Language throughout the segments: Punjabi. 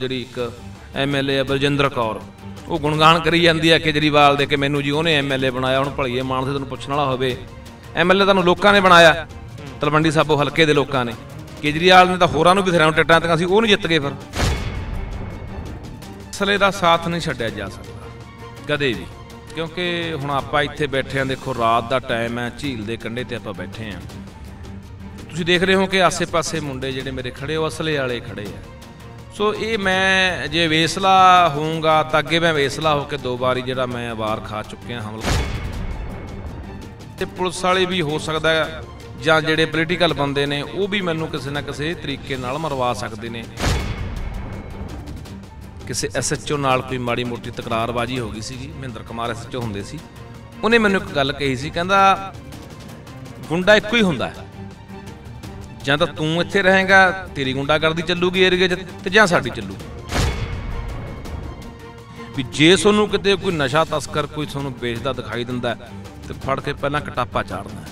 ਜਿਹੜੀ ਇੱਕ ਐਮਐਲਏ ਬਲਜਿੰਦਰ ਕੌਰ ਉਹ ਗੁਣਗਾਨ ਕਰੀ ਜਾਂਦੀ ਹੈ ਕੇਜਰੀਵਾਲ ਦੇ ਕਿ ਮੈਨੂੰ ਜੀ ਉਹਨੇ ਐਮਐਲਏ ਬਣਾਇਆ ਹੁਣ ਭਲੀਏ ਮਾਨਸੇ ਤੁਹਾਨੂੰ ਪੁੱਛਣ ਵਾਲਾ ਹੋਵੇ ਐਮਐਲਏ ਤੁਹਾਨੂੰ ਲੋਕਾਂ ਨੇ ਬਣਾਇਆ ਤਲਵੰਡੀ ਸਾਬੋ ਹਲਕੇ ਦੇ ਲੋਕਾਂ ਨੇ ਕੇਜਰੀਵਾਲ ਨੇ ਤਾਂ ਹੋਰਾਂ ਨੂੰ ਵੀ ਫਿਰਾਂ ਟੱਟਾਂ ਤੱਕ ਅਸੀਂ ਉਹਨੂੰ ਜਿੱਤ ਗਏ ਫਿਰ ਅਸਲੇ ਦਾ ਸਾਥ ਨਹੀਂ ਛੱਡਿਆ ਜਾ ਸਕਦਾ ਕਦੇ ਵੀ ਕਿਉਂਕਿ ਹੁਣ ਆਪਾਂ ਇੱਥੇ ਬੈਠੇ ਆਂ ਦੇਖੋ ਰਾਤ ਦਾ ਟਾਈਮ ਹੈ ਝੀਲ ਦੇ ਕੰਢੇ ਤੇ ਆਪਾਂ ਬੈਠੇ ਆਂ ਤੁਸੀਂ ਦੇਖ ਰਹੇ ਹੋ ਕਿ ਆਸੇ-ਪਾਸੇ ਮੁੰਡੇ ਜਿਹੜੇ ਮੇਰੇ ਖੜੇ ਉਹ ਅਸਲੇ ਵਾਲੇ ਖੜੇ ਆ ਸੋ ਇਹ ਮੈਂ ਜੇ ਵੇਸਲਾ ਹੋਊਂਗਾ ਤਾਂ ਅੱਗੇ ਮੈਂ ਵੇਸਲਾ ਹੋ ਕੇ ਦੋ ਵਾਰੀ ਜਿਹੜਾ ਮੈਂ ਵਾਰ ਖਾ ਚੁੱਕਿਆ ਹਮਲਾ ਤੇ ਪੁਲਿਸ ਵਾਲੇ ਵੀ ਹੋ ਸਕਦਾ ਜਾਂ ਜਿਹੜੇ ਪੋਲੀਟੀਕਲ ਬੰਦੇ ਨੇ ਉਹ ਵੀ ਮੈਨੂੰ ਕਿਸੇ ਨਾ ਕਿਸੇ ਤਰੀਕੇ ਨਾਲ ਮਰਵਾ ਸਕਦੇ ਨੇ ਕਿਸੇ ਐਸਐਚਓ ਨਾਲ ਕੋਈ ਮਾੜੀ ਮੋਟੀ ਤਕਰਾਰਬਾਜੀ ਹੋ ਗਈ ਸੀਗੀ ਮਹਿੰਦਰ ਕੁਮਾਰ ਐਸਐਚਓ ਹੁੰਦੇ ਸੀ ਉਹਨੇ ਮੈਨੂੰ ਇੱਕ ਗੱਲ ਕਹੀ ਸੀ ਕਹਿੰਦਾ ਗੁੰਡਾ ਇੱਕੋ ਹੀ ਹੁੰਦਾ ਹੈ ਜਾਂ ਤਾਂ ਤੂੰ ਇੱਥੇ ਰਹੇਗਾ ਤੇਰੀ ਗੁੰਡਾਗਰਦੀ ਚੱਲੂਗੀ ਏਰੀਏ 'ਚ ਤੇ ਜਾਂ ਸਾਡੀ ਚੱਲੂ ਵੀ ਜੇ ਤੁਹਾਨੂੰ ਕਿਤੇ ਕੋਈ ਨਸ਼ਾ ਤਸਕਰ ਕੋਈ ਤੁਹਾਨੂੰ ਵੇਚਦਾ ਦਿਖਾਈ ਦਿੰਦਾ ਤੇ ਫੜ ਕੇ ਪਹਿਲਾਂ ਕਟਾਪਾ ਚਾੜਨਾ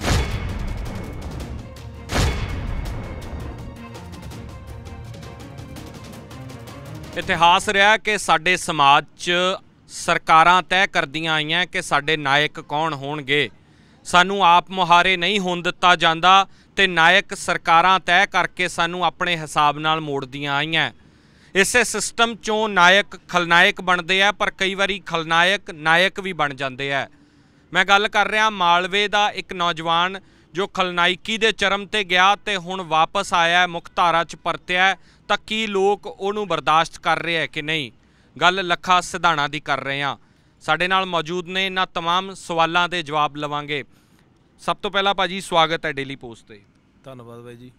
ਇਤਿਹਾਸ ਰਿਹਾ ਕਿ ਸਾਡੇ ਸਮਾਜ 'ਚ ਸਰਕਾਰਾਂ ਤੈਅ ਕਰਦੀਆਂ ਆਈਆਂ ਕਿ ਸਾਡੇ ਨਾਇਕ ਕੌਣ ਹੋਣਗੇ ਸਾਨੂੰ ਆਪ ਮੁਹਾਰੇ ਨਹੀਂ ਹੁੰਦਿੱਤਾ ਜਾਂਦਾ ਤੇ ਨਾਇਕ ਸਰਕਾਰਾਂ ਤੈਅ ਕਰਕੇ ਸਾਨੂੰ ਆਪਣੇ ਹਿਸਾਬ ਨਾਲ ਮੋੜਦੀਆਂ ਆਈਆਂ ਇਸੇ ਸਿਸਟਮ ਚੋਂ ਨਾਇਕ ਖਲਨਾਇਕ ਬਣਦੇ ਆ ਪਰ ਕਈ ਵਾਰੀ ਖਲਨਾਇਕ ਨਾਇਕ ਵੀ ਬਣ ਜਾਂਦੇ ਆ ਮੈਂ ਗੱਲ ਕਰ ਰਿਹਾ ਮਾਲਵੇ ਦਾ ਇੱਕ ਨੌਜਵਾਨ ਜੋ ਖਲਨਾਇਕੀ ਦੇ ਚਰਮ ਤੇ ਗਿਆ ਤੇ ਹੁਣ ਵਾਪਸ ਆਇਆ ਮੁਖਤਾਰਾ ਚ ਪਰਤਿਆ ਤਾਂ ਕੀ ਲੋਕ ਉਹਨੂੰ ਬਰਦਾਸ਼ਤ ਕਰ ਰਹੇ ਆ ਕਿ ਨਹੀਂ ਗੱਲ ਲੱਖਾ ਸਿਧਾਣਾ ਦੀ ਕਰ ਰਹੇ ਆ ਸਾਡੇ ਨਾਲ ਮੌਜੂਦ ਨੇ ਇਹਨਾਂ तमाम ਸਵਾਲਾਂ ਦੇ ਜਵਾਬ ਲਵਾਂਗੇ ਸਭ ਤੋਂ ਪਹਿਲਾਂ ਭਾਜੀ ਸਵਾਗਤ ਹੈ ਡੇਲੀ ਪੋਸਟ ਤੇ ਧੰਨਵਾਦ ਬਾਈ ਜੀ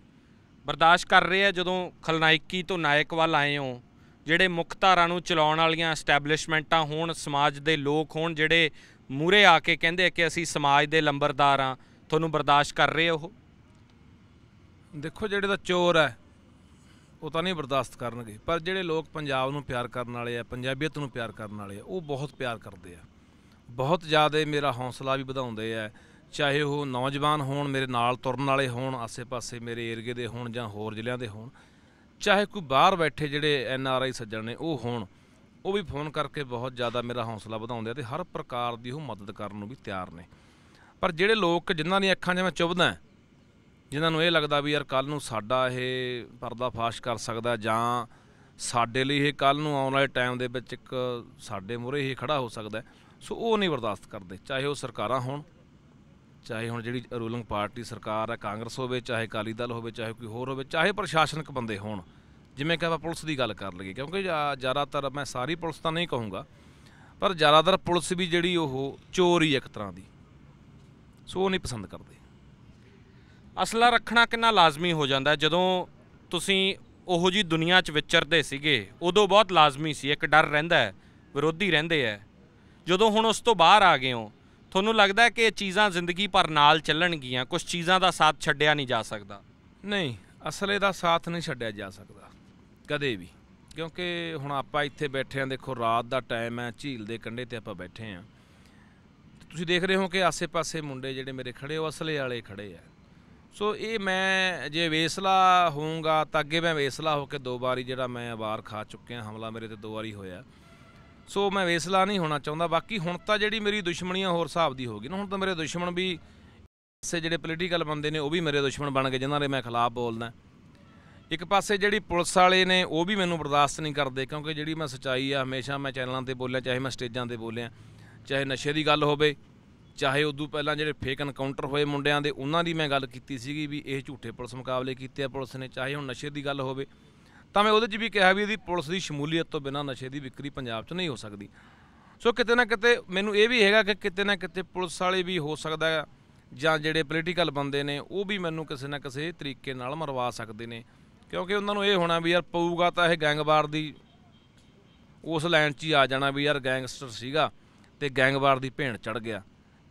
ਬਰਦਾਸ਼ਤ ਕਰ ਰਹੇ ਆ ਜਦੋਂ ਖਲਨਾਇਕੀ ਤੋਂ ਨਾਇਕ ਵੱਲ ਆਏ ਹੋ ਜਿਹੜੇ ਮੁੱਖ ਧਾਰਾ ਨੂੰ ਚਲਾਉਣ ਵਾਲੀਆਂ ਐਸਟੈਬਲਿਸ਼ਮੈਂਟਾਂ ਹੋਣ ਸਮਾਜ ਦੇ ਲੋਕ ਹੋਣ ਜਿਹੜੇ ਮੂਰੇ ਆ ਕੇ ਕਹਿੰਦੇ ਕਿ ਅਸੀਂ ਸਮਾਜ ਦੇ ਲੰਬਰਦਾਰ ਆ ਤੁਹਾਨੂੰ ਬਰਦਾਸ਼ਤ ਕਰ ਰਹੇ ਉਹ ਦੇਖੋ ਜਿਹੜੇ ਤਾਂ ਚੋਰ ਹੈ ਉਹ ਤਾਂ ਨਹੀਂ ਬਰਦਾਸ਼ਤ ਕਰਨਗੇ ਪਰ ਜਿਹੜੇ ਲੋਕ ਪੰਜਾਬ ਨੂੰ ਪਿਆਰ ਕਰਨ ਵਾਲੇ ਆ ਪੰਜਾਬੀਅਤ ਨੂੰ ਪਿਆਰ ਕਰਨ ਵਾਲੇ ਆ ਉਹ ਬਹੁਤ ਪਿਆਰ ਕਰਦੇ ਆ ਬਹੁਤ ਜ਼ਿਆਦਾ ਮੇਰਾ ਹੌਸਲਾ ਵੀ ਵਧਾਉਂਦੇ ਆ ਚਾਹੇ ਉਹ ਨੌਜਵਾਨ ਹੋਣ ਮੇਰੇ ਨਾਲ ਤੁਰਨ ਵਾਲੇ ਹੋਣ ਆਸੇ-ਪਾਸੇ ਮੇਰੇ ਏਰੀਏ ਦੇ ਹੋਣ ਜਾਂ ਹੋਰ ਜ਼ਿਲ੍ਹਿਆਂ ਦੇ ਹੋਣ ਚਾਹੇ ਕੋਈ ਬਾਹਰ ਬੈਠੇ ਜਿਹੜੇ ਐਨ ਆਰ ਆਈ ਸੱਜਣ ਨੇ ਉਹ ਹੋਣ ਉਹ ਵੀ ਫੋਨ ਕਰਕੇ ਬਹੁਤ ਜ਼ਿਆਦਾ ਮੇਰਾ ਹੌਸਲਾ ਵਧਾਉਂਦੇ ਆ ਤੇ ਹਰ ਪ੍ਰਕਾਰ ਦੀ ਉਹ ਮਦਦ ਕਰਨ ਨੂੰ ਵੀ ਤਿਆਰ ਨੇ ਪਰ ਜਿਹੜੇ ਲੋਕ ਜਿਨ੍ਹਾਂ ਦੀਆਂ ਅੱਖਾਂ 'ਚ ਮੈਂ ਚੁਭਦਾ ਜਿਨ੍ਹਾਂ ਨੂੰ ਇਹ ਲੱਗਦਾ ਵੀ ਯਾਰ ਕੱਲ ਨੂੰ ਸਾਡਾ ਇਹ ਪਰਦਾ ਫਾਸ਼ ਕਰ ਸਕਦਾ ਜਾਂ ਸਾਡੇ ਲਈ ਇਹ ਕੱਲ ਨੂੰ ਆਉਣ ਵਾਲੇ ਟਾਈਮ ਦੇ ਵਿੱਚ ਇੱਕ ਸਾਡੇ ਮੂਰੇ ਹੀ ਖੜਾ ਹੋ ਸਕਦਾ ਸੋ ਉਹ ਨਹੀਂ ਬਰਦਾਸ਼ਤ ਕਰਦੇ ਚਾਹੇ ਉਹ ਸਰਕਾਰਾਂ ਹੋਣ ਚਾਹੇ ਹੁਣ ਜਿਹੜੀ ਰੂਲਿੰਗ ਪਾਰਟੀ ਸਰਕਾਰ ਹੈ ਕਾਂਗਰਸ ਹੋਵੇ ਚਾਹੇ ਅਕਾਲੀ ਦਲ ਹੋਵੇ ਚਾਹੇ ਕੋਈ ਹੋਰ ਹੋਵੇ ਚਾਹੇ ਪ੍ਰਸ਼ਾਸਨਿਕ ਬੰਦੇ ਹੋਣ ਜਿਵੇਂ ਕਿ ਆਪਾਂ ਪੁਲਿਸ ਦੀ ਗੱਲ ਕਰ ਲਈਏ ਕਿਉਂਕਿ ਜ਼ਿਆਦਾਤਰ ਮੈਂ ਸਾਰੀ ਪੁਲਿਸ ਤਾਂ ਨਹੀਂ ਕਹੂੰਗਾ ਪਰ ਜ਼ਿਆਦਾਤਰ ਪੁਲਿਸ ਵੀ ਜਿਹੜੀ ਉਹ ਚੋਰ ਹੀ ਇੱਕ ਤਰ੍ਹਾਂ ਦੀ ਸੋ ਉਹ ਨਹੀਂ ਪਸੰਦ ਕਰਦੇ ਅਸਲਾ ਰੱਖਣਾ ਕਿੰਨਾ ਲਾਜ਼ਮੀ ਹੋ ਜਾਂਦਾ ਜਦੋਂ ਤੁਸੀਂ ਉਹੋ ਜੀ ਦੁਨੀਆ 'ਚ ਵਿਚਰਦੇ ਸੀਗੇ ਉਦੋਂ ਬਹੁਤ ਲਾਜ਼ਮੀ ਸੀ ਇੱਕ ਡਰ ਰਹਿੰਦਾ ਹੈ ਵਿਰੋਧੀ ਰਹਿੰਦੇ ਆ ਜਦੋਂ ਹੁਣ ਉਸ ਤੋਂ ਬਾਹਰ ਆ ਗਏ ਹੋ ਤੁਹਾਨੂੰ ਲੱਗਦਾ ਕਿ ਇਹ ਚੀਜ਼ਾਂ ਜ਼ਿੰਦਗੀ ਭਰ ਨਾਲ ਚੱਲਣਗੀਆਂ ਕੁਝ ਚੀਜ਼ਾਂ ਦਾ ਸਾਥ ਛੱਡਿਆ ਨਹੀਂ ਜਾ ਸਕਦਾ ਨਹੀਂ ਅਸਲੇ ਦਾ ਸਾਥ ਨਹੀਂ ਛੱਡਿਆ ਜਾ ਸਕਦਾ ਕਦੇ ਵੀ ਕਿਉਂਕਿ ਹੁਣ ਆਪਾਂ ਇੱਥੇ ਬੈਠੇ ਆਂ ਦੇਖੋ ਰਾਤ ਦਾ ਟਾਈਮ ਹੈ ਝੀਲ ਦੇ ਕੰਢੇ ਤੇ ਆਪਾਂ ਬੈਠੇ ਆਂ ਤੁਸੀਂ ਦੇਖ ਰਹੇ ਹੋ ਕਿ ਆਸੇ-ਪਾਸੇ ਮੁੰਡੇ ਜਿਹੜੇ ਮੇਰੇ ਖੜੇ ਉਹ ਅਸਲੇ ਵਾਲੇ ਖੜੇ ਆ ਸੋ ਇਹ ਮੈਂ ਜੇ ਵੇਸਲਾ ਹੋਊਂਗਾ ਤਾਂ ਅੱਗੇ ਮੈਂ ਵੇਸਲਾ ਹੋ ਕੇ ਦੋ ਵਾਰੀ ਜਿਹੜਾ ਮੈਂ ਵਾਰ ਖਾ ਚੁੱਕਿਆ ਹਮਲਾ ਮੇਰੇ ਤੇ ਦੋ ਵਾਰੀ ਹੋਇਆ ਸੋ ਮੈਂ ਵੇਸਲਾ ਨਹੀਂ ਹੋਣਾ ਚਾਹੁੰਦਾ ਬਾਕੀ ਹੁਣ ਤਾਂ ਜਿਹੜੀ ਮੇਰੀ ਦੁਸ਼ਮਣੀਆਂ ਹੋਰ ਹਿਸਾਬ ਦੀ ਹੋ ਗਈ ਨਾ ਹੁਣ ਤਾਂ ਮੇਰੇ ਦੁਸ਼ਮਣ ਵੀ ਸੇ ਜਿਹੜੇ ਪੋਲੀਟੀਕਲ ਬੰਦੇ ਨੇ ਉਹ ਵੀ ਮੇਰੇ ਦੁਸ਼ਮਣ ਬਣ ਗਏ ਜਿਨ੍ਹਾਂ ਦੇ ਮੈਂ ਖਿਲਾਫ ਬੋਲਦਾ ਇੱਕ ਪਾਸੇ ਜਿਹੜੀ ਪੁਲਿਸ ਵਾਲੇ ਨੇ ਉਹ ਵੀ ਮੈਨੂੰ ਬਰਦਾਸ਼ਤ ਨਹੀਂ ਕਰਦੇ ਕਿਉਂਕਿ ਜਿਹੜੀ ਮੈਂ ਸਚਾਈ ਆ ਹਮੇਸ਼ਾ ਮੈਂ ਚੈਨਲਾਂ ਤੇ ਬੋਲਿਆ ਚਾਹੇ ਮੈਂ ਸਟੇਜਾਂ ਤੇ ਬੋਲਿਆ ਚਾਹੇ ਨਸ਼ੇ ਦੀ ਗੱਲ ਹੋਵੇ ਚਾਹੇ ਉਦੋਂ ਪਹਿਲਾਂ ਜਿਹੜੇ ਫੇਕ ਐਨਕਾਊਂਟਰ ਹੋਏ ਮੁੰਡਿਆਂ ਦੇ ਉਹਨਾਂ ਦੀ ਮੈਂ ਗੱਲ ਕੀਤੀ ਸੀਗੀ ਵੀ ਇਹ ਝੂਠੇ ਪੁਲਿਸ ਮੁਕਾਬਲੇ ਕੀਤੇ ਆ ਪੁਲਿਸ ਨੇ ਚਾਹੇ ਹੁਣ ਨਸ਼ੇ ਦੀ ਗੱਲ ਹੋਵੇ ਤਾਂ ਮੈਂ ਉਹਦੇ 'ਚ ਵੀ ਕਿਹਾ ਵੀ ਇਹਦੀ ਪੁਲਿਸ ਦੀ ਸ਼ਮੂਲੀਅਤ ਤੋਂ ਬਿਨਾਂ ਨਸ਼ੇ ਦੀ ਵਿਕਰੀ ਪੰਜਾਬ 'ਚ ਨਹੀਂ ਹੋ ਸਕਦੀ ਸੋ ਕਿਤੇ ਨਾ ਕਿਤੇ ਮੈਨੂੰ ਇਹ ਵੀ ਹੈਗਾ ਕਿ ਕਿਤੇ ਨਾ ਕਿਤੇ ਪੁਲਿਸ ਵਾਲੇ ਵੀ ਹੋ ਸਕਦਾ ਹੈ ਜਾਂ ਜਿਹੜੇ ਪੋਲੀਟੀਕਲ ਬੰਦੇ ਨੇ ਉਹ ਵੀ ਮੈਨੂੰ ਕਿਸੇ ਨਾ ਕਿਸੇ ਤਰੀਕੇ ਨਾਲ ਮਰਵਾ ਸਕਦੇ ਨੇ ਕਿਉਂਕਿ ਉਹਨਾਂ ਨੂੰ ਇਹ ਹੋਣਾ ਵੀ ਯਾਰ ਪਊਗਾ ਤਾਂ ਇਹ ਗੈਂਗਵਾਰ ਦੀ ਉਸ ਲਾਈਨ 'ਚ ਹੀ ਆ ਜਾਣਾ ਵੀ ਯਾਰ ਗੈਂਗਸਟਰ ਸੀਗਾ ਤੇ ਗੈਂਗਵਾਰ ਦੀ ਭੇਣ ਚੜ ਗਿਆ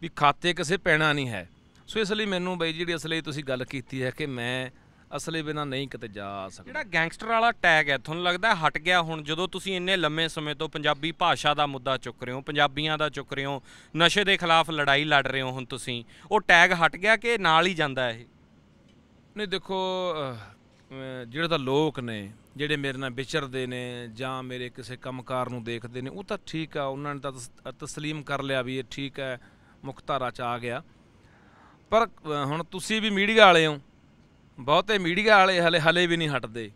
ਵੀ ਖਾਤੇ ਕਿਸੇ ਪੈਣਾ ਨਹੀਂ ਹੈ ਸੋ ਇਸ ਲਈ ਮੈਨੂੰ ਬਈ ਜਿਹੜੀ ਅਸਲੀ ਤੁਸੀਂ ਗੱਲ ਕੀਤੀ ਹੈ ਕਿ ਮੈਂ ਅਸਲੇ ਬਿਨਾ ਨਹੀਂ ਕਿਤੇ ਜਾ ਸਕਦਾ ਜਿਹੜਾ ਗੈਂਗਸਟਰ ਵਾਲਾ ਟੈਗ ਹੈ ਤੁਹਾਨੂੰ ਲੱਗਦਾ ਹਟ ਗਿਆ ਹੁਣ ਜਦੋਂ ਤੁਸੀਂ ਇੰਨੇ ਲੰਮੇ ਸਮੇਂ ਤੋਂ ਪੰਜਾਬੀ ਭਾਸ਼ਾ ਦਾ ਮੁੱਦਾ ਚੁੱਕ ਰਹੇ ਹੋ ਪੰਜਾਬੀਆਂ ਦਾ ਚੁੱਕ ਰਹੇ ਹੋ ਨਸ਼ੇ ਦੇ ਖਿਲਾਫ ਲੜਾਈ ਲੜ ਰਹੇ ਹੋ ਹੁਣ ਤੁਸੀਂ ਉਹ ਟੈਗ ਹਟ ਗਿਆ ਕਿ ਨਾਲ ਹੀ ਜਾਂਦਾ ਇਹ ਨਹੀਂ ਦੇਖੋ ਜਿਹੜੇ ਤਾਂ ਲੋਕ ਨੇ ਜਿਹੜੇ ਮੇਰੇ ਨਾਲ ਵਿਚਰਦੇ ਨੇ ਜਾਂ ਮੇਰੇ ਕਿਸੇ ਕੰਮਕਾਰ ਨੂੰ ਦੇਖਦੇ ਨੇ ਉਹ ਤਾਂ ਠੀਕ ਆ ਉਹਨਾਂ ਨੇ ਤਾਂ تسلیم ਕਰ ਲਿਆ ਵੀ ਇਹ ਠੀਕ ਹੈ ਮੁਖਤਾਰਾ ਚ ਆ ਗਿਆ ਪਰ ਹੁਣ ਤੁਸੀਂ ਵੀ ਮੀਡੀਆ ਵਾਲੇ ਹੋ ਬਹੁਤੇ ਮੀਡੀਆ ਵਾਲੇ ਹਲੇ ਹਲੇ ਵੀ ਨਹੀਂ ਹਟਦੇ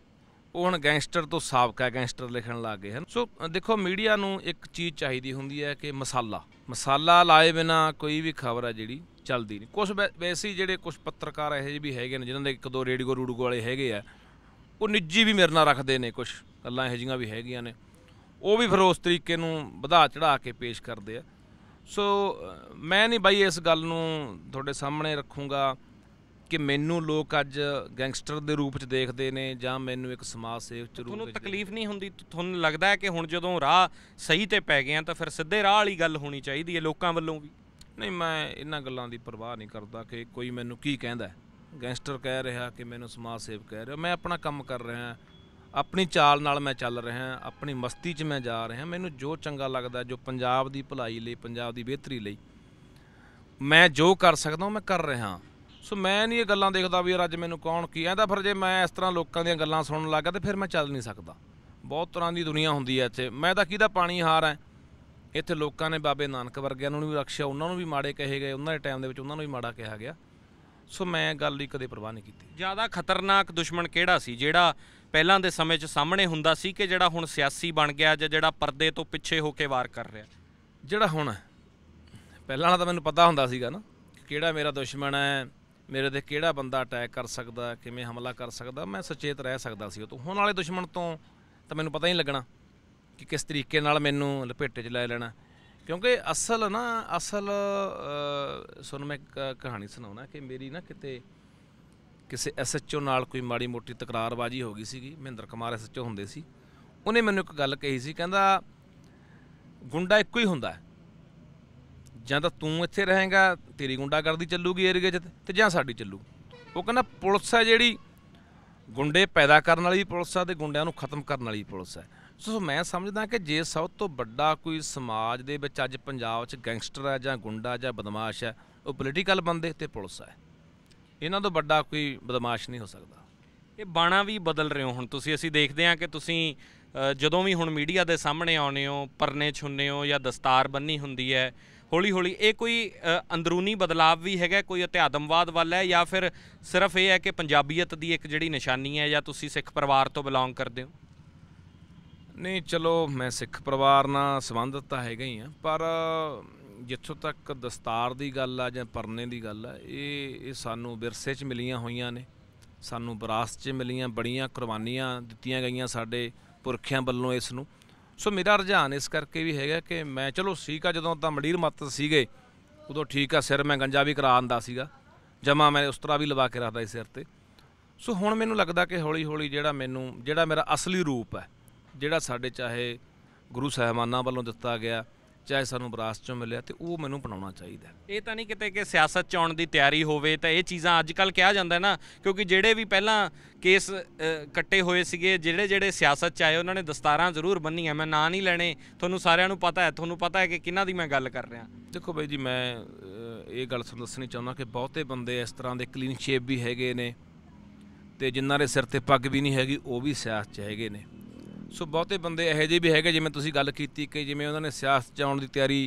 ਉਹ ਹੁਣ ਗੈਂਗਸਟਰ ਤੋਂ ਸਾਬਕਾ ਗੈਂਗਸਟਰ ਲਿਖਣ ਲੱਗ ਗਏ ਹਨ ਸੋ ਦੇਖੋ ਮੀਡੀਆ ਨੂੰ ਇੱਕ ਚੀਜ਼ ਚਾਹੀਦੀ ਹੁੰਦੀ ਹੈ ਕਿ ਮਸਾਲਾ ਮਸਾਲਾ ਲਾਏ ਬਿਨਾ ਕੋਈ ਵੀ ਖਬਰ ਆ ਜਿਹੜੀ ਚੱਲਦੀ ਨਹੀਂ ਕੁਝ ਵੈਸੀ ਜਿਹੜੇ ਕੁਝ ਪੱਤਰਕਾਰ ਇਹੋ ਜਿਹੇ ਵੀ ਹੈਗੇ ਨੇ ਜਿਨ੍ਹਾਂ ਦੇ ਇੱਕ ਦੋ ਰੇਡੀਓ ਰੂਡੂ ਵਾਲੇ ਹੈਗੇ ਆ ਉਹ ਨਿੱਜੀ ਵੀ ਮੇਰੇ ਨਾਲ ਰੱਖਦੇ ਨੇ ਕੁਝ ਗੱਲਾਂ ਇਹੋ ਜੀਆਂ ਵੀ ਹੈਗੀਆਂ ਨੇ ਉਹ ਵੀ ਫਿਰ ਉਸ ਤਰੀਕੇ ਨੂੰ ਵਧਾ ਚੜਾ ਕੇ ਪੇਸ਼ ਕਰਦੇ ਆ ਸੋ ਮੈਂ ਨਹੀਂ ਬਾਈ ਇਸ ਗੱਲ ਨੂੰ ਤੁਹਾਡੇ ਸਾਹਮਣੇ ਰੱਖੂੰਗਾ ਕਿ ਮੈਨੂੰ ਲੋਕ ਅੱਜ ਗੈਂਗਸਟਰ ਦੇ ਰੂਪ 'ਚ ਦੇਖਦੇ ਨੇ ਜਾਂ ਮੈਨੂੰ ਇੱਕ ਸਮਾਜ ਸੇਵਕ ਦੇ ਰੂਪ 'ਚ ਤੁਹਾਨੂੰ ਤਕਲੀਫ ਨਹੀਂ ਹੁੰਦੀ ਤੁਹਾਨੂੰ ਲੱਗਦਾ ਹੈ ਕਿ ਹੁਣ ਜਦੋਂ ਰਾਹ ਸਹੀ ਤੇ ਪੈ ਗਏ ਆ ਤਾਂ ਫਿਰ ਸਿੱਧੇ ਰਾਹ ਵਾਲੀ ਗੱਲ ਹੋਣੀ ਚਾਹੀਦੀ ਹੈ ਲੋਕਾਂ ਵੱਲੋਂ ਵੀ ਨਹੀਂ ਮੈਂ ਇਹਨਾਂ ਗੱਲਾਂ ਦੀ ਪਰਵਾਹ ਨਹੀਂ ਕਰਦਾ ਕਿ ਕੋਈ ਮੈਨੂੰ ਕੀ ਕਹਿੰਦਾ ਗੈਂਗਸਟਰ ਕਹਿ ਰਿਹਾ ਕਿ ਮੈਨੂੰ ਸਮਾਜ ਸੇਵਕ ਕਹਿ ਰਿਹਾ ਮੈਂ ਆਪਣਾ ਕੰਮ ਕਰ ਰਿਹਾ ਆਪਣੀ ਚਾਲ ਨਾਲ ਮੈਂ ਚੱਲ ਰਿਹਾ ਆਪਣੀ ਮਸਤੀ 'ਚ ਮੈਂ ਜਾ ਰਿਹਾ ਮੈਨੂੰ ਜੋ ਚੰਗਾ ਲੱਗਦਾ ਜੋ ਪੰਜਾਬ ਦੀ ਭਲਾਈ ਲਈ ਪੰਜਾਬ ਦੀ ਬਿਹਤਰੀ ਲਈ ਮੈਂ ਜੋ ਕਰ ਸਕਦਾ ਹਾਂ ਮੈਂ ਕਰ ਰਿਹਾ ਸੋ ਮੈਂ ਨਹੀਂ ਇਹ ਗੱਲਾਂ ਦੇਖਦਾ ਵੀ ਯਾਰ ਅੱਜ ਮੈਨੂੰ ਕੌਣ ਕੀ ਐਂਦਾ ਫਿਰ ਜੇ ਮੈਂ ਇਸ ਤਰ੍ਹਾਂ ਲੋਕਾਂ ਦੀਆਂ ਗੱਲਾਂ ਸੁਣਨ ਲੱਗਾ ਤੇ ਫਿਰ ਮੈਂ ਚੱਲ ਨਹੀਂ ਸਕਦਾ ਬਹੁਤ ਤਰ੍ਹਾਂ ਦੀ ਦੁਨੀਆ ਹੁੰਦੀ ਐ ਇੱਥੇ ਮੈਂ ਤਾਂ ਕਿਹਦਾ ਪਾਣੀ ਹਾਰ ਐ ਇੱਥੇ ਲੋਕਾਂ ਨੇ ਬਾਬੇ ਨਾਨਕ ਵਰਗਿਆਂ ਨੂੰ ਵੀ ਰੱਖਿਆ ਉਹਨਾਂ ਨੂੰ ਵੀ ਮਾੜੇ ਕਹੇ ਗਏ ਉਹਨਾਂ ਦੇ ਟਾਈਮ ਦੇ ਵਿੱਚ ਉਹਨਾਂ ਨੂੰ ਵੀ ਮਾੜਾ ਕਿਹਾ ਗਿਆ ਸੋ ਮੈਂ ਗੱਲ ਹੀ ਕਦੇ ਪਰਵਾਹ ਨਹੀਂ ਕੀਤੀ ਜ਼ਿਆਦਾ ਖਤਰਨਾਕ ਦੁਸ਼ਮਣ ਕਿਹੜਾ ਸੀ ਜਿਹੜਾ ਪਹਿਲਾਂ ਦੇ ਸਮੇਂ 'ਚ ਸਾਹਮਣੇ ਹੁੰਦਾ ਸੀ ਕਿ ਜਿਹੜਾ ਹੁਣ ਸਿਆਸੀ ਬਣ ਗਿਆ ਜਾਂ ਜਿਹੜਾ ਪਰਦੇ ਤੋਂ ਪਿੱਛੇ ਹੋ ਕੇ ਵਾਰ ਕਰ ਰਿਹਾ ਜਿਹੜਾ ਹੁਣ ਪਹਿਲਾਂ ਵਾਲਾ ਤਾਂ ਮੈਨੂੰ ਪਤਾ ਹੁੰਦਾ ਸੀਗਾ ਨਾ ਕਿਹੜਾ ਮੇਰਾ ਦੁਸ਼ਮਣ ਹੈ ਮੇਰੇ ਤੇ ਕਿਹੜਾ ਬੰਦਾ ਅਟੈਕ ਕਰ ਸਕਦਾ ਕਿਵੇਂ ਹਮਲਾ ਕਰ ਸਕਦਾ ਮੈਂ ਸੁਚੇਤ ਰਹਿ ਸਕਦਾ ਸੀ ਉਹ ਤੋਂ ਹੁਣ ਵਾਲੇ ਦੁਸ਼ਮਣ ਤੋਂ ਤਾਂ ਮੈਨੂੰ ਪਤਾ ਹੀ ਨਹੀਂ ਲੱਗਣਾ ਕਿ ਕਿਸ ਤਰੀਕੇ ਨਾਲ ਮੈਨੂੰ ਲਪੇਟੇ 'ਚ ਲੈ ਲੈਣਾ ਕਿਉਂਕਿ ਅਸਲ ਨਾ ਅਸਲ ਸੁਣ ਮੈਂ ਇੱਕ ਕਹਾਣੀ ਸੁਣਾਉਣਾ ਕਿ ਮੇਰੀ ਨਾ ਕਿਤੇ ਕਿਸੇ ਐਸਐਚਓ ਨਾਲ ਕੋਈ ਮਾੜੀ ਮੋਟੀ ਤਕਰਾਰਬਾਜੀ ਹੋ ਗਈ ਸੀਗੀ ਮਹਿੰਦਰ ਕੁਮਾਰ ਐਸਐਚਓ ਹੁੰਦੇ ਸੀ ਉਹਨੇ ਮੈਨੂੰ ਇੱਕ ਗੱਲ ਕਹੀ ਸੀ ਕਹਿੰਦਾ ਗੁੰਡਾ ਇੱਕੋ ਹੀ ਹੁੰਦਾ ਹੈ ਜਾਂ ਤਾਂ ਤੂੰ ਇੱਥੇ ਰਹੇਗਾ ਤੇਰੀ ਗੁੰਡਾਗਰਦੀ ਚੱਲੂਗੀ ਏਰੀਏ 'ਚ ਤੇ ਜਾਂ ਸਾਡੀ ਚੱਲੂ ਉਹ ਕਹਿੰਦਾ ਪੁਲਿਸ ਹੈ ਜਿਹੜੀ ਗੁੰਡੇ ਪੈਦਾ ਕਰਨ ਵਾਲੀ ਪੁਲਿਸ ਆ ਤੇ ਗੁੰਡਿਆਂ ਨੂੰ ਖਤਮ ਕਰਨ ਵਾਲੀ ਪੁਲਿਸ ਹੈ ਸੋ ਮੈਂ ਸਮਝਦਾ ਕਿ ਜੇ ਸਭ ਤੋਂ ਵੱਡਾ ਕੋਈ ਸਮਾਜ ਦੇ ਵਿੱਚ ਅੱਜ ਪੰਜਾਬ 'ਚ ਗੈਂਗਸਟਰ ਆ ਜਾਂ ਗੁੰਡਾ ਜਾਂ ਬਦਮਾਸ਼ ਆ ਉਹ ਪੋਲੀਟੀਕਲ ਬੰਦੇ ਤੇ ਪੁਲਿਸ ਆ ਇਹਨਾਂ ਤੋਂ ਵੱਡਾ ਕੋਈ ਬਦਮਾਸ਼ ਨਹੀਂ ਹੋ ਸਕਦਾ ਇਹ ਬਾਣਾ ਵੀ ਬਦਲ ਰਹੇ ਹੋ ਹੁਣ ਤੁਸੀਂ ਅਸੀਂ ਦੇਖਦੇ ਹਾਂ ਕਿ ਤੁਸੀਂ ਜਦੋਂ ਵੀ ਹੁਣ ਮੀਡੀਆ ਦੇ ਸਾਹਮਣੇ ਆਉਨੇ ਹੋ ਪਰਨੇ ਛੁੰਨੇ ਹੋ ਜਾਂ ਦਸਤਾਰ ਬੰਨੀ ਹੁੰਦੀ ਹੈ ਹੌਲੀ ਹੌਲੀ ਇਹ ਕੋਈ ਅੰਦਰੂਨੀ ਬਦਲਾਅ ਵੀ ਹੈਗਾ ਕੋਈ ਅਧਿਆਤਮਵਾਦ ਵੱਲ ਹੈ ਜਾਂ ਫਿਰ ਸਿਰਫ ਇਹ ਹੈ ਕਿ ਪੰਜਾਬੀਅਤ ਦੀ ਇੱਕ ਜਿਹੜੀ ਨਿਸ਼ਾਨੀ ਹੈ ਜਾਂ ਤੁਸੀਂ ਸਿੱਖ ਪਰਿਵਾਰ ਤੋਂ ਬਿਲੋਂਗ ਕਰਦੇ ਹੋ ਨਹੀਂ ਚਲੋ ਮੈਂ ਸਿੱਖ ਪਰਿਵਾਰ ਨਾਲ ਸੰਬੰਧਤ ਤਾਂ ਹੈਗਾ ਹੀ ਆ ਪਰ ਜਿੱਥੋਂ ਤੱਕ ਦਸਤਾਰ ਦੀ ਗੱਲ ਆ ਜਾਂ ਪਰਨੇ ਦੀ ਗੱਲ ਆ ਇਹ ਇਹ ਸਾਨੂੰ ਵਿਰਸੇ 'ਚ ਮਿਲੀਆਂ ਹੋਈਆਂ ਨੇ ਸਾਨੂੰ ਵਿਰਾਸਤ 'ਚ ਮਿਲੀਆਂ ਬੜੀਆਂ ਕੁਰਬਾਨੀਆਂ ਦਿੱਤੀਆਂ ਗਈਆਂ ਸਾਡੇ ਪੁਰਖਿਆਂ ਵੱਲੋਂ ਇਸ ਨੂੰ ਸੋ ਮੇਰਾ ਰੁਝਾਨ ਇਸ ਕਰਕੇ ਵੀ ਹੈਗਾ ਕਿ ਮੈਂ ਚਲੋ ਸੀਗਾ ਜਦੋਂ ਤਾਂ ਮੜੀਰ ਮੱਤ ਸੀਗੇ ਉਦੋਂ ਠੀਕ ਆ ਸਿਰ ਮੈਂ ਗੰਜਾ ਵੀ ਕਰਾ ਆਂਦਾ ਸੀਗਾ ਜਮਾ ਮੈਂ ਉਸ ਤਰ੍ਹਾਂ ਵੀ ਲਵਾ ਕੇ ਰੱਖਦਾ ਸੀ ਸਿਰ ਤੇ ਸੋ ਹੁਣ ਮੈਨੂੰ ਲੱਗਦਾ ਕਿ ਹੌਲੀ ਹੌਲੀ ਜਿਹੜਾ ਮੈਨੂੰ ਜਿਹੜਾ ਮੇਰਾ ਅਸਲੀ ਰੂਪ ਹੈ ਜਿਹੜਾ ਸਾਡੇ ਚਾਹੇ ਗੁਰੂ ਸਹਿਮਾਨਾਂ ਵੱਲੋਂ ਦਿੱਤਾ ਗਿਆ ਚਾਹੇ ਸਾਨੂੰ ਵਿਰਾਸਤ ਚੋਂ ਮਿਲਿਆ ਤੇ ਉਹ ਮੈਨੂੰ ਬਣਾਉਣਾ ਚਾਹੀਦਾ ਇਹ ਤਾਂ ਨਹੀਂ ਕਿਤੇ ਕਿ ਸਿਆਸਤ ਚ ਆਉਣ ਦੀ ਤਿਆਰੀ ਹੋਵੇ ਤਾਂ ਇਹ ਚੀਜ਼ਾਂ ਅੱਜ ਕੱਲ ਕਿਹਾ ਜਾਂਦਾ ਨਾ ਕਿਉਂਕਿ ਜਿਹੜੇ ਵੀ ਪਹਿਲਾਂ ਕੇਸ ਕੱਟੇ ਹੋਏ ਸੀਗੇ ਜਿਹੜੇ ਜਿਹੜੇ ਸਿਆਸਤ ਚ ਆਏ ਉਹਨਾਂ ਨੇ ਦਸਤਾਰਾਂ ਜ਼ਰੂਰ ਬੰਨੀਆਂ ਮੈਂ ਨਾਂ ਨਹੀਂ ਲੈਣੇ ਤੁਹਾਨੂੰ ਸਾਰਿਆਂ ਨੂੰ ਪਤਾ ਹੈ ਤੁਹਾਨੂੰ ਪਤਾ ਹੈ ਕਿ ਕਿਹਨਾਂ ਦੀ ਮੈਂ ਗੱਲ ਕਰ ਰਿਹਾ ਦੇਖੋ ਬਾਈ ਜੀ ਮੈਂ ਇਹ ਗੱਲ ਤੁਹਾਨੂੰ ਦੱਸਣੀ ਚਾਹੁੰਦਾ ਕਿ ਬਹੁਤੇ ਬੰਦੇ ਇਸ ਤਰ੍ਹਾਂ ਦੇ ਕਲੀਨ ਸ਼ੇਪ ਵੀ ਹੈਗੇ ਨੇ ਤੇ ਜਿਨ੍ਹਾਂ ਦੇ ਸਿਰ ਤੇ ਪੱਗ ਵੀ ਨਹੀਂ ਹੈਗੀ ਉਹ ਵੀ ਸਿਆਸਤ ਚ ਹੈਗੇ ਨੇ ਸੋ ਬਹੁਤੇ ਬੰਦੇ ਇਹੋ ਜਿਹੇ ਵੀ ਹੈਗੇ ਜਿਵੇਂ ਤੁਸੀਂ ਗੱਲ ਕੀਤੀ ਕਿ ਜਿਵੇਂ ਉਹਨਾਂ ਨੇ ਸਿਆਸਤ ਚ ਆਉਣ ਦੀ ਤਿਆਰੀ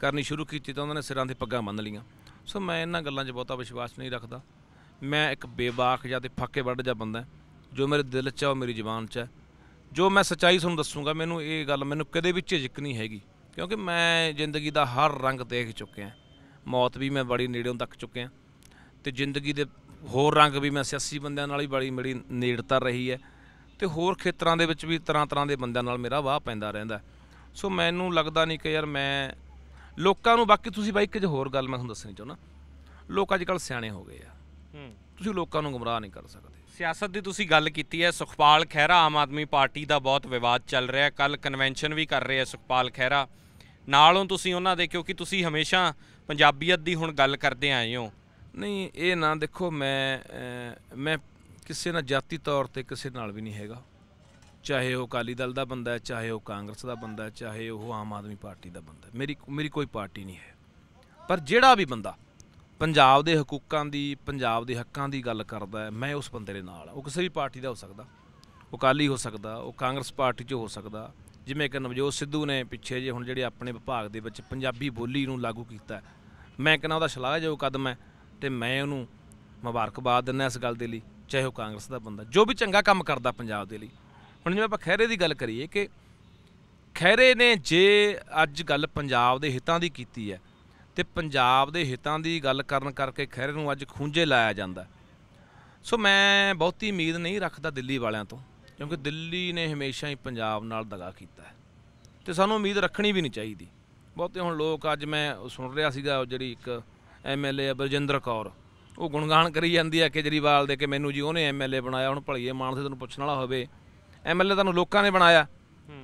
ਕਰਨੀ ਸ਼ੁਰੂ ਕੀਤੀ ਤਾਂ ਉਹਨਾਂ ਨੇ ਸਿਰਾਂ ਤੇ ਪੱਗਾਂ ਬੰਨ ਲੀਆਂ ਸੋ ਮੈਂ ਇਹਨਾਂ ਗੱਲਾਂ 'ਚ ਬਹੁਤਾ ਵਿਸ਼ਵਾਸ ਨਹੀਂ ਰੱਖਦਾ ਮੈਂ ਇੱਕ ਬੇਬਾਕ ਜਾਂ ਤੇ ਫੱਕੇ ਵੱਢ ਜਾਂ ਬੰਦਾ ਜੋ ਮੇਰੇ ਦਿਲ 'ਚ ਆ ਉਹ ਮੇਰੀ ਜ਼ੁਬਾਨ 'ਚ ਹੈ ਜੋ ਮੈਂ ਸੱਚਾਈ ਤੁਹਾਨੂੰ ਦੱਸੂਗਾ ਮੈਨੂੰ ਇਹ ਗੱਲ ਮੈਨੂੰ ਕਦੇ ਵੀ ਝਿਜਕ ਨਹੀਂ ਹੈਗੀ ਕਿਉਂਕਿ ਮੈਂ ਜ਼ਿੰਦਗੀ ਦਾ ਹਰ ਰੰਗ ਦੇਖ ਚੁੱਕਿਆ ਮੌਤ ਵੀ ਮੈਂ ਬੜੀ ਨੇੜੇੋਂ ਤੱਕ ਚੁੱਕਿਆ ਤੇ ਜ਼ਿੰਦਗੀ ਦੇ ਹੋਰ ਰੰਗ ਵੀ ਮੈਂ ਸਿਆਸੀ ਬੰਦਿਆਂ ਨਾਲ ਹੀ ਬੜੀ ਮੇਰੀ ਨੇੜਤਾ ਰਹੀ ਹੈ ਤੇ ਹੋਰ ਖੇਤਰਾਂ ਦੇ ਵਿੱਚ ਵੀ ਤਰ੍ਹਾਂ ਤਰ੍ਹਾਂ ਦੇ ਬੰਦਿਆਂ ਨਾਲ ਮੇਰਾ ਵਾਹ ਪੈਂਦਾ ਰਹਿੰਦਾ ਸੋ ਮੈਨੂੰ ਲੱਗਦਾ ਨਹੀਂ ਕਿ ਯਾਰ ਮੈਂ ਲੋਕਾਂ ਨੂੰ ਬਾਕੀ ਤੁਸੀਂ ਬਾਈ ਇੱਕ ਹੋਰ ਗੱਲ ਮੈਂ ਤੁਹਾਨੂੰ ਦੱਸਣੀ ਚਾਹੁੰਦਾ ਲੋਕ ਅੱਜ ਕੱਲ ਸਿਆਣੇ ਹੋ ਗਏ ਆ ਹੂੰ ਤੁਸੀਂ ਲੋਕਾਂ ਨੂੰ ਗੁੰਮਰਾਹ ਨਹੀਂ ਕਰ ਸਕਦੇ ਸਿਆਸਤ ਦੀ ਤੁਸੀਂ ਗੱਲ ਕੀਤੀ ਹੈ ਸੁਖਪਾਲ ਖਹਿਰਾ ਆਮ ਆਦਮੀ ਪਾਰਟੀ ਦਾ ਬਹੁਤ ਵਿਵਾਦ ਚੱਲ ਰਿਹਾ ਕੱਲ ਕਨਵੈਨਸ਼ਨ ਵੀ ਕਰ ਰਹੇ ਆ ਸੁਖਪਾਲ ਖਹਿਰਾ ਨਾਲੋਂ ਤੁਸੀਂ ਉਹਨਾਂ ਦੇ ਕਿਉਂਕਿ ਤੁਸੀਂ ਹਮੇਸ਼ਾ ਪੰਜਾਬੀਅਤ ਦੀ ਹੁਣ ਗੱਲ ਕਰਦੇ ਆਏ ਹੋ ਨਹੀਂ ਇਹ ਨਾ ਦੇਖੋ ਮੈਂ ਮੈਂ ਕਿਸੇ ਨਾਲ ਜਾਤੀ ਤੌਰ ਤੇ ਕਿਸੇ ਨਾਲ ਵੀ ਨਹੀਂ ਹੈਗਾ ਚਾਹੇ ਉਹ ਅਕਾਲੀ ਦਲ ਦਾ ਬੰਦਾ ਹੈ ਚਾਹੇ ਉਹ ਕਾਂਗਰਸ ਦਾ ਬੰਦਾ ਹੈ ਚਾਹੇ ਉਹ ਆਮ ਆਦਮੀ ਪਾਰਟੀ ਦਾ ਬੰਦਾ ਹੈ ਮੇਰੀ ਮੇਰੀ ਕੋਈ ਪਾਰਟੀ ਨਹੀਂ ਹੈ ਪਰ ਜਿਹੜਾ ਵੀ ਬੰਦਾ ਪੰਜਾਬ ਦੇ ਹਕੂਕਾਂ ਦੀ ਪੰਜਾਬ ਦੇ ਹੱਕਾਂ ਦੀ ਗੱਲ ਕਰਦਾ ਹੈ ਮੈਂ ਉਸ ਬੰਦੇ ਦੇ ਨਾਲ ਉਹ ਕਿਸੇ ਵੀ ਪਾਰਟੀ ਦਾ ਹੋ ਸਕਦਾ ਉਹ ਕਾਲੀ ਹੋ ਸਕਦਾ ਉਹ ਕਾਂਗਰਸ ਪਾਰਟੀ 'ਚ ਹੋ ਸਕਦਾ ਜਿਵੇਂ ਕਿ ਨਵਜੋਤ ਸਿੱਧੂ ਨੇ ਪਿੱਛੇ ਜੇ ਹੁਣ ਜਿਹੜੇ ਆਪਣੇ ਵਿਭਾਗ ਦੇ ਵਿੱਚ ਪੰਜਾਬੀ ਬੋਲੀ ਨੂੰ ਲਾਗੂ ਕੀਤਾ ਮੈਂ ਕਹਿੰਦਾ ਉਹਦਾ ਸ਼ਲਾਘਾਯੋਗ ਕਦਮ ਹੈ ਤੇ ਮੈਂ ਉਹਨੂੰ ਮੁਬਾਰਕਬਾਦ ਦਿੰਦਾ ਇਸ ਗੱਲ ਦੇ ਲਈ ਚਾਹੇ ਉਹ ਕਾਂਗਰਸ ਦਾ ਬੰਦਾ ਜੋ ਵੀ ਚੰਗਾ ਕੰਮ ਕਰਦਾ ਪੰਜਾਬ ਦੇ ਲਈ ਹੁਣ ਜਿਵੇਂ ਆਪਾਂ ਖੈਰੇ ਦੀ ਗੱਲ ਕਰੀਏ ਕਿ ਖੈਰੇ ਨੇ ਜੇ ਅੱਜ ਗੱਲ ਪੰਜਾਬ ਦੇ ਹਿੱਤਾਂ ਦੀ ਕੀਤੀ ਹੈ ਤੇ ਪੰਜਾਬ ਦੇ ਹਿੱਤਾਂ ਦੀ ਗੱਲ ਕਰਨ ਕਰਕੇ ਖੈਰੇ ਨੂੰ ਅੱਜ ਖੁੰਝੇ ਲਾਇਆ ਜਾਂਦਾ ਸੋ ਮੈਂ ਬਹੁਤੀ ਉਮੀਦ ਨਹੀਂ ਰੱਖਦਾ ਦਿੱਲੀ ਵਾਲਿਆਂ ਤੋਂ ਕਿਉਂਕਿ ਦਿੱਲੀ ਨੇ ਹਮੇਸ਼ਾ ਹੀ ਪੰਜਾਬ ਨਾਲ ਦਗਾ ਕੀਤਾ ਤੇ ਸਾਨੂੰ ਉਮੀਦ ਰੱਖਣੀ ਵੀ ਨਹੀਂ ਚਾਹੀਦੀ ਬਹੁਤੇ ਹੁਣ ਲੋਕ ਅੱਜ ਮੈਂ ਸੁਣ ਰਿਹਾ ਸੀਗਾ ਜਿਹੜੀ ਇੱਕ ਐਮਐਲਏ ਬਰਜਿੰਦਰ ਕੌਰ ਉਹ ਗੁਣਗਾਨ ਕਰੀ ਜਾਂਦੀ ਆ ਕੇਜਰੀਵਾਲ ਦੇ ਕਿ ਮੈਨੂੰ ਜੀ ਉਹਨੇ ਐਮਐਲਏ ਬਣਾਇਆ ਹੁਣ ਭਲੀਏ ਮਾਨਸੇ ਤੁਹਾਨੂੰ ਪੁੱਛਣ ਵਾਲਾ ਹੋਵੇ ਐਮਐਲਏ ਤੁਹਾਨੂੰ ਲੋਕਾਂ ਨੇ ਬਣਾਇਆ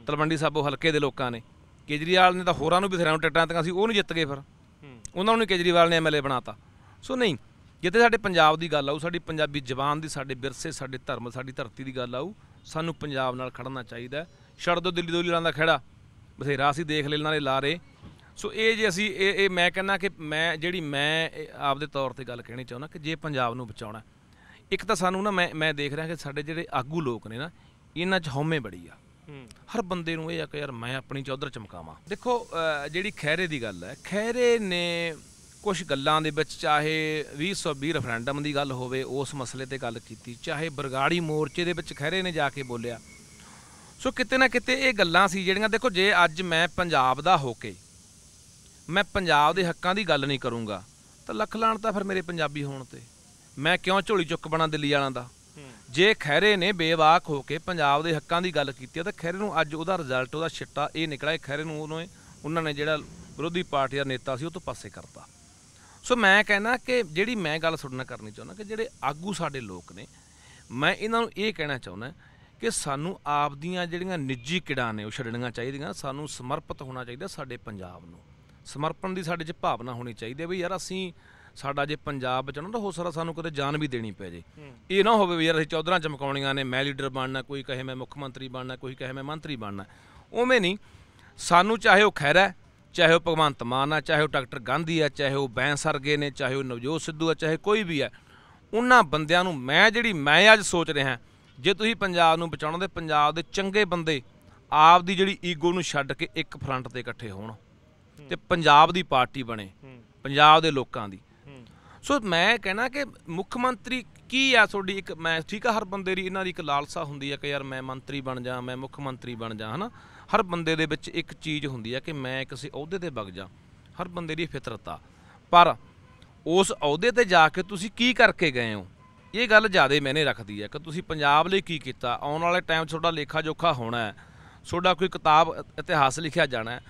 ਤਲਵੰਡੀ ਸਾਬੋ ਹਲਕੇ ਦੇ ਲੋਕਾਂ ਨੇ ਕੇਜਰੀਵਾਲ ਨੇ ਤਾਂ ਹੋਰਾਂ ਨੂੰ ਵੀ ਸਿਰਾਂ ਟੱਟਾਂ ਤੱਕ ਅਸੀਂ ਉਹ ਨੂੰ ਜਿੱਤ ਗਏ ਫਿਰ ਉਹਨਾਂ ਨੂੰ ਕੇਜਰੀਵਾਲ ਨੇ ਐਮਐਲਏ ਬਣਾਤਾ ਸੋ ਨਹੀਂ ਜਿੱਤੇ ਸਾਡੇ ਪੰਜਾਬ ਦੀ ਗੱਲ ਆਉ ਸਾਡੀ ਪੰਜਾਬੀ ਜ਼ਬਾਨ ਦੀ ਸਾਡੇ ਵਿਰਸੇ ਸਾਡੇ ਧਰਮ ਸਾਡੀ ਧਰਤੀ ਦੀ ਗੱਲ ਆਉ ਸਾਨੂੰ ਪੰਜਾਬ ਨਾਲ ਖੜਨਾ ਚਾਹੀਦਾ ਛੜ ਦੋ ਦਿੱਲੀ ਦੋਲੀ ਰਾਂ ਦਾ ਖੜਾ ਬਥੇਰਾ ਅਸੀਂ ਦੇਖ ਲੈ ਇਹਨਾਂ ਦੇ ਲਾਰੇ ਸੋ ਇਹ ਜੇ ਅਸੀਂ ਇਹ ਇਹ ਮੈਂ ਕਹਿੰਦਾ ਕਿ ਮੈਂ ਜਿਹੜੀ ਮੈਂ ਆਪਦੇ ਤੌਰ ਤੇ ਗੱਲ ਕਹਿਣੀ ਚਾਹੁੰਦਾ ਕਿ ਜੇ ਪੰਜਾਬ ਨੂੰ ਬਚਾਉਣਾ ਇੱਕ ਤਾਂ ਸਾਨੂੰ ਨਾ ਮੈਂ ਮੈਂ ਦੇਖ ਰਿਹਾ ਕਿ ਸਾਡੇ ਜਿਹੜੇ ਆਗੂ ਲੋਕ ਨੇ ਨਾ ਇਹਨਾਂ 'ਚ ਹਉਮੈ ਬੜੀ ਆ ਹਰ ਬੰਦੇ ਨੂੰ ਇਹ ਆ ਕਿ ਯਾਰ ਮੈਂ ਆਪਣੀ ਚੌਧਰ ਚਮਕਾਵਾਂ ਦੇਖੋ ਜਿਹੜੀ ਖੈਰੇ ਦੀ ਗੱਲ ਹੈ ਖੈਰੇ ਨੇ ਕੁਝ ਗੱਲਾਂ ਦੇ ਵਿੱਚ ਚਾਹੇ 2020 ਰੈਫਰੈਂਡਮ ਦੀ ਗੱਲ ਹੋਵੇ ਉਸ ਮਸਲੇ ਤੇ ਗੱਲ ਕੀਤੀ ਚਾਹੇ ਬਰਗਾੜੀ ਮੋਰਚੇ ਦੇ ਵਿੱਚ ਖੈਰੇ ਨੇ ਜਾ ਕੇ ਬੋਲਿਆ ਸੋ ਕਿਤੇ ਨਾ ਕਿਤੇ ਇਹ ਗੱਲਾਂ ਸੀ ਜਿਹੜੀਆਂ ਦੇਖੋ ਜੇ ਅੱਜ ਮੈਂ ਪੰਜਾਬ ਦਾ ਹੋ ਕੇ ਮੈਂ ਪੰਜਾਬ ਦੇ ਹੱਕਾਂ ਦੀ ਗੱਲ ਨਹੀਂ ਕਰੂੰਗਾ ਤਾਂ ਲੱਖ ਲਾਣ ਤਾਂ ਫਿਰ ਮੇਰੇ ਪੰਜਾਬੀ ਹੋਣ ਤੇ ਮੈਂ ਕਿਉਂ ਝੋਲੀ ਚੁੱਕ ਬਣਾ ਦਿੱਲੀ ਵਾਲਾਂ ਦਾ ਜੇ ਖੈਰੇ ਨੇ ਬੇਵਾਕ ਹੋ ਕੇ ਪੰਜਾਬ ਦੇ ਹੱਕਾਂ ਦੀ ਗੱਲ ਕੀਤੀ ਤਾਂ ਖੈਰੇ ਨੂੰ ਅੱਜ ਉਹਦਾ ਰਿਜ਼ਲਟ ਉਹਦਾ ਛਿੱਟਾ ਇਹ ਨਿਕਲਿਆ ਖੈਰੇ ਨੂੰ ਉਹਨੇ ਉਹਨਾਂ ਨੇ ਜਿਹੜਾ ਵਿਰੋਧੀ ਪਾਰਟੀ ਦਾ ਨੇਤਾ ਸੀ ਉਹ ਤੋਂ ਪਾਸੇ ਕਰਤਾ ਸੋ ਮੈਂ ਕਹਿੰਦਾ ਕਿ ਜਿਹੜੀ ਮੈਂ ਗੱਲ ਸੁਣਨਾ ਕਰਨੀ ਚਾਹੁੰਦਾ ਕਿ ਜਿਹੜੇ ਆਗੂ ਸਾਡੇ ਲੋਕ ਨੇ ਮੈਂ ਇਹਨਾਂ ਨੂੰ ਇਹ ਕਹਿਣਾ ਚਾਹੁੰਦਾ ਕਿ ਸਾਨੂੰ ਆਪ ਦੀਆਂ ਜਿਹੜੀਆਂ ਨਿੱਜੀ ਕਿੜਾਂ ਨੇ ਉਹ ਛੱਡਣੀਆਂ ਚਾਹੀਦੀਆਂ ਸਾਨੂੰ ਸਮਰਪਿਤ ਹੋਣਾ ਚਾਹੀਦਾ ਸਾਡੇ ਪੰਜਾਬ ਨੂੰ ਸਮਰਪਣ ਦੀ ਸਾਡੇ 'ਚ ਭਾਵਨਾ ਹੋਣੀ ਚਾਹੀਦੀ ਹੈ ਵੀ ਯਾਰ ਅਸੀਂ ਸਾਡਾ ਜੇ ਪੰਜਾਬ ਚ ਨਾ ਤਾਂ ਹੋ ਸਕਦਾ ਸਾਨੂੰ ਕਦੇ ਜਾਨ ਵੀ ਦੇਣੀ ਪੈ ਜੇ ਇਹ ਨਾ ਹੋਵੇ ਵੀ ਯਾਰ ਅਸੀਂ ਚੌਧਰਾਂ ਚਮਕਾਉਣੀਆਂ ਨੇ ਮੈਂ ਲੀਡਰ ਬਣਨਾ ਕੋਈ ਕਹੇ ਮੈਂ ਮੁੱਖ ਮੰਤਰੀ ਬਣਨਾ ਕੋਈ ਕਹੇ ਮੈਂ ਮੰਤਰੀ ਬਣਨਾ ਉਵੇਂ ਨਹੀਂ ਸਾਨੂੰ ਚਾਹੇ ਉਹ ਖੈਰਾ ਚਾਹੇ ਉਹ ਭਗਵੰਤ ਮਾਨ ਆ ਚਾਹੇ ਉਹ ਡਾਕਟਰ ਗਾਂਧੀ ਆ ਚਾਹੇ ਉਹ ਬੈਂਸ ਵਰਗੇ ਨੇ ਚਾਹੇ ਉਹ ਨਵਜੋਤ ਸਿੱਧੂ ਆ ਚਾਹੇ ਕੋਈ ਵੀ ਆ ਉਹਨਾਂ ਬੰਦਿਆਂ ਨੂੰ ਮੈਂ ਜਿਹੜੀ ਮੈਂ ਅੱਜ ਸੋਚ ਰਿਹਾ ਜੇ ਤੁਸੀਂ ਪੰਜਾਬ ਨੂੰ ਬਚਾਉਣਾ ਤੇ ਪੰਜਾਬ ਦੇ ਚੰਗੇ ਬੰਦੇ ਆਪ ਦੀ ਜਿਹੜੀ ਈਗੋ ਨੂੰ ਛੱਡ ਕੇ ਇੱਕ ਫਰੰਟ ਤੇ ਇਕੱਠੇ ਹੋਣ ਤੇ ਪੰਜਾਬ ਦੀ ਪਾਰਟੀ ਬਣੇ ਪੰਜਾਬ ਦੇ ਲੋਕਾਂ ਦੀ ਸੋ ਮੈਂ ਕਹਿਣਾ ਕਿ ਮੁੱਖ ਮੰਤਰੀ ਕੀ ਆ ਤੁਹਾਡੀ ਇੱਕ ਮੈਂ ਠੀਕ ਆ ਹਰ ਬੰਦੇ ਦੀ ਇਹਨਾਂ ਦੀ ਇੱਕ ਲਾਲਸਾ ਹੁੰਦੀ ਆ ਕਿ ਯਾਰ ਮੈਂ ਮੰਤਰੀ ਬਣ ਜਾ ਮੈਂ ਮੁੱਖ ਮੰਤਰੀ ਬਣ ਜਾ ਹਨਾ ਹਰ ਬੰਦੇ ਦੇ ਵਿੱਚ ਇੱਕ ਚੀਜ਼ ਹੁੰਦੀ ਆ ਕਿ ਮੈਂ ਕਿਸੇ ਅਹੁਦੇ ਤੇ ਵਗ ਜਾ ਹਰ ਬੰਦੇ ਦੀ ਫਿਤਰਤ ਆ ਪਰ ਉਸ ਅਹੁਦੇ ਤੇ ਜਾ ਕੇ ਤੁਸੀਂ ਕੀ ਕਰਕੇ ਗਏ ਹੋ ਇਹ ਗੱਲ ਜ਼ਿਆਦਾ ਮੈਨੇ ਰੱਖਦੀ ਆ ਕਿ ਤੁਸੀਂ ਪੰਜਾਬ ਲਈ ਕੀ ਕੀਤਾ ਆਉਣ ਵਾਲੇ ਟਾਈਮ 'ਚ ਤੁਹਾਡਾ ਲੇਖਾ ਜੋਖਾ ਹੋਣਾ ਹੈ ਤੁਹਾਡਾ ਕੋਈ ਕਿਤਾਬ ਇਤਿਹਾਸ ਲਿਖਿਆ ਜਾਣਾ ਹੈ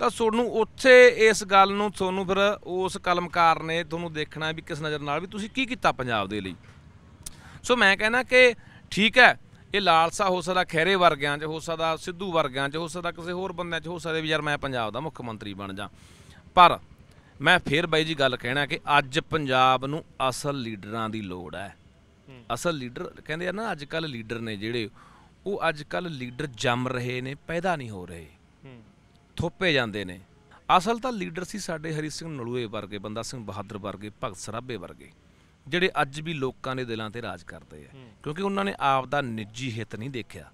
ਤਾਂ ਤੁਹਾਨੂੰ ਉੱਥੇ ਇਸ ਗੱਲ ਨੂੰ ਤੁਹਾਨੂੰ ਫਿਰ ਉਸ ਕਲਮਕਾਰ ਨੇ ਤੁਹਾਨੂੰ ਦੇਖਣਾ ਵੀ ਕਿਸ ਨਜ਼ਰ ਨਾਲ ਵੀ ਤੁਸੀਂ ਕੀ ਕੀਤਾ ਪੰਜਾਬ ਦੇ ਲਈ ਸੋ ਮੈਂ ਕਹਿੰਦਾ ਕਿ ਠੀਕ ਹੈ ਇਹ ਲਾਲਸਾ ਹੋ ਸਕਦਾ ਖੈਰੇ ਵਰਗਿਆਂ 'ਚ ਹੋ ਸਕਦਾ ਸਿੱਧੂ ਵਰਗਿਆਂ 'ਚ ਹੋ ਸਕਦਾ ਕਿਸੇ ਹੋਰ ਬੰਦਿਆਂ 'ਚ ਹੋ ਸਕਦਾ ਵੀ ਯਾਰ ਮੈਂ ਪੰਜਾਬ ਦਾ ਮੁੱਖ ਮੰਤਰੀ ਬਣ ਜਾ ਪਰ ਮੈਂ ਫੇਰ ਬਾਈ ਜੀ ਗੱਲ ਕਹਿਣਾ ਕਿ ਅੱਜ ਪੰਜਾਬ ਨੂੰ ਅਸਲ ਲੀਡਰਾਂ ਦੀ ਲੋੜ ਹੈ ਅਸਲ ਲੀਡਰ ਕਹਿੰਦੇ ਆ ਨਾ ਅੱਜ ਕੱਲ ਲੀਡਰ ਨੇ ਜਿਹੜੇ ਉਹ ਅੱਜ ਕੱਲ ਲੀਡਰ ਜੰਮ ਰਹੇ ਨੇ ਪੈਦਾ ਨਹੀਂ ਹੋ ਰਹੇ ਥੋਪੇ ਜਾਂਦੇ ਨੇ ਅਸਲ ਤਾਂ ਲੀਡਰ ਸੀ ਸਾਡੇ ਹਰੀ ਸਿੰਘ ਨਲੂਏ ਵਰਗੇ ਬੰਦਾ ਸਿੰਘ ਬਹਾਦਰ ਵਰਗੇ ਭਗਤ ਸਰਾਭੇ ਵਰਗੇ ਜਿਹੜੇ ਅੱਜ ਵੀ ਲੋਕਾਂ ਦੇ ਦਿਲਾਂ ਤੇ ਰਾਜ ਕਰਦੇ ਆ ਕਿਉਂਕਿ ਉਹਨਾਂ ਨੇ ਆਪ ਦਾ ਨਿੱਜੀ ਹਿੱਤ ਨਹੀਂ ਦੇਖਿਆ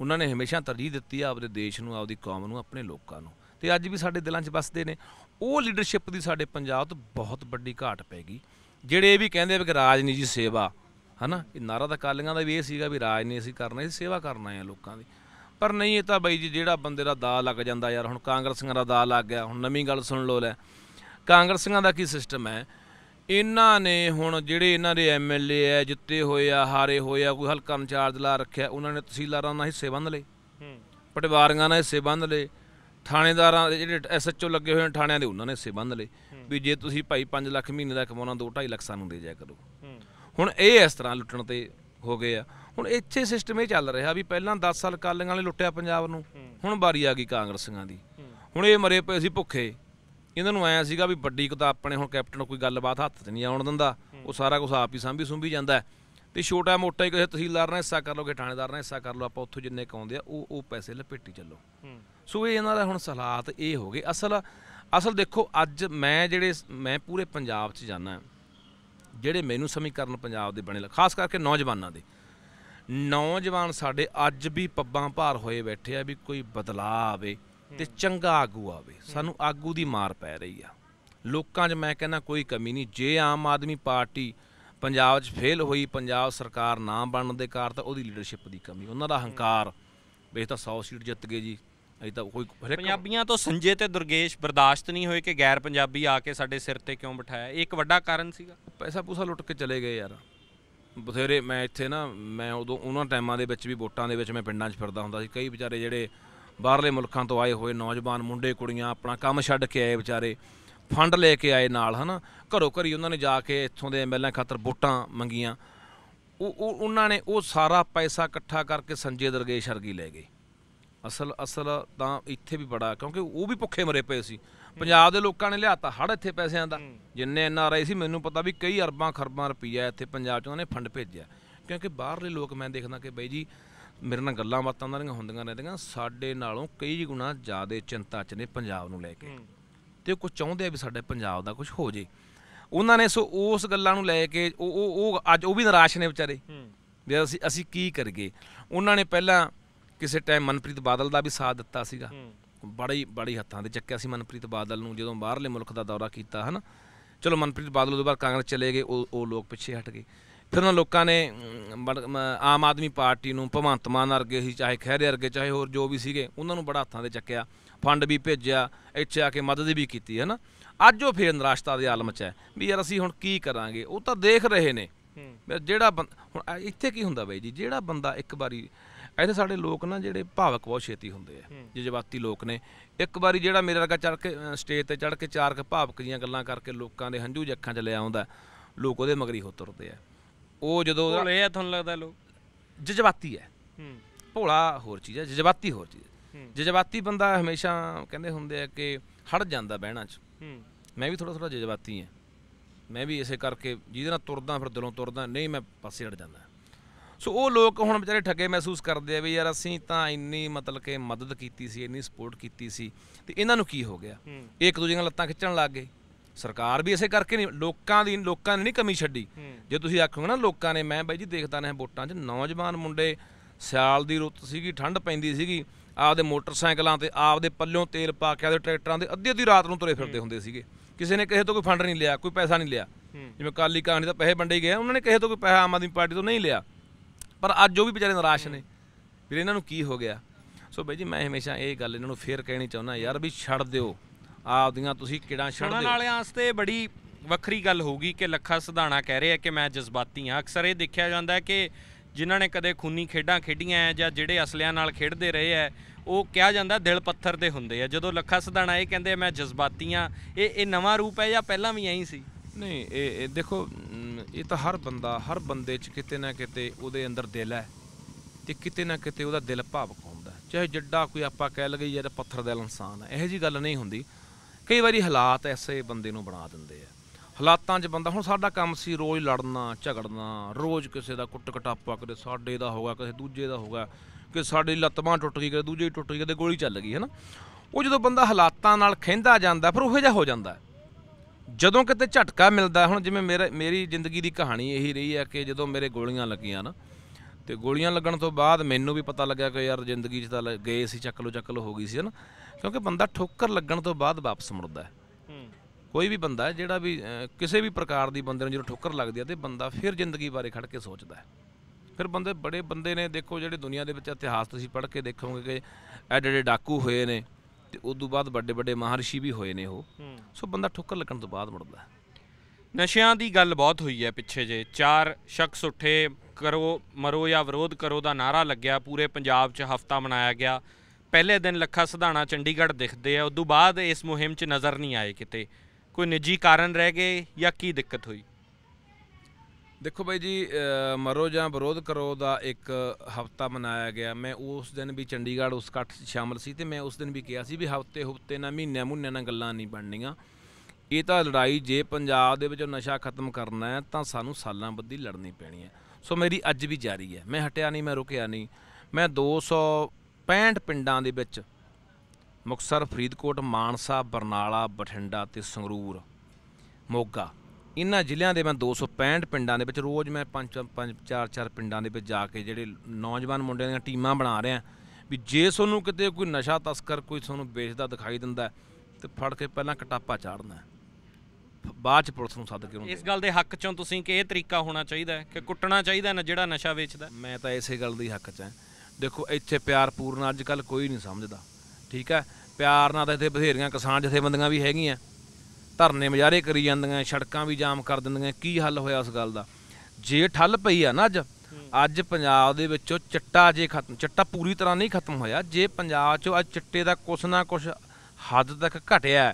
ਉਹਨਾਂ ਨੇ ਹਮੇਸ਼ਾ ਤਰਜੀਹ ਦਿੱਤੀ ਆ ਦੇ ਦੇਸ਼ ਨੂੰ ਆਪਦੀ ਕੌਮ ਨੂੰ ਆਪਣੇ ਲੋਕਾਂ ਨੂੰ ਤੇ ਅੱਜ ਵੀ ਸਾਡੇ ਦਿਲਾਂ 'ਚ ਵੱਸਦੇ ਨੇ ਉਹ ਲੀਡਰਸ਼ਿਪ ਦੀ ਸਾਡੇ ਪੰਜਾਬ ਤੋਂ ਬਹੁਤ ਵੱਡੀ ਘਾਟ ਪੈ ਗਈ ਜਿਹੜੇ ਇਹ ਵੀ ਕਹਿੰਦੇ ਆ ਕਿ ਰਾਜਨੀਤੀ ਸੇਵਾ ਹਨਾ ਇਹ ਨਾਰਾ ਤਾਂ ਕਾਲੀਆਂ ਦਾ ਵੀ ਇਹ ਸੀਗਾ ਵੀ ਰਾਜਨੀਤੀ ਅਸੀਂ ਕਰਨਾ ਹੈ ਸੇਵਾ ਕਰਨਾ ਹੈ ਲੋਕਾਂ ਦੀ ਪਰ ਨਹੀਂ ਇਹ ਤਾਂ ਬਾਈ ਜੀ ਜਿਹੜਾ ਬੰਦੇ ਦਾ ਦਾ ਲੱਗ ਜਾਂਦਾ ਯਾਰ ਹੁਣ ਕਾਂਗਰਸੀਆਂ ਦਾ ਦਾ ਲੱਗ ਗਿਆ ਹੁਣ ਨਵੀਂ ਗੱਲ ਸੁਣ ਲੋ ਲੈ ਕਾਂਗਰਸੀਆਂ ਦਾ ਕੀ ਸਿਸਟਮ ਹੈ ਇਹਨਾਂ ਨੇ ਹੁਣ ਜਿਹੜੇ ਇਹਨਾਂ ਦੇ ਐਮਐਲਏ ਐ ਜਿੱਤੇ ਹੋਏ ਆ ਹਾਰੇ ਹੋਏ ਆ ਕੋਈ ਹਲਕਾ ਇੰਚਾਰਜ ਲਾ ਰੱਖਿਆ ਉਹਨਾਂ ਨੇ ਤਹਿਸੀਲਦਾਰਾਂ ਨਾਲ ਹਿੱਸੇ ਬੰਨ ਲਏ ਪਟਵਾਰੀਆਂ ਨਾਲ ਹਿੱਸੇ ਬੰਨ ਲਏ ਥਾਣੇਦਾਰਾਂ ਜਿਹੜੇ ਐਸਐਚਓ ਲੱਗੇ ਹੋਏ ਨੇ ਥਾਣਿਆਂ ਦੇ ਉਹਨਾਂ ਨੇ ਹਿੱਸੇ ਬੰਨ ਲਏ ਵੀ ਜੇ ਤੁਸੀਂ ਭਾਈ 5 ਲੱਖ ਮਹੀਨੇ ਦਾ ਕਮਾਉਣਾ 2.5 ਲੱਖ ਸਾਨੂੰ ਦੇ ਜਾਇਆ ਕਰੋ ਹੁਣ ਇਹ ਇਸ ਤਰ੍ਹਾਂ ਲੁੱਟਣ ਤੇ ਹੋ ਗਏ ਆ ਹੁਣ ਇੱਥੇ ਸਿਸਟਮ ਇਹ ਚੱਲ ਰਿਹਾ ਵੀ ਪਹਿਲਾਂ 10 ਸਾਲ ਕਾਲੀਆਂ ਵਾਲੇ ਲੁੱਟਿਆ ਪੰਜਾਬ ਨੂੰ ਹੁਣ ਵਾਰੀ ਆ ਗਈ ਕਾਂਗਰਸੀਆਂ ਦੀ ਹੁਣ ਇਹ ਮਰੇ ਪਏ ਸੀ ਭੁੱਖੇ ਇਹਨਾਂ ਨੂੰ ਆਇਆ ਸੀਗਾ ਵੀ ਵੱਡੀ ਕੋ ਤਾਂ ਆਪਣੇ ਹੁਣ ਕੈਪਟਨ ਕੋਈ ਗੱਲਬਾਤ ਹੱਥ ਤੇ ਨਹੀਂ ਆਉਣ ਦਿੰਦਾ ਉਹ ਸਾਰਾ ਕੁਝ ਆਪ ਹੀ ਸੰਭੀ ਸੁੰਭੀ ਜਾਂਦਾ ਤੇ ਛੋਟਾ ਮੋਟਾ ਹੀ ਕਿਸੇ ਤਹਿਸੀਲਦਾਰ ਨਾਲ ਹਿੱਸਾ ਕਰ ਲੋਗੇ ਥਾਣੇਦਾਰ ਨਾਲ ਹਿੱਸਾ ਕਰ ਲੋ ਆਪਾਂ ਉੱਥੋਂ ਜਿੰਨੇ ਕਾਉਂਦੇ ਆ ਉਹ ਉਹ ਪੈਸੇ ਲਪੇਟੀ ਚੱਲੋ ਸੋ ਇਹ ਇਹਨਾਂ ਦਾ ਹੁਣ ਸਲਾਹਤ ਇਹ ਹੋ ਗਏ ਅਸਲ ਅਸਲ ਦੇਖੋ ਅੱਜ ਮੈਂ ਜਿਹੜੇ ਮੈਂ ਪੂਰੇ ਪੰਜਾਬ 'ਚ ਜਾਣਾ ਜਿਹੜੇ ਮੈਨੂੰ ਸਮੀਕਰਨ ਪੰਜਾਬ ਦੇ ਬਣੇ ਖਾਸ ਕਰਕੇ ਨੌਜਵਾਨਾਂ ਦੇ ਨੌਜਵਾਨ ਸਾਡੇ ਅੱਜ ਵੀ ਪੱਬਾਂ ਭਾਰ ਹੋਏ ਬੈਠੇ ਆ ਵੀ ਕੋਈ ਬਦਲਾਅ ਆਵੇ ਤੇ ਚੰਗਾ ਆਗੂ ਆਵੇ ਸਾਨੂੰ ਆਗੂ ਦੀ ਮਾਰ ਪੈ ਰਹੀ ਆ ਲੋਕਾਂ 'ਚ ਮੈਂ ਕਹਿੰਦਾ ਕੋਈ ਕਮੀ ਨਹੀਂ ਜੇ ਆਮ ਆਦਮੀ ਪਾਰਟੀ ਪੰਜਾਬ 'ਚ ਫੇਲ ਹੋਈ ਪੰਜਾਬ ਸਰਕਾਰ ਨਾ ਬਣਨ ਦੇ ਕਾਰਨ ਤਾਂ ਉਹਦੀ ਲੀਡਰਸ਼ਿਪ ਦੀ ਕਮੀ ਉਹਨਾਂ ਦਾ ਹੰਕਾਰ ਵੇਖ ਤਾਂ 100 ਸੀਟ ਜਿੱਤ ਗਏ ਜੀ ਅਜੇ ਤਾਂ ਕੋਈ ਪੰਜਾਬੀਆਂ ਤੋਂ ਸੰਜੇ ਤੇ ਦੁਰਗੇਸ਼ ਬਰਦਾਸ਼ਤ ਨਹੀਂ ਹੋਏ ਕਿ ਗੈਰ ਪੰਜਾਬੀ ਆ ਕੇ ਸਾਡੇ ਸਿਰ ਤੇ ਕਿਉਂ ਬਿਠਾਇਆ ਇਹ ਇੱਕ ਵੱਡਾ ਕਾਰਨ ਸੀਗਾ ਪੈਸਾ ਪੂਸਾ ਲੁੱਟ ਕੇ ਚਲੇ ਗਏ ਯਾਰ ਬਥੇਰੇ ਮੈਂ ਇੱਥੇ ਨਾ ਮੈਂ ਉਦੋਂ ਉਹਨਾਂ ਟਾਈਮਾਂ ਦੇ ਵਿੱਚ ਵੀ ਵੋਟਾਂ ਦੇ ਵਿੱਚ ਮੈਂ ਪਿੰਡਾਂ 'ਚ ਫਿਰਦਾ ਹੁੰਦਾ ਸੀ ਕਈ ਵਿਚਾਰੇ ਜਿਹੜੇ ਬਾਹਰਲੇ ਮੁਲਕਾਂ ਤੋਂ ਆਏ ਹੋਏ ਨੌਜਵਾਨ ਮੁੰਡੇ ਕੁੜੀਆਂ ਆਪਣਾ ਕੰਮ ਛੱਡ ਕੇ ਆਏ ਵਿਚਾਰੇ ਫੰਡ ਲੈ ਕੇ ਆਏ ਨਾਲ ਹਨਾ ਘਰੋ ਘਰੀ ਉਹਨਾਂ ਨੇ ਜਾ ਕੇ ਇੱਥੋਂ ਦੇ ਐਮਐਲਏ ਖਾਤਰ ਵੋਟਾਂ ਮੰਗੀਆਂ ਉਹ ਉਹਨਾਂ ਨੇ ਉਹ ਸਾਰਾ ਪੈਸਾ ਇਕੱਠਾ ਕਰਕੇ ਸੰਜੇ ਦਰਗੇਸ਼ ਲੈ ਗਏ ਅਸਲ ਅਸਲ ਤਾਂ ਇੱਥੇ ਵੀ ਬੜਾ ਕਿਉਂਕਿ ਉਹ ਵੀ ਭੁੱਖੇ ਮਰੇ ਪਏ ਸੀ ਪੰਜਾਬ ਦੇ ਲੋਕਾਂ ਨੇ ਲਿਆਤਾ ਹੜ ਇੱਥੇ ਪੈਸਿਆਂ ਦਾ ਜਿੰਨੇ ਐਨ ਆਰ ਆਈ ਸੀ ਮੈਨੂੰ ਪਤਾ ਵੀ ਕਈ ਅਰਬਾਂ ਖਰਬਾਂ ਰੁਪਈਆ ਇੱਥੇ ਪੰਜਾਬ 'ਚ ਉਹਨਾਂ ਨੇ ਫੰਡ ਭੇਜਿਆ ਕਿਉਂਕਿ ਬਾਹਰਲੇ ਲੋਕ ਮੈਂ ਦੇਖਦਾ ਕਿ ਬਈ ਜੀ ਮੇਰੇ ਨਾਲ ਗੱਲਾਂ ਬਾਤਾਂ ਉਹਨਾਂ ਦੀਆਂ ਹੁੰਦੀਆਂ ਰਹਿੰਦੀਆਂ ਸਾਡੇ ਨਾਲੋਂ ਕਈ ਗੁਣਾ ਜ਼ਿਆਦਾ ਚਿੰਤਾ 'ਚ ਨੇ ਪੰਜਾਬ ਨੂੰ ਲੈ ਕੇ ਤੇ ਕੁਝ ਚਾਹੁੰਦੇ ਆ ਵੀ ਸਾਡੇ ਪੰਜਾਬ ਦਾ ਕੁਝ ਹੋ ਜੇ ਉਹਨਾਂ ਨੇ ਸੋ ਉਸ ਗੱਲਾਂ ਨੂੰ ਲੈ ਕੇ ਉਹ ਉਹ ਅੱਜ ਉਹ ਵੀ ਨਿਰਾਸ਼ ਨੇ ਵਿਚਾਰੇ ਵੀ ਅਸੀਂ ਅਸੀਂ ਕੀ ਕਰੀਏ ਉਹਨਾਂ ਨੇ ਪਹਿਲਾਂ ਕਿਸੇ ਟਾਈਮ ਮਨਪ੍ਰੀਤ ਬਾਦਲ ਦਾ ਵੀ ਸਾਥ ਦਿੱਤਾ ਸੀਗਾ ਬੜੇ ਬੜੀ ਹੱਥਾਂ ਦੇ ਚੱਕਿਆ ਸੀ ਮਨਪ੍ਰੀਤ ਬਾਦਲ ਨੂੰ ਜਦੋਂ ਬਾਹਰਲੇ ਮੁਲਕ ਦਾ ਦੌਰਾ ਕੀਤਾ ਹਨ ਚਲੋ ਮਨਪ੍ਰੀਤ ਬਾਦਲ ਉਹਦੇ ਬਾਅਦ ਕਾਂਗਰਸ ਚਲੇ ਗਏ ਉਹ ਉਹ ਲੋਕ ਪਿੱਛੇ ਹਟ ਗਏ ਫਿਰ ਉਹਨਾਂ ਲੋਕਾਂ ਨੇ ਆਮ ਆਦਮੀ ਪਾਰਟੀ ਨੂੰ ਭਵੰਤ ਮਾਨ ਅਰਗੇ ਸੀ ਚਾਹੇ ਖੈਰੇ ਅਰਗੇ ਚਾਹੇ ਹੋਰ ਜੋ ਵੀ ਸੀਗੇ ਉਹਨਾਂ ਨੂੰ ਬੜਾ ਹੱਥਾਂ ਦੇ ਚੱਕਿਆ ਫੰਡ ਵੀ ਭੇਜਿਆ ਇੱਥੇ ਆ ਕੇ ਮਦਦ ਵੀ ਕੀਤੀ ਹੈ ਨਾ ਅੱਜ ਉਹ ਫੇਰ ਨਿਰਾਸ਼ਤਾ ਦੇ ਆਲਮ 'ਚ ਹੈ ਵੀ ਯਾਰ ਅਸੀਂ ਹੁਣ ਕੀ ਕਰਾਂਗੇ ਉਹ ਤਾਂ ਦੇਖ ਰਹੇ ਨੇ ਜਿਹੜਾ ਹੁਣ ਇੱਥੇ ਕੀ ਹੁੰਦਾ ਬਾਈ ਜੀ ਜਿਹੜਾ ਬੰਦਾ ਇੱਕ ਵਾਰੀ ਇੱਥੇ ਸਾਡੇ ਲੋਕ ਨਾ ਜਿਹੜੇ ਭਾਵਕ ਬਹੁਤ ਛੇਤੀ ਹੁੰਦੇ ਆ ਜਜ਼ਬਾਤੀ ਲੋਕ ਨੇ ਇੱਕ ਵਾਰੀ ਜਿਹੜਾ ਮੇਰੇ ਵਰਗਾ ਚੜ ਕੇ ਸਟੇਜ ਤੇ ਚੜ ਕੇ ਚਾਰਕ ਭਾਵਕ ਜੀਆਂ ਗੱਲਾਂ ਕਰਕੇ ਲੋਕਾਂ ਦੇ ਹੰਝੂ ਜੱਖਾਂ 'ਚ ਲੈ ਆਉਂਦਾ ਲੋਕ ਉਹਦੇ ਮਗਰੀ ਹੋ ਤੁਰਦੇ ਆ ਉਹ ਜਦੋਂ ਭੋਲੇ ਆ ਤੁਹਾਨੂੰ ਲੱਗਦਾ ਲੋਕ ਜਜ਼ਬਾਤੀ ਹੈ ਭੋਲਾ ਹੋਰ ਚੀਜ਼ ਹੈ ਜਜ਼ਬਾਤੀ ਹੋਰ ਚੀਜ਼ ਹੈ ਜਜ਼ਬਾਤੀ ਬੰਦਾ ਹਮੇਸ਼ਾ ਕਹਿੰਦੇ ਹੁੰਦੇ ਆ ਕਿ ਹੜ ਜਾਂਦਾ ਬਹਿਣਾ 'ਚ ਮੈਂ ਵੀ ਥੋੜਾ ਥੋੜਾ ਜਜ਼ਬਾਤੀ ਹਾਂ ਮੈਂ ਵੀ ਇਸੇ ਕਰਕੇ ਜਿਹਦੇ ਨਾਲ ਤੁਰਦਾ ਫਿਰ ਦਿਲੋਂ ਤੁਰਦਾ ਨਹੀਂ ਮੈਂ ਪਾਸੇ ਹਟ ਜਾਂਦਾ ਸੋ ਉਹ ਲੋਕ ਹੁਣ ਵਿਚਾਰੇ ਠੱਗੇ ਮਹਿਸੂਸ ਕਰਦੇ ਆ ਵੀ ਯਾਰ ਅਸੀਂ ਤਾਂ ਇੰਨੀ ਮਤਲਬ ਕਿ ਮਦਦ ਕੀਤੀ ਸੀ ਇੰਨੀ ਸਪੋਰਟ ਕੀਤੀ ਸੀ ਤੇ ਇਹਨਾਂ ਨੂੰ ਕੀ ਹੋ ਗਿਆ ਇੱਕ ਦੂਜੇ ਦੀਆਂ ਲੱਤਾਂ ਖਿੱਚਣ ਲੱਗ ਗਏ ਸਰਕਾਰ ਵੀ ਐਸੇ ਕਰਕੇ ਨਹੀਂ ਲੋਕਾਂ ਦੀ ਲੋਕਾਂ ਨੇ ਨਹੀਂ ਕਮੀ ਛੱਡੀ ਜੇ ਤੁਸੀਂ ਆਖੋਗੇ ਨਾ ਲੋਕਾਂ ਨੇ ਮੈਂ ਬਾਈ ਜੀ ਦੇਖਦਾ ਨਾ ਵੋਟਾਂ 'ਚ ਨੌਜਵਾਨ ਮੁੰਡੇ ਸਿਆਲ ਦੀ ਰੁੱਤ ਸੀਗੀ ਠੰਡ ਪੈਂਦੀ ਸੀਗੀ ਆਪਦੇ ਮੋਟਰਸਾਈਕਲਾਂ ਤੇ ਆਪਦੇ ਪੱਲਿਓਂ ਤੇਲ ਪਾ ਕੇ ਆਪਦੇ ਟਰੈਕਟਰਾਂ ਦੇ ਅੱਧੀ ਅੱਧੀ ਰਾਤ ਨੂੰ ਤੁਰੇ ਫਿਰਦੇ ਹੁੰਦੇ ਸੀਗੇ ਕਿਸੇ ਨੇ ਕਿਸੇ ਤੋਂ ਕੋਈ ਫੰਡ ਨਹੀਂ ਲਿਆ ਕੋਈ ਪੈਸਾ ਨਹੀਂ ਲਿਆ ਜਿਵੇਂ ਕਾਲੀ ਕਾਂਗਰਸ ਦਾ ਪੈਸੇ ਵੰਡੇ ਗਏ ਉਹਨਾਂ ਨੇ ਕਿਸੇ ਤੋਂ ਕੋਈ ਪੈਸਾ ਆਮ ਆਦਮੀ ਪਾਰਟੀ ਤੋਂ ਨਹੀਂ ਲਿਆ ਪਰ ਅੱਜ ਉਹ ਵੀ ਵਿਚਾਰੇ ਨਿਰਾਸ਼ ਨੇ ਵੀਰ ਇਹਨਾਂ ਨੂੰ ਕੀ ਹੋ ਗਿਆ ਸੋ ਬਾਈ ਜੀ ਮੈਂ ਹਮੇਸ਼ਾ ਇਹ ਗੱਲ ਇਹਨਾਂ ਨੂੰ ਫੇਰ ਕਹਿਣੀ ਚਾਹੁੰਦਾ ਯਾਰ ਵੀ ਛੱਡ ਦਿਓ ਆਪਦੀਆਂ ਤੁਸੀਂ ਕਿਹੜਾ ਛੱਡ ਦਿਓ ਉਹਨਾਂ ਵਾਲਿਆਂ ਵਾਸਤੇ ਬੜੀ ਵੱਖਰੀ ਗੱਲ ਹੋਊਗੀ ਕਿ ਲੱਖਾ ਸਧਾਣਾ ਕਹਿ ਰਿਹਾ ਕਿ ਮੈਂ ਜਜ਼ਬਾਤੀ ਹਾਂ ਅਕਸਰ ਇਹ ਦੇਖਿਆ ਜਾਂਦਾ ਹੈ ਕਿ ਜਿਨ੍ਹਾਂ ਨੇ ਕਦੇ ਖੂਨੀ ਖੇਡਾਂ ਖੇਡੀਆਂ ਜਾਂ ਜਿਹੜੇ ਅਸਲਿਆਂ ਨਾਲ ਖੇਡਦੇ ਰਹੇ ਆ ਉਹ ਕਿਹਾ ਜਾਂਦਾ ਦਿਲ ਪੱਥਰ ਦੇ ਹੁੰਦੇ ਆ ਜਦੋਂ ਲੱਖਾ ਸਧਾਣਾ ਇਹ ਕਹਿੰਦੇ ਮੈਂ ਜਜ਼ਬਾਤੀ ਆ ਇਹ ਇਹ ਨਵਾਂ ਰੂਪ ਹੈ ਜਾਂ ਪਹਿਲਾਂ ਵੀ ਐਂ ਸੀ ਨਹੀਂ ਇਹ ਦੇਖੋ ਇਹ ਤਾਂ ਹਰ ਬੰਦਾ ਹਰ ਬੰਦੇ 'ਚ ਕਿਤੇ ਨਾ ਕਿਤੇ ਉਹਦੇ ਅੰਦਰ ਦਿਲ ਹੈ ਤੇ ਕਿਤੇ ਨਾ ਕਿਤੇ ਉਹਦਾ ਦਿਲ ਭਾਵਕ ਹੁੰਦਾ ਚਾਹੇ ਜਿੱਡਾ ਕੋਈ ਆਪਾਂ ਕਹਿ ਲਗੇ ਯਾਰ ਪੱਥਰ ਦਿਲ ਇਨਸਾਨ ਹੈ ਇਹੋ ਜੀ ਗੱਲ ਨਹੀਂ ਹੁੰਦੀ ਕਈ ਵਾਰੀ ਹਾਲਾਤ ਐਸੇ ਬੰਦੇ ਨੂੰ ਬਣਾ ਦਿੰਦੇ ਆ ਹਾਲਾਤਾਂ 'ਚ ਬੰਦਾ ਹੁਣ ਸਾਡਾ ਕੰਮ ਸੀ ਰੋਜ਼ ਲੜਨਾ ਝਗੜਨਾ ਰੋਜ਼ ਕਿਸੇ ਦਾ ਕੁੱਟ ਕਟਾਪਾ ਕਰੇ ਸਾਡੇ ਦਾ ਹੋਗਾ ਕਿਸੇ ਦੂਜੇ ਦਾ ਹੋਗਾ ਕਿ ਸਾਡੀ ਲੱਤਾਂ ਟੁੱਟ ਗਈ ਕਦੇ ਦੂਜੇ ਟੁੱਟ ਗਈ ਕਦੇ ਗੋਲੀ ਚੱਲ ਗਈ ਹੈ ਨਾ ਉਹ ਜਦੋਂ ਬੰਦਾ ਹਾਲਾਤਾਂ ਨਾਲ ਖੇਂਦਾ ਜਾਂਦਾ ਫਿਰ ਉਹੋ ਜਿਹਾ ਹੋ ਜਾਂਦਾ ਜਦੋਂ ਕਿਤੇ ਝਟਕਾ ਮਿਲਦਾ ਹੁਣ ਜਿਵੇਂ ਮੇਰੇ ਮੇਰੀ ਜ਼ਿੰਦਗੀ ਦੀ ਕਹਾਣੀ ਇਹੀ ਰਹੀ ਹੈ ਕਿ ਜਦੋਂ ਮੇਰੇ ਗੋਲੀਆਂ ਲੱਗੀਆਂ ਨਾ ਤੇ ਗੋਲੀਆਂ ਲੱਗਣ ਤੋਂ ਬਾਅਦ ਮੈਨੂੰ ਵੀ ਪਤਾ ਲੱਗਿਆ ਕਿ ਯਾਰ ਜ਼ਿੰਦਗੀ 'ਚ ਤਾਂ ਗਏ ਸੀ ਚੱਕ ਲੋ ਚੱਕ ਲੋ ਹੋ ਗਈ ਸੀ ਨਾ ਕਿਉਂਕਿ ਬੰਦਾ ਠੋਕਰ ਲੱਗਣ ਤੋਂ ਬਾਅਦ ਵਾਪਸ ਮੁੜਦਾ ਹੈ ਕੋਈ ਵੀ ਬੰਦਾ ਜਿਹੜਾ ਵੀ ਕਿਸੇ ਵੀ ਪ੍ਰਕਾਰ ਦੀ ਬੰਦੇ ਨੂੰ ਜਦੋਂ ਠੋਕਰ ਲੱਗਦੀ ਹੈ ਤੇ ਬੰਦਾ ਫਿਰ ਜ਼ਿੰਦਗੀ ਬਾਰੇ ਖੜ ਕੇ ਸੋਚਦਾ ਹੈ ਫਿਰ ਬੰਦੇ ਬੜੇ ਬੰਦੇ ਨੇ ਦੇਖੋ ਜਿਹੜੇ ਦੁਨੀਆ ਦੇ ਵਿੱਚ ਇਤਿਹਾਸ ਤੁਸੀਂ ਪੜ੍ਹ ਕੇ ਦੇਖੋਗੇ ਕਿ ਐਡੇ ਡਾਕੂ ਹੋਏ ਨੇ ਤੇ ਉਸ ਤੋਂ ਬਾਅਦ ਵੱਡੇ ਵੱਡੇ ਮਹਾਰਸ਼ੀ ਵੀ ਹੋਏ ਨੇ ਉਹ ਸੋ ਬੰਦਾ ਠੁੱਕਰ ਲੱਗਣ ਤੋਂ ਬਾਅਦ ਮੁੜਦਾ ਨਸ਼ਿਆਂ ਦੀ ਗੱਲ ਬਹੁਤ ਹੋਈ ਹੈ ਪਿੱਛੇ ਜੇ ਚਾਰ ਸ਼ਖਸ ਉੱਠੇ ਕਰੋ ਮਰੋ ਜਾਂ ਵਿਰੋਧ ਕਰੋ ਦਾ ਨਾਰਾ ਲੱਗਿਆ ਪੂਰੇ ਪੰਜਾਬ 'ਚ ਹਫਤਾ ਮਨਾਇਆ ਗਿਆ ਪਹਿਲੇ ਦਿਨ ਲੱਖਾ ਸਧਾਣਾ ਚੰਡੀਗੜ੍ਹ ਦਿਖਦੇ ਆ ਉਸ ਤੋਂ ਬਾਅਦ ਇਸ ਮੁਹਿੰਮ 'ਚ ਨਜ਼ਰ ਨਹੀਂ ਆਏ ਕਿਤੇ ਕੋਈ ਨਿੱਜੀ ਕਾਰਨ ਰਹਿ ਗਏ ਜਾਂ ਕੀ ਦਿੱਕਤ ਹੋਈ ਦੇਖੋ ਬਾਈ ਜੀ ਮਰੋ ਜਾਂ ਵਿਰੋਧ ਕਰੋ ਦਾ ਇੱਕ ਹਫਤਾ ਮਨਾਇਆ ਗਿਆ ਮੈਂ ਉਸ ਦਿਨ ਵੀ ਚੰਡੀਗੜ੍ਹ ਉਸ ਇਕੱਠ 'ਚ ਸ਼ਾਮਲ ਸੀ ਤੇ ਮੈਂ ਉਸ ਦਿਨ ਵੀ ਕਿਹਾ ਸੀ ਵੀ ਹਫਤੇ ਹਫਤੇ ਨਾ ਮਹੀਨੇ ਮੁੰਨੇ ਨਾ ਗੱਲਾਂ ਨਹੀਂ ਬਣਨੀਆਂ ਇਹ ਤਾਂ ਲੜਾਈ ਜੇ ਪੰਜਾਬ ਦੇ ਵਿੱਚੋਂ ਨਸ਼ਾ ਖਤਮ ਕਰਨਾ ਹੈ ਤਾਂ ਸਾਨੂੰ ਸਾਲਾਂ ਬੱਧੀ ਲੜਨੀ ਪੈਣੀ ਹੈ ਸੋ ਮੇਰੀ ਅੱਜ ਵੀ ਜਾਰੀ ਹੈ ਮੈਂ ਹਟਿਆ ਨਹੀਂ ਮੈਂ ਰੁਕਿਆ ਨਹੀਂ ਮੈਂ 265 ਪਿੰਡਾਂ ਦੇ ਵਿੱਚ ਮੁਕਸਰ ਫਰੀਦਕੋਟ ਮਾਨਸਾ ਬਰਨਾਲਾ ਬਠਿੰਡਾ ਤੇ ਸੰਗਰੂਰ ਮੋਗਾ ਇਹਨਾਂ ਜ਼ਿਲ੍ਹਿਆਂ ਦੇ ਮੈਂ 265 ਪਿੰਡਾਂ ਦੇ ਵਿੱਚ ਰੋਜ਼ ਮੈਂ ਪੰਜ ਪੰਜ ਚਾਰ ਚਾਰ ਪਿੰਡਾਂ ਦੇ ਵਿੱਚ ਜਾ ਕੇ ਜਿਹੜੇ ਨੌਜਵਾਨ ਮੁੰਡਿਆਂ ਦੀਆਂ ਟੀਮਾਂ ਬਣਾ ਰਿਹਾ ਵੀ ਜੇ ਤੁਹਾਨੂੰ ਕਿਤੇ ਕੋਈ ਨਸ਼ਾ ਤਸਕਰ ਕੋਈ ਤੁਹਾਨੂੰ ਵੇਚਦਾ ਦਿਖਾਈ ਦਿੰਦਾ ਤੇ ਫੜ ਕੇ ਪਹਿਲਾਂ ਕਟਾਪਾ ਚਾੜਨਾ ਬਾਅਦ ਚ ਪੁਲਿਸ ਨੂੰ ਸੱਦ ਕੇ ਉਹਨੂੰ ਇਸ ਗੱਲ ਦੇ ਹੱਕ ਚੋਂ ਤੁਸੀਂ ਕਿ ਇਹ ਤਰੀਕਾ ਹੋਣਾ ਚਾਹੀਦਾ ਹੈ ਕਿ ਕੁੱਟਣਾ ਚਾਹੀਦਾ ਨਾ ਜਿਹੜਾ ਨਸ਼ਾ ਵੇਚਦਾ ਮੈਂ ਤਾਂ ਇਸੇ ਗੱਲ ਦੀ ਹੱਕ 'ਚ ਹਾਂ ਦੇਖੋ ਇੱਥੇ ਪਿਆਰ ਪੂਰਨ ਅੱਜ ਕੱਲ ਕੋਈ ਨਹੀਂ ਸਮਝਦਾ ਠੀਕ ਹੈ ਪਿਆਰ ਨਾਲ ਤਾਂ ਇੱਥੇ ਬਥੇਰੀਆਂ ਕਿਸਾਨ ਜਥੇਬੰਦੀਆਂ ਵੀ ਹੈਗੀਆਂ ਧਰਨੇ ਮਜਾਰੇ ਕਰੀ ਜਾਂਦੀਆਂ ਸੜਕਾਂ ਵੀ ਜਾਮ ਕਰ ਦਿੰਦੀਆਂ ਕੀ ਹੱਲ ਹੋਇਆ ਉਸ ਗੱਲ ਦਾ ਜੇ ਠੱਲ ਪਈ ਆ ਨਾ ਅੱਜ ਅੱਜ ਪੰਜਾਬ ਦੇ ਵਿੱਚੋਂ ਚਿੱਟਾ ਜੇ ਖਤਮ ਚਿੱਟਾ ਪੂਰੀ ਤਰ੍ਹਾਂ ਨਹੀਂ ਖਤਮ ਹੋਇਆ ਜੇ ਪੰਜਾਬ 'ਚੋਂ ਅੱਜ ਚਿੱਟੇ ਦਾ ਕੁਛ ਨਾ ਕੁਛ ਹੱਦ ਤੱਕ ਘਟਿਆ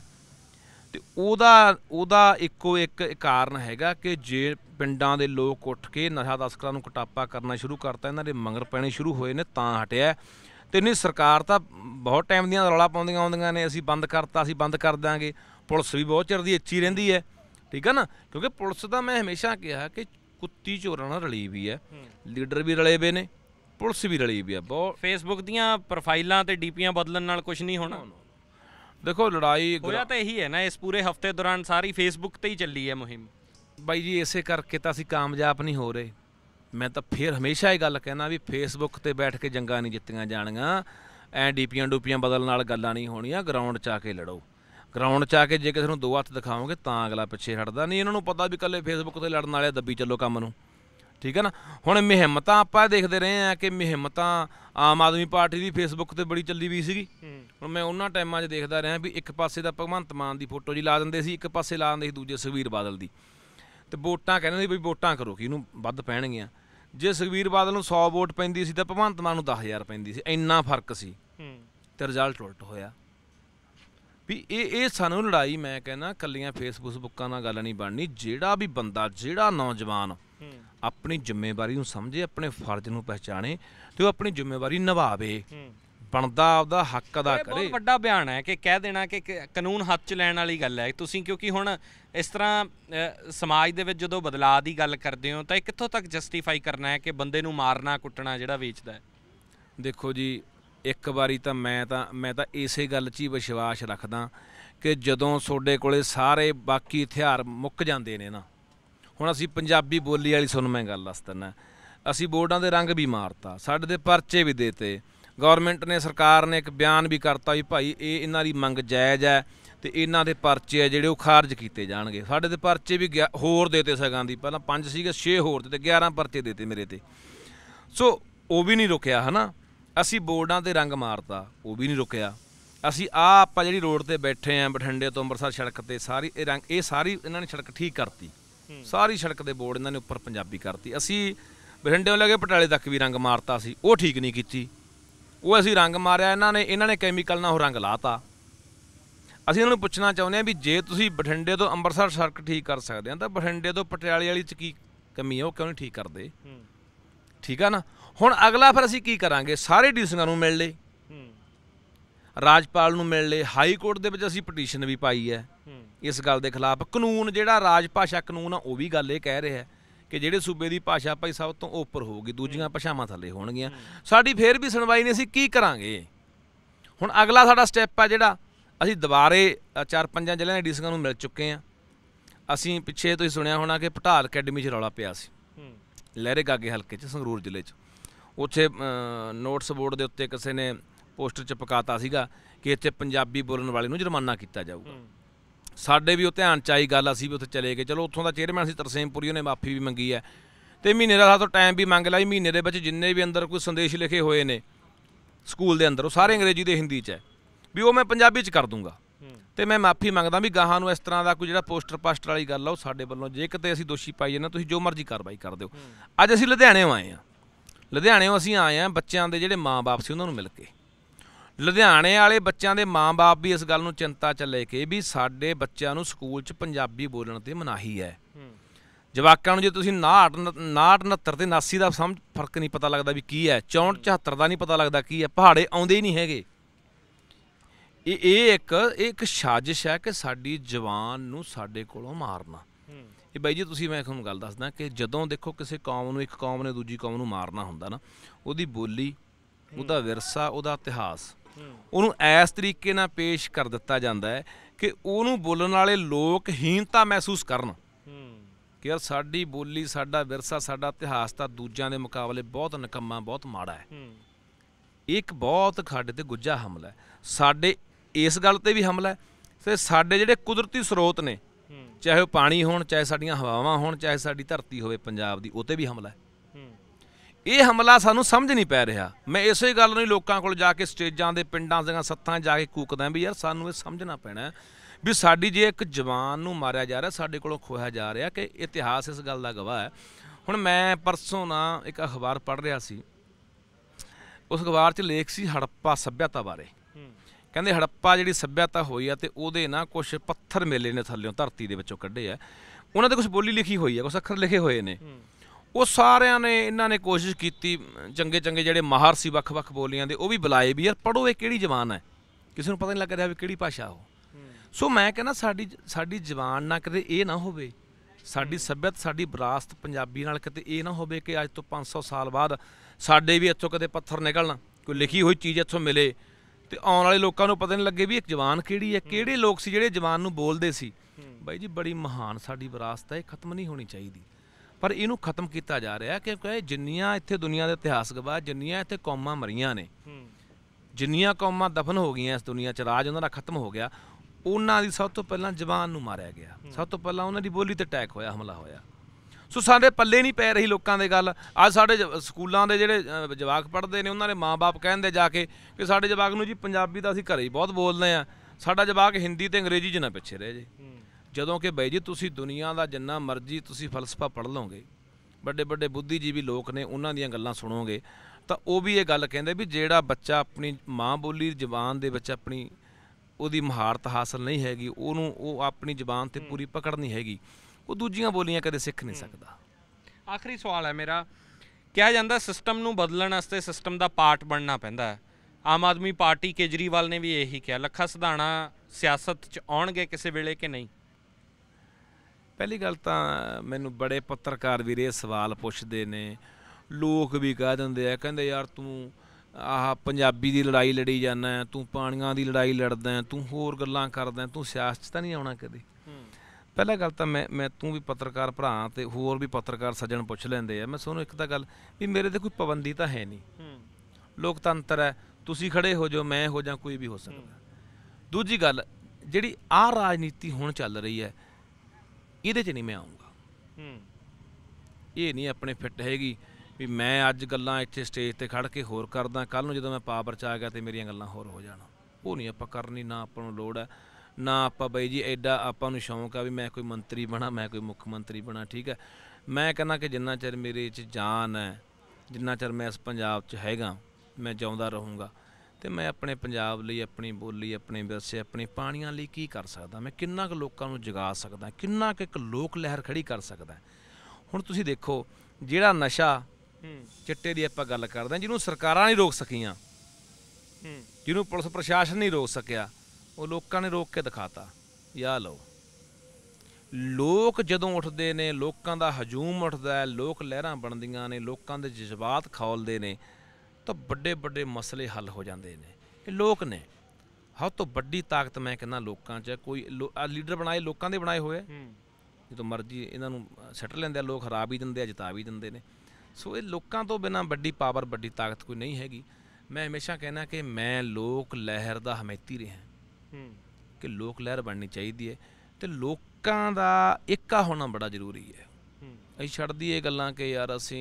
ਤੇ ਉਹਦਾ ਉਹਦਾ ਇੱਕੋ ਇੱਕ ਕਾਰਨ ਹੈਗਾ ਕਿ ਜੇ ਪਿੰਡਾਂ ਦੇ ਲੋਕ ਉੱਠ ਕੇ ਨਸ਼ਾ ਦਸਕਰਾਂ ਨੂੰ ਕਟਾਪਾ ਕਰਨਾ ਸ਼ੁਰੂ ਕਰਤਾ ਇਹਨਾਂ ਦੇ ਮੰਗਰ ਪੈਣੇ ਸ਼ੁਰੂ ਹੋਏ ਨੇ ਤਾਂ ਹਟਿਆ ਤੇ ਨਹੀਂ ਸਰਕਾਰ ਤਾਂ ਬਹੁਤ ਟਾਈਮ ਦੀਆਂ ਰੌਲਾ ਪਾਉਂਦੀਆਂ ਆਉਂਦੀਆਂ ਨੇ ਅਸੀਂ ਬੰਦ ਕਰਤਾ ਅਸੀਂ ਬੰਦ ਕਰ ਦਾਂਗੇ ਪੁਲਿਸ ਵੀ ਬਹੁਤ ਚਿਰ ਦੀ ਇੱਥੇ ਰਹਿੰਦੀ ਹੈ ਠੀਕ ਹੈ ਨਾ ਕਿਉਂਕਿ ਪੁਲਿਸ ਦਾ ਮੈਂ ਹਮੇਸ਼ਾ ਕਿਹਾ ਕਿ ਕੁੱਤੀ ਚੋਰਾਂ ਨਾਲ ਰਲੀ ਵੀ ਹੈ ਲੀਡਰ ਵੀ ਰਲੇ ਵੇ ਨੇ ਪੁਲਿਸ ਵੀ ਰਲੀ ਵੀ ਹੈ ਬਹੁਤ ਫੇਸਬੁੱਕ ਦੀਆਂ ਪ੍ਰੋਫਾਈਲਾਂ ਤੇ ਡੀਪੀਆਂ ਬਦਲਣ ਨਾਲ ਕੁਝ ਨਹੀਂ ਹੋਣਾ ਦੇਖੋ ਲੜਾਈ ਹੋਇਆ ਤਾਂ ਇਹੀ ਹੈ ਨਾ ਇਸ ਪੂਰੇ ਹਫਤੇ ਦੌਰਾਨ ਸਾਰੀ ਫੇਸਬੁੱਕ ਤੇ ਹੀ ਚੱਲੀ ਹੈ ਮੁਹਿੰਮ ਬਾਈ ਜੀ ਇਸੇ ਕਰਕੇ ਤਾਂ ਅਸੀਂ ਕਾਮਯਾਬ ਨਹੀਂ ਹੋ ਰਹੇ ਮੈਂ ਤਾਂ ਫੇਰ ਹਮੇਸ਼ਾ ਇਹ ਗੱਲ ਕਹਿਣਾ ਵੀ ਫੇਸਬੁੱਕ ਤੇ ਬੈਠ ਕੇ ਜੰਗਾਂ ਨਹੀਂ ਜਿੱਤੀਆਂ ਜਾਣੀਆਂ ਐ ਡੀਪੀਆਂ ਡੂਪੀਆਂ ਬਦਲਣ ਨਾਲ ਗੱਲਾਂ ਨਹੀਂ ਹੋਣੀਆਂ ਗਰਾਊਂਡ 'ਚ ਆ ਕੇ ਲੜੋ ਗਰਾਊਂਡ 'ਚ ਆ ਕੇ ਜੇ ਕਿਸੇ ਨੂੰ ਦੋ ਹੱਥ ਦਿਖਾਵੋਗੇ ਤਾਂ ਅਗਲਾ ਪਿੱਛੇ ਹਟਦਾ ਨਹੀਂ ਇਹਨਾਂ ਨੂੰ ਪਤਾ ਵੀ ਕੱਲੇ ਫੇਸਬੁੱਕ ਤੇ ਲੜਨ ਵਾਲੇ ਦੱਬੀ ਚੱਲੋ ਕੰਮ ਨੂੰ ਠੀਕ ਹੈ ਨਾ ਹੁਣ ਮਹਿਮਤਾ ਆਪਾਂ ਦੇਖਦੇ ਰਹੇ ਆ ਕਿ ਮਹਿਮਤਾਂ ਆਮ ਆਦਮੀ ਪਾਰਟੀ ਦੀ ਫੇਸਬੁੱਕ ਤੇ ਬੜੀ ਚੱਲੀ ਵੀ ਸੀਗੀ ਹੁਣ ਮੈਂ ਉਹਨਾਂ ਟਾਈਮਾਂ 'ਚ ਦੇਖਦਾ ਰਿਹਾ ਵੀ ਇੱਕ ਪਾਸੇ ਦਾ ਭਗਵੰਤ ਮਾਨ ਦੀ ਫੋਟੋ ਜੀ ਲਾ ਦਿੰਦੇ ਸੀ ਇੱਕ ਪਾਸੇ ਲਾ ਦਿੰਦੇ ਸੀ ਦੂਜੇ ਸੁਖਵੀਰ ਬਾਦਲ ਦੀ ਤੇ ਵੋਟਾਂ ਕਹਿੰਦੇ ਸੀ ਵੀ ਵੋਟਾਂ ਕਰੋ ਕਿ ਇਹਨੂੰ ਵੱਧ ਪੈਣਗੀਆਂ ਜੇ ਸੁਖਵੀਰ ਬਾਦਲ ਨੂੰ 100 ਵੋਟ ਪੈਂਦੀ ਸੀ ਤਾਂ ਭਗਵੰਤ ਮਾਨ ਨੂੰ 10000 ਪੈਂਦੀ ਸੀ ਇੰਨਾ ਫਰਕ ਸੀ ਤੇ ਰਿਜ਼ਲਟ ਉਲਟ ਹੋਇਆ ਵੀ ਇਹ ਇਹ ਸਾਨੂੰ ਲੜਾਈ ਮੈਂ ਕਹਿੰਦਾ ਕੱਲੀਆਂ ਫੇਸਬੁੱਕ ਬੁੱਕਾਂ ਨਾਲ ਗੱਲ ਨਹੀਂ ਬਣਨੀ ਜਿਹੜਾ ਵੀ ਬੰਦਾ ਜਿਹੜਾ ਨੌਜਵਾਨ ਆਪਣੀ ਜ਼ਿੰਮੇਵਾਰੀ ਨੂੰ ਸਮਝੇ ਆਪਣੇ ਫਰਜ਼ ਨੂੰ ਪਹਿਚਾਣੇ ਤੇ ਉਹ ਆਪਣੀ ਜ਼ਿੰਮੇਵਾਰੀ ਨਿਭਾਵੇ ਬਣਦਾ ਆਪਦਾ ਹੱਕ ਅਦਾ ਕਰੇ ਬਹੁਤ ਵੱਡਾ ਬਿਆਨ ਹੈ ਕਿ ਕਹਿ ਦੇਣਾ ਕਿ ਕਾਨੂੰਨ ਹੱਥ 'ਚ ਲੈਣ ਵਾਲੀ ਗੱਲ ਹੈ ਤੁਸੀਂ ਕਿਉਂਕਿ ਹੁਣ ਇਸ ਤਰ੍ਹਾਂ ਸਮਾਜ ਦੇ ਵਿੱਚ ਜਦੋਂ ਬਦਲਾਅ ਦੀ ਗੱਲ ਕਰਦੇ ਹੋ ਤਾਂ ਇਹ ਕਿੱਥੋਂ ਤੱਕ ਜਸਟੀਫਾਈ ਕਰਨਾ ਹੈ ਕਿ ਬੰਦੇ ਨੂੰ ਮਾਰਨਾ ਕੁੱਟਣਾ ਜਿਹੜਾ ਵੇਚਦਾ ਹੈ ਦੇਖੋ ਜੀ ਇੱਕ ਵਾਰੀ ਤਾਂ ਮੈਂ ਤਾਂ ਮੈਂ ਤਾਂ ਇਸੇ ਗੱਲ 'ਚ ਹੀ ਵਿਸ਼ਵਾਸ ਰੱਖਦਾ ਕਿ ਜਦੋਂ ਤੁਹਾਡੇ ਕੋਲੇ ਸਾਰੇ ਬਾਕੀ ਹਥਿਆਰ ਮੁੱਕ ਜਾਂਦੇ ਨੇ ਨਾ ਹੁਣ ਅਸੀਂ ਪੰਜਾਬੀ ਬੋਲੀ ਵਾਲੀ ਸੁਣ ਮੈਂ ਗੱਲ ਦੱਸ ਅਸੀਂ ਬੋਰਡਾਂ ਦੇ ਰੰਗ ਵੀ ਮਾਰਤਾ ਸਾਡੇ ਦੇ ਪਰਚੇ ਵੀ ਦੇਤੇ ਗਵਰਨਮੈਂਟ ਨੇ ਸਰਕਾਰ ਨੇ ਇੱਕ ਬਿਆਨ ਵੀ ਕਰਤਾ ਵੀ ਭਾਈ ਇਹ ਇਹਨਾਂ ਦੀ ਮੰਗ ਜਾਇਜ਼ ਹੈ ਤੇ ਇਹਨਾਂ ਦੇ ਪਰਚੇ ਆ ਜਿਹੜੇ ਉਹ ਖਾਰਜ ਕੀਤੇ ਜਾਣਗੇ ਸਾਡੇ ਦੇ ਪਰਚੇ ਵੀ ਹੋਰ ਦੇਤੇ ਸਗਾਂ ਦੀ ਪਹਿਲਾਂ 5 ਸੀਗੇ 6 ਹੋਰ ਤੇ 11 ਪਰਚੇ ਦੇਤੇ ਮੇਰੇ ਤੇ ਸੋ ਉਹ ਵੀ ਨਹੀਂ ਰੁਕਿਆ ਹਨਾ ਅਸੀਂ ਬੋਰਡਾਂ ਤੇ ਰੰਗ ਮਾਰਤਾ ਉਹ ਵੀ ਨਹੀਂ ਰੁਕਿਆ ਅਸੀਂ ਆ ਆਪਾਂ ਜਿਹੜੀ ਰੋਡ ਤੇ ਬੈਠੇ ਆਂ ਬਠਿੰਡੇ ਤੋਂ ਅੰਮ੍ਰਿਤਸਰ ਸੜਕ ਤੇ ਸਾਰੀ ਇਹ ਰੰਗ ਇਹ ਸਾਰੀ ਇਹਨਾਂ ਨੇ ਸੜਕ ਠੀਕ ਕਰਤੀ ਸਾਰੀ ਸੜਕ ਦੇ ਬੋਰਡ ਇਹਨਾਂ ਨੇ ਉੱਪਰ ਪੰਜਾਬੀ ਕਰਤੀ ਅਸੀਂ ਬਠਿੰਡੇੋਂ ਲੈ ਕੇ ਪਟਾਲੇ ਤੱਕ ਵੀ ਰੰਗ ਮਾਰਤਾ ਸੀ ਉਹ ਠੀਕ ਨਹੀਂ ਕੀਤੀ ਉਹ ਅਸੀਂ ਰੰਗ ਮਾਰਿਆ ਇਹਨਾਂ ਨੇ ਇਹਨਾਂ ਨੇ ਕੈਮੀਕਲ ਨਾਲ ਉਹ ਰੰਗ ਲਾਤਾ ਅਸੀਂ ਇਹਨਾਂ ਨੂੰ ਪੁੱਛਣਾ ਚਾਹੁੰਦੇ ਆ ਵੀ ਜੇ ਤੁਸੀਂ ਬਠਿੰਡੇ ਤੋਂ ਅੰਮ੍ਰਿਤਸਰ ਸੜਕ ਠੀਕ ਕਰ ਸਕਦੇ ਆ ਤਾਂ ਬਠਿੰਡੇ ਤੋਂ ਪਟਿਆਲੇ ਵਾਲੀ ਚ ਕੀ ਕਮੀ ਹੈ ਉਹ ਕਿਉਂ ਨਹੀਂ ਠੀਕ ਕਰਦੇ ਠੀਕ ਆ ਨਾ ਹੁਣ ਅਗਲਾ ਫਿਰ ਅਸੀਂ ਕੀ ਕਰਾਂਗੇ ਸਾਰੇ ਡੀਸੀਆਂ ਨੂੰ ਮਿਲ ਲਏ ਰਾਜਪਾਲ ਨੂੰ ਮਿਲ ਲਏ ਹਾਈ ਕੋਰਟ ਦੇ ਵਿੱਚ ਅਸੀਂ ਪਟੀਸ਼ਨ ਵੀ ਪਾਈ ਹੈ ਇਸ ਗੱਲ ਦੇ ਖਿਲਾਫ ਕਾਨੂੰਨ ਜਿਹੜਾ ਰਾਜ ਭਾਸ਼ਾ ਕਾਨੂੰਨ ਆ ਉਹ ਵੀ ਗੱਲ ਇਹ ਕਹਿ ਰਿਹਾ ਕਿ ਜਿਹੜੇ ਸੂਬੇ ਦੀ ਭਾਸ਼ਾ ਭਾਈ ਸਭ ਤੋਂ ਉੱਪਰ ਹੋਊਗੀ ਦੂਜੀਆਂ ਭਾਸ਼ਾਵਾਂ ਥੱਲੇ ਹੋਣਗੀਆਂ ਸਾਡੀ ਫੇਰ ਵੀ ਸੁਣਵਾਈ ਨਹੀਂ ਅਸੀਂ ਕੀ ਕਰਾਂਗੇ ਹੁਣ ਅਗਲਾ ਸਾਡਾ ਸਟੈਪ ਆ ਜਿਹੜਾ ਅਸੀਂ ਦੁਬਾਰੇ ਚਾਰ ਪੰਜਾਂ ਜ਼ਿਲ੍ਹਿਆਂ ਦੇ ਡੀਸੀਆਂ ਨੂੰ ਮਿਲ ਚੁੱਕੇ ਆ ਅਸੀਂ ਪਿੱਛੇ ਤੁਸੀਂ ਸੁਣਿਆ ਹੋਣਾ ਕਿ ਪਟਾਲ ਅਕੈਡਮੀ 'ਚ ਰੌਲਾ ਪਿਆ ਸੀ ਲਹਿਰੇ ਗਾਗੇ ਹਲਕੇ 'ਚ ਸੰਗਰੂਰ ਜ਼ਿਲ੍ਹੇ 'ਚ ਉੱਥੇ ਨੋਟਸ ਬੋਰਡ ਦੇ ਉੱਤੇ ਕਿਸੇ ਨੇ ਪੋਸਟਰ ਚਿਪਕਾਤਾ ਸੀਗਾ ਕਿ ਇੱਥੇ ਪੰਜਾਬੀ ਬੋਲਣ ਵਾਲੇ ਨੂੰ ਜੁਰਮਾਨਾ ਕੀਤਾ ਜਾਊਗਾ ਸਾਡੇ ਵੀ ਉਹ ਧਿਆਨ ਚ ਆਈ ਗੱਲ ਅਸੀਂ ਵੀ ਉੱਥੇ ਚਲੇ ਗਏ ਚਲੋ ਉੱਥੋਂ ਦਾ ਚੇਅਰਮੈਨ ਸੀ ਤਰਸੇਮਪੁਰੀ ਉਹਨੇ ਮਾਫੀ ਵੀ ਮੰਗੀ ਹੈ ਤੇ ਮਹੀਨੇ ਦਾ ਸਾਥੋਂ ਟਾਈਮ ਵੀ ਮੰਗ ਲਿਆ ਮਹੀਨੇ ਦੇ ਵਿੱਚ ਜਿੰਨੇ ਵੀ ਅੰਦਰ ਕੋਈ ਸੰਦੇਸ਼ ਲਿਖੇ ਹੋਏ ਨੇ ਸਕੂਲ ਦੇ ਅੰਦਰ ਉਹ ਸਾਰੇ ਅੰਗਰੇਜ਼ੀ ਦੇ ਹਿੰਦੀ 'ਚ ਹੈ ਵੀ ਉਹ ਮੈਂ ਪੰਜਾਬੀ 'ਚ ਕਰ ਦੂੰਗਾ ਤੇ ਮੈਂ ਮਾਫੀ ਮੰਗਦਾ ਵੀ ਗਾਹਾਂ ਨੂੰ ਇਸ ਤਰ੍ਹਾਂ ਦਾ ਕੋਈ ਜਿਹੜਾ ਪੋਸਟਰ ਪਾਸਟਰ ਵਾਲੀ ਗੱਲ ਆ ਉਹ ਸਾਡੇ ਵੱਲੋਂ ਜੇ ਕਿਤੇ ਅਸੀਂ ਦੋਸ਼ੀ ਪਾਈਏ ਨਾ ਤੁਸੀਂ ਜੋ ਮਰਜ਼ੀ ਕਾਰਵਾਈ ਕਰ ਦਿਓ ਅੱਜ ਅਸੀਂ ਲੁਧਿਆਣੇ ਆਏ ਆ ਲੁਧਿਆਣੇੋਂ ਅਸੀਂ ਆਏ ਆ ਬੱਚਿਆਂ ਦੇ ਜਿਹੜੇ ਮਾਂ-ਬਾਪ ਸੀ ਉਹਨਾਂ ਨੂੰ ਮਿਲ ਕੇ ਲੁਧਿਆਣੇ ਵਾਲੇ ਬੱਚਿਆਂ ਦੇ ਮਾਂ-ਬਾਪ ਵੀ ਇਸ ਗੱਲ ਨੂੰ ਚਿੰਤਾ ਚ ਲੈ ਕੇ ਵੀ ਸਾਡੇ ਬੱਚਿਆਂ ਨੂੰ ਸਕੂਲ 'ਚ ਪੰਜਾਬੀ ਬੋਲਣ ਤੇ ਮਨਾਹੀ ਹੈ ਜਵਾਕਾਂ ਨੂੰ ਜੇ ਤੁਸੀਂ 69 69 ਤੇ 89 ਦਾ ਸਮਝ ਫਰਕ ਨਹੀਂ ਪਤਾ ਲੱਗਦਾ ਵੀ ਕੀ ਹੈ 64 74 ਦਾ ਨਹੀਂ ਪਤਾ ਲੱਗਦਾ ਕੀ ਹੈ ਪਹਾੜੇ ਆਉਂਦੇ ਹੀ ਨਹੀਂ ਹੈਗੇ ਇਹ ਇਹ ਇੱਕ ਇਹ ਇੱਕ ਸਾਜ਼ਿਸ਼ ਹੈ ਕਿ ਸਾਡੀ ਜਵਾਨ ਨੂੰ ਸਾਡੇ ਕੋਲੋਂ ਮਾਰਨਾ ਇਹ ਬਾਈ ਜੀ ਤੁਸੀਂ ਮੈਂ ਤੁਹਾਨੂੰ ਗੱਲ ਦੱਸਦਾ ਕਿ ਜਦੋਂ ਦੇਖੋ ਕਿਸੇ ਕੌਮ ਨੂੰ ਇੱਕ ਕੌਮ ਨੇ ਦੂਜੀ ਕੌਮ ਨੂੰ ਮਾਰਨਾ ਹੁੰਦਾ ਨਾ ਉਹਦੀ ਬੋਲੀ ਉਹਦਾ ਵਿਰਸਾ ਉਹਦਾ ਇਤਿਹਾਸ ਉਹਨੂੰ ਇਸ ਤਰੀਕੇ ਨਾਲ ਪੇਸ਼ ਕਰ ਦਿੱਤਾ ਜਾਂਦਾ ਹੈ ਕਿ ਉਹਨੂੰ ਬੋਲਣ ਵਾਲੇ ਲੋਕ ਹੀਨਤਾ ਮਹਿਸੂਸ ਕਰਨ ਕਿ ਯਾਰ ਸਾਡੀ ਬੋਲੀ ਸਾਡਾ ਵਿਰਸਾ ਸਾਡਾ ਇਤਿਹਾਸ ਤਾਂ ਦੂਜਿਆਂ ਦੇ ਮੁਕਾਬਲੇ ਬਹੁਤ ਨਕਮਾ ਬਹੁਤ ਮਾੜਾ ਹੈ ਇੱਕ ਬਹੁਤ ਖੱਡ ਤੇ ਗੁੱਜਾ ਹਮਲਾ ਹੈ ਸਾਡੇ ਇਸ ਗੱਲ ਤੇ ਵੀ ਹਮਲਾ ਹੈ ਤੇ ਸਾਡੇ ਜਿਹੜੇ ਕੁਦਰਤੀ ਸਰੋਤ ਨੇ ਚਾਹੇ ਉਹ ਪਾਣੀ ਹੋਣ ਚਾਹੇ ਸਾਡੀਆਂ ਹਵਾਵਾਂ ਹੋਣ ਚਾਹੇ ਸਾਡੀ ਧਰਤੀ ਹੋਵੇ ਪੰਜਾਬ ਦੀ ਉਤੇ ਵੀ ਹਮਲਾ ਹੈ ਇਹ ਹਮਲਾ ਸਾਨੂੰ ਸਮਝ ਨਹੀਂ ਪੈ ਰਿਹਾ ਮੈਂ ਇਸੇ ਗੱਲ ਨੂੰ ਲੋਕਾਂ ਕੋਲ ਜਾ ਕੇ ਸਟੇਜਾਂ ਦੇ ਪਿੰਡਾਂ ਦੀਆਂ ਸੱਥਾਂ ਜਾ ਕੇ ਕੂਕਦਾ ਵੀ ਯਾਰ ਸਾਨੂੰ ਇਹ ਸਮਝਣਾ ਪੈਣਾ ਵੀ ਸਾਡੀ ਜੇ ਇੱਕ ਜਵਾਨ ਨੂੰ ਮਾਰਿਆ ਜਾ ਰਿਹਾ ਸਾਡੇ ਕੋਲੋਂ ਖੋਹਿਆ ਜਾ ਰਿਹਾ ਕਿ ਇਤਿਹਾਸ ਇਸ ਗੱਲ ਦਾ ਗਵਾਹ ਹੈ ਹੁਣ ਮੈਂ ਪਰਸੋਂ ਨਾ ਇੱਕ ਅਖਬਾਰ ਪੜ੍ਹ ਰਿਹਾ ਸੀ ਉਸ ਅਖਬਾਰ 'ਚ ਲੇਖ ਸੀ ਹੜੱਪਾ ਸੱਭਿਆਤਾ ਬਾਰੇ ਕਹਿੰਦੇ ਹੜੱਪਾ ਜਿਹੜੀ ਸੱਭਿਆਤਾ ਹੋਈ ਆ ਤੇ ਉਹਦੇ ਨਾ ਕੁਝ ਪੱਥਰ ਮੇਲੇ ਨੇ ਥੱਲੇੋਂ ਧਰਤੀ ਦੇ ਵਿੱਚੋਂ ਕੱਢੇ ਆ ਉਹਨਾਂ ਤੇ ਕੁਝ ਬੋਲੀ ਲਿਖੀ ਹੋਈ ਆ ਕੁਝ ਅੱਖਰ ਲਿਖੇ ਹੋਏ ਨੇ ਉਹ ਸਾਰਿਆਂ ਨੇ ਇਹਨਾਂ ਨੇ ਕੋਸ਼ਿਸ਼ ਕੀਤੀ ਚੰਗੇ ਚੰਗੇ ਜਿਹੜੇ ਮਹਾਰਸੀ ਸੀ ਵੱਖ-ਵੱਖ ਬੋਲੀਆਂ ਦੇ ਉਹ ਵੀ ਬੁਲਾਏ ਵੀ ਯਾਰ ਪੜੋ ਇਹ ਕਿਹੜੀ ਜ਼ਬਾਨ ਹੈ ਕਿਸੇ ਨੂੰ ਪਤਾ ਨਹੀਂ ਲੱਗ ਰਿਹਾ ਵੀ ਕਿਹੜੀ ਭਾਸ਼ਾ ਉਹ ਸੋ ਮੈਂ ਕਹਿੰਦਾ ਸਾਡੀ ਸਾਡੀ ਜ਼ਬਾਨ ਨਾ ਕਦੇ ਇਹ ਨਾ ਹੋਵੇ ਸਾਡੀ ਸੱਭਿਅਤ ਸਾਡੀ ਵਿਰਾਸਤ ਪੰਜਾਬੀ ਨਾਲ ਕਿਤੇ ਇਹ ਨਾ ਹੋਵੇ ਕਿ ਅੱਜ ਤੋਂ 500 ਸਾਲ ਬਾਅਦ ਸਾਡੇ ਵੀ ਇੱਥੋਂ ਕਦੇ ਪੱਥਰ ਨਿਕਲਣ ਕੋਈ ਲਿਖੀ ਹੋਈ ਚੀਜ਼ ਇੱਥੋਂ ਮਿਲੇ ਤੇ ਆਉਣ ਵਾਲੇ ਲੋਕਾਂ ਨੂੰ ਪਤਾ ਨਹੀਂ ਲੱਗੇ ਵੀ ਇੱਕ ਜਵਾਨ ਕਿਹੜੀ ਹੈ ਕਿਹੜੇ ਲੋਕ ਸੀ ਜਿਹੜੇ ਜਵਾਨ ਨੂੰ ਬੋਲਦੇ ਸੀ ਬਾਈ ਜੀ ਬੜੀ ਮਹਾਨ ਸਾਡੀ ਵਿਰਾਸਤ ਹੈ ਇਹ ਖਤਮ ਨਹੀਂ ਹੋਣੀ ਚਾਹੀਦੀ ਪਰ ਇਹਨੂੰ ਖਤਮ ਕੀਤਾ ਜਾ ਰਿਹਾ ਕਿਉਂਕਿ ਜਿੰਨੀਆਂ ਇੱਥੇ ਦੁਨੀਆ ਦੇ ਇਤਿਹਾਸ ਗਵਾਹ ਜਿੰਨੀਆਂ ਇੱਥੇ ਕੌਮਾਂ ਮਰੀਆਂ ਨੇ ਜਿੰਨੀਆਂ ਕੌਮਾਂ ਦਫਨ ਹੋ ਗਈਆਂ ਇਸ ਦੁਨੀਆ 'ਚ ਰਾਜ ਉਹਨਾਂ ਦਾ ਖਤਮ ਹੋ ਗਿਆ ਉਹਨਾਂ ਦੀ ਸਭ ਤੋਂ ਪਹਿਲਾਂ ਜਵਾਨ ਨੂੰ ਮਾਰਿਆ ਗਿਆ ਸਭ ਤੋਂ ਪਹਿਲਾਂ ਉਹਨਾਂ ਦੀ ਬੋਲੀ ਤੇ ਅਟੈਕ ਹੋਇਆ ਹਮਲਾ ਹੋਇਆ ਸੋ ਸਾਡੇ ਪੱਲੇ ਨਹੀਂ ਪੈ ਰਹੀ ਲੋਕਾਂ ਦੇ ਗੱਲ ਅੱਜ ਸਾਡੇ ਸਕੂਲਾਂ ਦੇ ਜਿਹੜੇ ਜਵਾਕ ਪੜ੍ਹਦੇ ਨੇ ਉਹਨਾਂ ਦੇ ਮਾਪੇ ਕਹਿੰਦੇ ਜਾ ਕੇ ਕਿ ਸਾਡੇ ਜਵਾਕ ਨੂੰ ਜੀ ਪੰਜਾਬੀ ਤਾਂ ਅਸੀਂ ਘਰੇ ਹੀ ਬਹੁਤ ਬੋਲਦੇ ਆ ਸਾਡਾ ਜਵਾਕ ਹਿੰਦੀ ਤੇ ਅੰਗਰੇਜ਼ੀ ਜਿੰਨਾ ਪਿੱਛੇ ਰਹਿ ਜੇ ਜਦੋਂ ਕਿ ਬਈ ਜੀ ਤੁਸੀਂ ਦੁਨੀਆ ਦਾ ਜਿੰਨਾ ਮਰਜ਼ੀ ਤੁਸੀਂ ਫਲਸਫਾ ਪੜ੍ਹ ਲਓਗੇ ਵੱਡੇ ਵੱਡੇ ਬੁੱਧੀਜੀਵੀ ਲੋਕ ਨੇ ਉਹਨਾਂ ਦੀਆਂ ਗੱਲਾਂ ਸੁਣੋਗੇ ਤਾਂ ਉਹ ਵੀ ਇਹ ਗੱਲ ਕਹਿੰਦੇ ਵੀ ਜਿਹੜਾ ਬੱਚਾ ਆਪਣੀ ਮਾਂ ਬੋਲੀ ਜ਼ਬਾਨ ਦੇ ਵਿੱਚ ਆਪਣੀ ਉਹਦੀ ਮਹਾਰਤ ਹਾਸਲ ਨਹੀਂ ਹੈਗੀ ਉਹਨੂੰ ਉਹ ਆਪਣੀ ਜ਼ਬਾਨ ਤੇ ਪੂਰੀ ਪਕੜ ਨਹੀਂ ਹੈਗੀ ਉਹ ਦੂਜੀਆਂ ਬੋਲੀਆਂ ਕਦੇ ਸਿੱਖ ਨਹੀਂ ਸਕਦਾ ਆਖਰੀ ਸਵਾਲ ਹੈ ਮੇਰਾ ਕਿਹਾ ਜਾਂਦਾ ਸਿਸਟਮ ਨੂੰ ਬਦਲਣ ਵਾਸਤੇ ਸਿਸਟਮ ਦਾ ਪਾਰਟ ਬਣਨਾ ਪੈਂਦਾ ਹੈ ਆਮ ਆਦਮੀ ਪਾਰਟੀ ਕੇਜਰੀਵਾਲ ਨੇ ਵੀ ਇਹੀ ਕਿਹਾ ਲੱਖਾ ਸਧਾਣਾ ਸਿਆਸਤ 'ਚ ਆਉਣਗੇ ਕਿਸੇ ਵੇਲੇ ਕਿ ਨਹੀਂ ਪਹਿਲੀ ਗੱਲ ਤਾਂ ਮੈਨੂੰ ਬੜੇ ਪੱਤਰਕਾਰ ਵੀਰੇ ਸਵਾਲ ਪੁੱਛਦੇ ਨੇ ਲੋਕ ਵੀ ਕਹਿ ਦਿੰਦੇ ਆ ਕਹਿੰਦੇ ਯਾਰ ਤੂੰ ਆਹ ਪੰਜਾਬੀ ਦੀ ਲੜਾਈ ਲੜੀ ਜਾਂਦਾ ਤੂੰ ਪਾਣੀਆਂ ਦੀ ਲੜਾਈ ਲੜਦਾ ਤੂੰ ਹੋਰ ਗੱਲਾਂ ਕਰਦਾ ਤੂੰ ਸਿਆਸਤ ਤਾਂ ਨਹੀਂ ਆਉਣਾ ਕਦੇ ਪਹਿਲਾ ਗੱਲ ਤਾਂ ਮੈਂ ਮੈਂ ਤੂੰ ਵੀ ਪੱਤਰਕਾਰ ਭਰਾ ਤੇ ਹੋਰ ਵੀ ਪੱਤਰਕਾਰ ਸੱਜਣ ਪੁੱਛ ਲੈਂਦੇ ਆ ਮੈਂ ਸੋਨੂੰ ਇੱਕ ਤਾਂ ਗੱਲ ਵੀ ਮੇਰੇ ਤੇ ਕੋਈ ਪਾਬੰਦੀ ਤਾਂ ਹੈ ਨਹੀਂ ਲੋਕਤੰਤਰ ਹੈ ਤੁਸੀਂ ਖੜੇ ਹੋ ਜੋ ਮੈਂ ਹੋ ਜਾਂ ਕੋਈ ਵੀ ਹੋ ਸਕਦਾ ਦੂਜੀ ਗੱਲ ਜਿਹੜੀ ਆ ਰਾਜਨੀਤੀ ਹੁਣ ਚੱਲ ਰਹੀ ਹੈ ਇਹਦੇ 'ਚ ਨਹੀਂ ਮੈਂ ਆਉਂਗਾ ਇਹ ਨਹੀਂ ਆਪਣੇ ਫਿੱਟ ਹੈਗੀ ਵੀ ਮੈਂ ਅੱਜ ਗੱਲਾਂ ਇੱਥੇ ਸਟੇਜ ਤੇ ਖੜ ਕੇ ਹੋਰ ਕਰਦਾ ਕੱਲ ਨੂੰ ਜਦੋਂ ਮੈਂ ਪਾਵਰ ਚ ਆ ਗਿਆ ਤੇ ਮੇਰੀਆਂ ਗੱਲਾਂ ਹੋਰ ਹੋ ਜਾਣਾ ਉਹ ਨਹੀਂ ਆਪਾਂ ਕਰਨੀ ਨਾ ਆਪਾਂ ਨੂੰ ਲੋੜ ਹੈ ਨਾ ਆਪਾਂ ਬਾਈ ਜੀ ਐਡਾ ਆਪਾਂ ਨੂੰ ਸ਼ੌਂਕ ਆ ਵੀ ਮੈਂ ਕੋਈ ਮੰਤਰੀ ਬਣਾ ਮੈਂ ਕੋਈ ਮੁੱਖ ਮੰਤਰੀ ਬਣਾ ਠੀਕ ਹੈ ਮੈਂ ਕਹਿੰਦਾ ਕਿ ਜਿੰਨਾ ਚਿਰ ਮੇਰੇ 'ਚ ਜਾਨ ਹੈ ਜਿੰਨਾ ਚਿਰ ਮੈਂ ਇਸ ਪੰਜਾਬ 'ਚ ਹੈਗਾ ਮੈਂ ਜਿਉਂਦਾ ਰਹੂੰਗਾ ਤੇ ਮੈਂ ਆਪਣੇ ਪੰਜਾਬ ਲਈ ਆਪਣੀ ਬੋਲੀ ਆਪਣੇ ਵਿਰਸੇ ਆਪਣੇ ਪਾਣੀਆਂ ਲਈ ਕੀ ਕਰ ਸਕਦਾ ਮੈਂ ਕਿੰਨਾ ਕੁ ਲੋਕਾਂ ਨੂੰ ਜਗਾ ਸਕਦਾ ਕਿੰਨਾ ਕੁ ਇੱਕ ਲੋਕ ਲਹਿਰ ਖੜੀ ਕਰ ਸਕਦਾ ਹੁਣ ਤੁਸੀਂ ਦੇਖੋ ਜਿਹੜਾ ਨਸ਼ਾ ਚਿੱਟੇ ਦੀ ਆਪਾਂ ਗੱਲ ਕਰਦੇ ਜਿਹਨੂੰ ਸਰਕਾਰਾਂ ਨਹੀਂ ਰੋਕ ਸਕੀਆਂ ਜਿਹਨੂੰ ਪੁਲਿਸ ਪ੍ਰਸ਼ਾਸਨ ਨਹੀਂ ਰੋਕ ਸਕਿਆ ਉਹ ਲੋਕਾਂ ਨੇ ਰੋਕ ਕੇ ਦਿਖਾਤਾ ਯਾ ਲਓ ਲੋਕ ਜਦੋਂ ਉੱਠਦੇ ਨੇ ਲੋਕਾਂ ਦਾ ਹਜੂਮ ਉੱਠਦਾ ਹੈ ਲੋਕ ਲਹਿਰਾਂ ਬਣਦੀਆਂ ਨੇ ਲੋਕਾਂ ਦੇ ਜਜ਼ਬਾਤ ਖੌਲਦੇ ਨੇ ਤਾਂ ਵੱਡੇ ਵੱਡੇ ਮਸਲੇ ਹੱਲ ਹੋ ਜਾਂਦੇ ਨੇ ਇਹ ਲੋਕ ਨੇ ਹਰ ਤੋਂ ਵੱਡੀ ਤਾਕਤ ਮੈਂ ਕਹਿੰਦਾ ਲੋਕਾਂ 'ਚ ਕੋਈ ਲੀਡਰ ਬਣਾਏ ਲੋਕਾਂ ਦੇ ਬਣਾਏ ਹੋਏ ਜਦੋਂ ਮਰਜ਼ੀ ਇਹਨਾਂ ਨੂੰ ਸੈੱਟ ਲੈਂਦੇ ਆ ਲੋਕ ਖਰਾਬ ਹੀ ਦਿੰਦੇ ਆ ਜਿਤਾ ਵੀ ਦਿੰਦੇ ਨੇ ਸੋ ਇਹ ਲੋਕਾਂ ਤੋਂ ਬਿਨਾ ਵੱਡੀ ਪਾਵਰ ਵੱਡੀ ਤਾਕਤ ਕੋਈ ਨਹੀਂ ਹੈਗੀ ਮੈਂ ਹਮੇਸ਼ਾ ਕਹਿੰਦਾ ਕਿ ਮੈਂ ਲੋਕ ਲਹਿਰ ਦਾ ਹਮੇਤੀ ਰਿਹਾ ਕਿ ਲੋਕ ਲਹਿਰ ਬਣਨੀ ਚਾਹੀਦੀ ਹੈ ਤੇ ਲੋਕਾਂ ਦਾ ਇੱਕਾ ਹੋਣਾ ਬੜਾ ਜ਼ਰੂਰੀ ਹੈ ਅਸੀਂ ਛੱਡਦੀ ਇਹ ਗੱਲਾਂ ਕਿ ਯਾਰ ਅਸੀਂ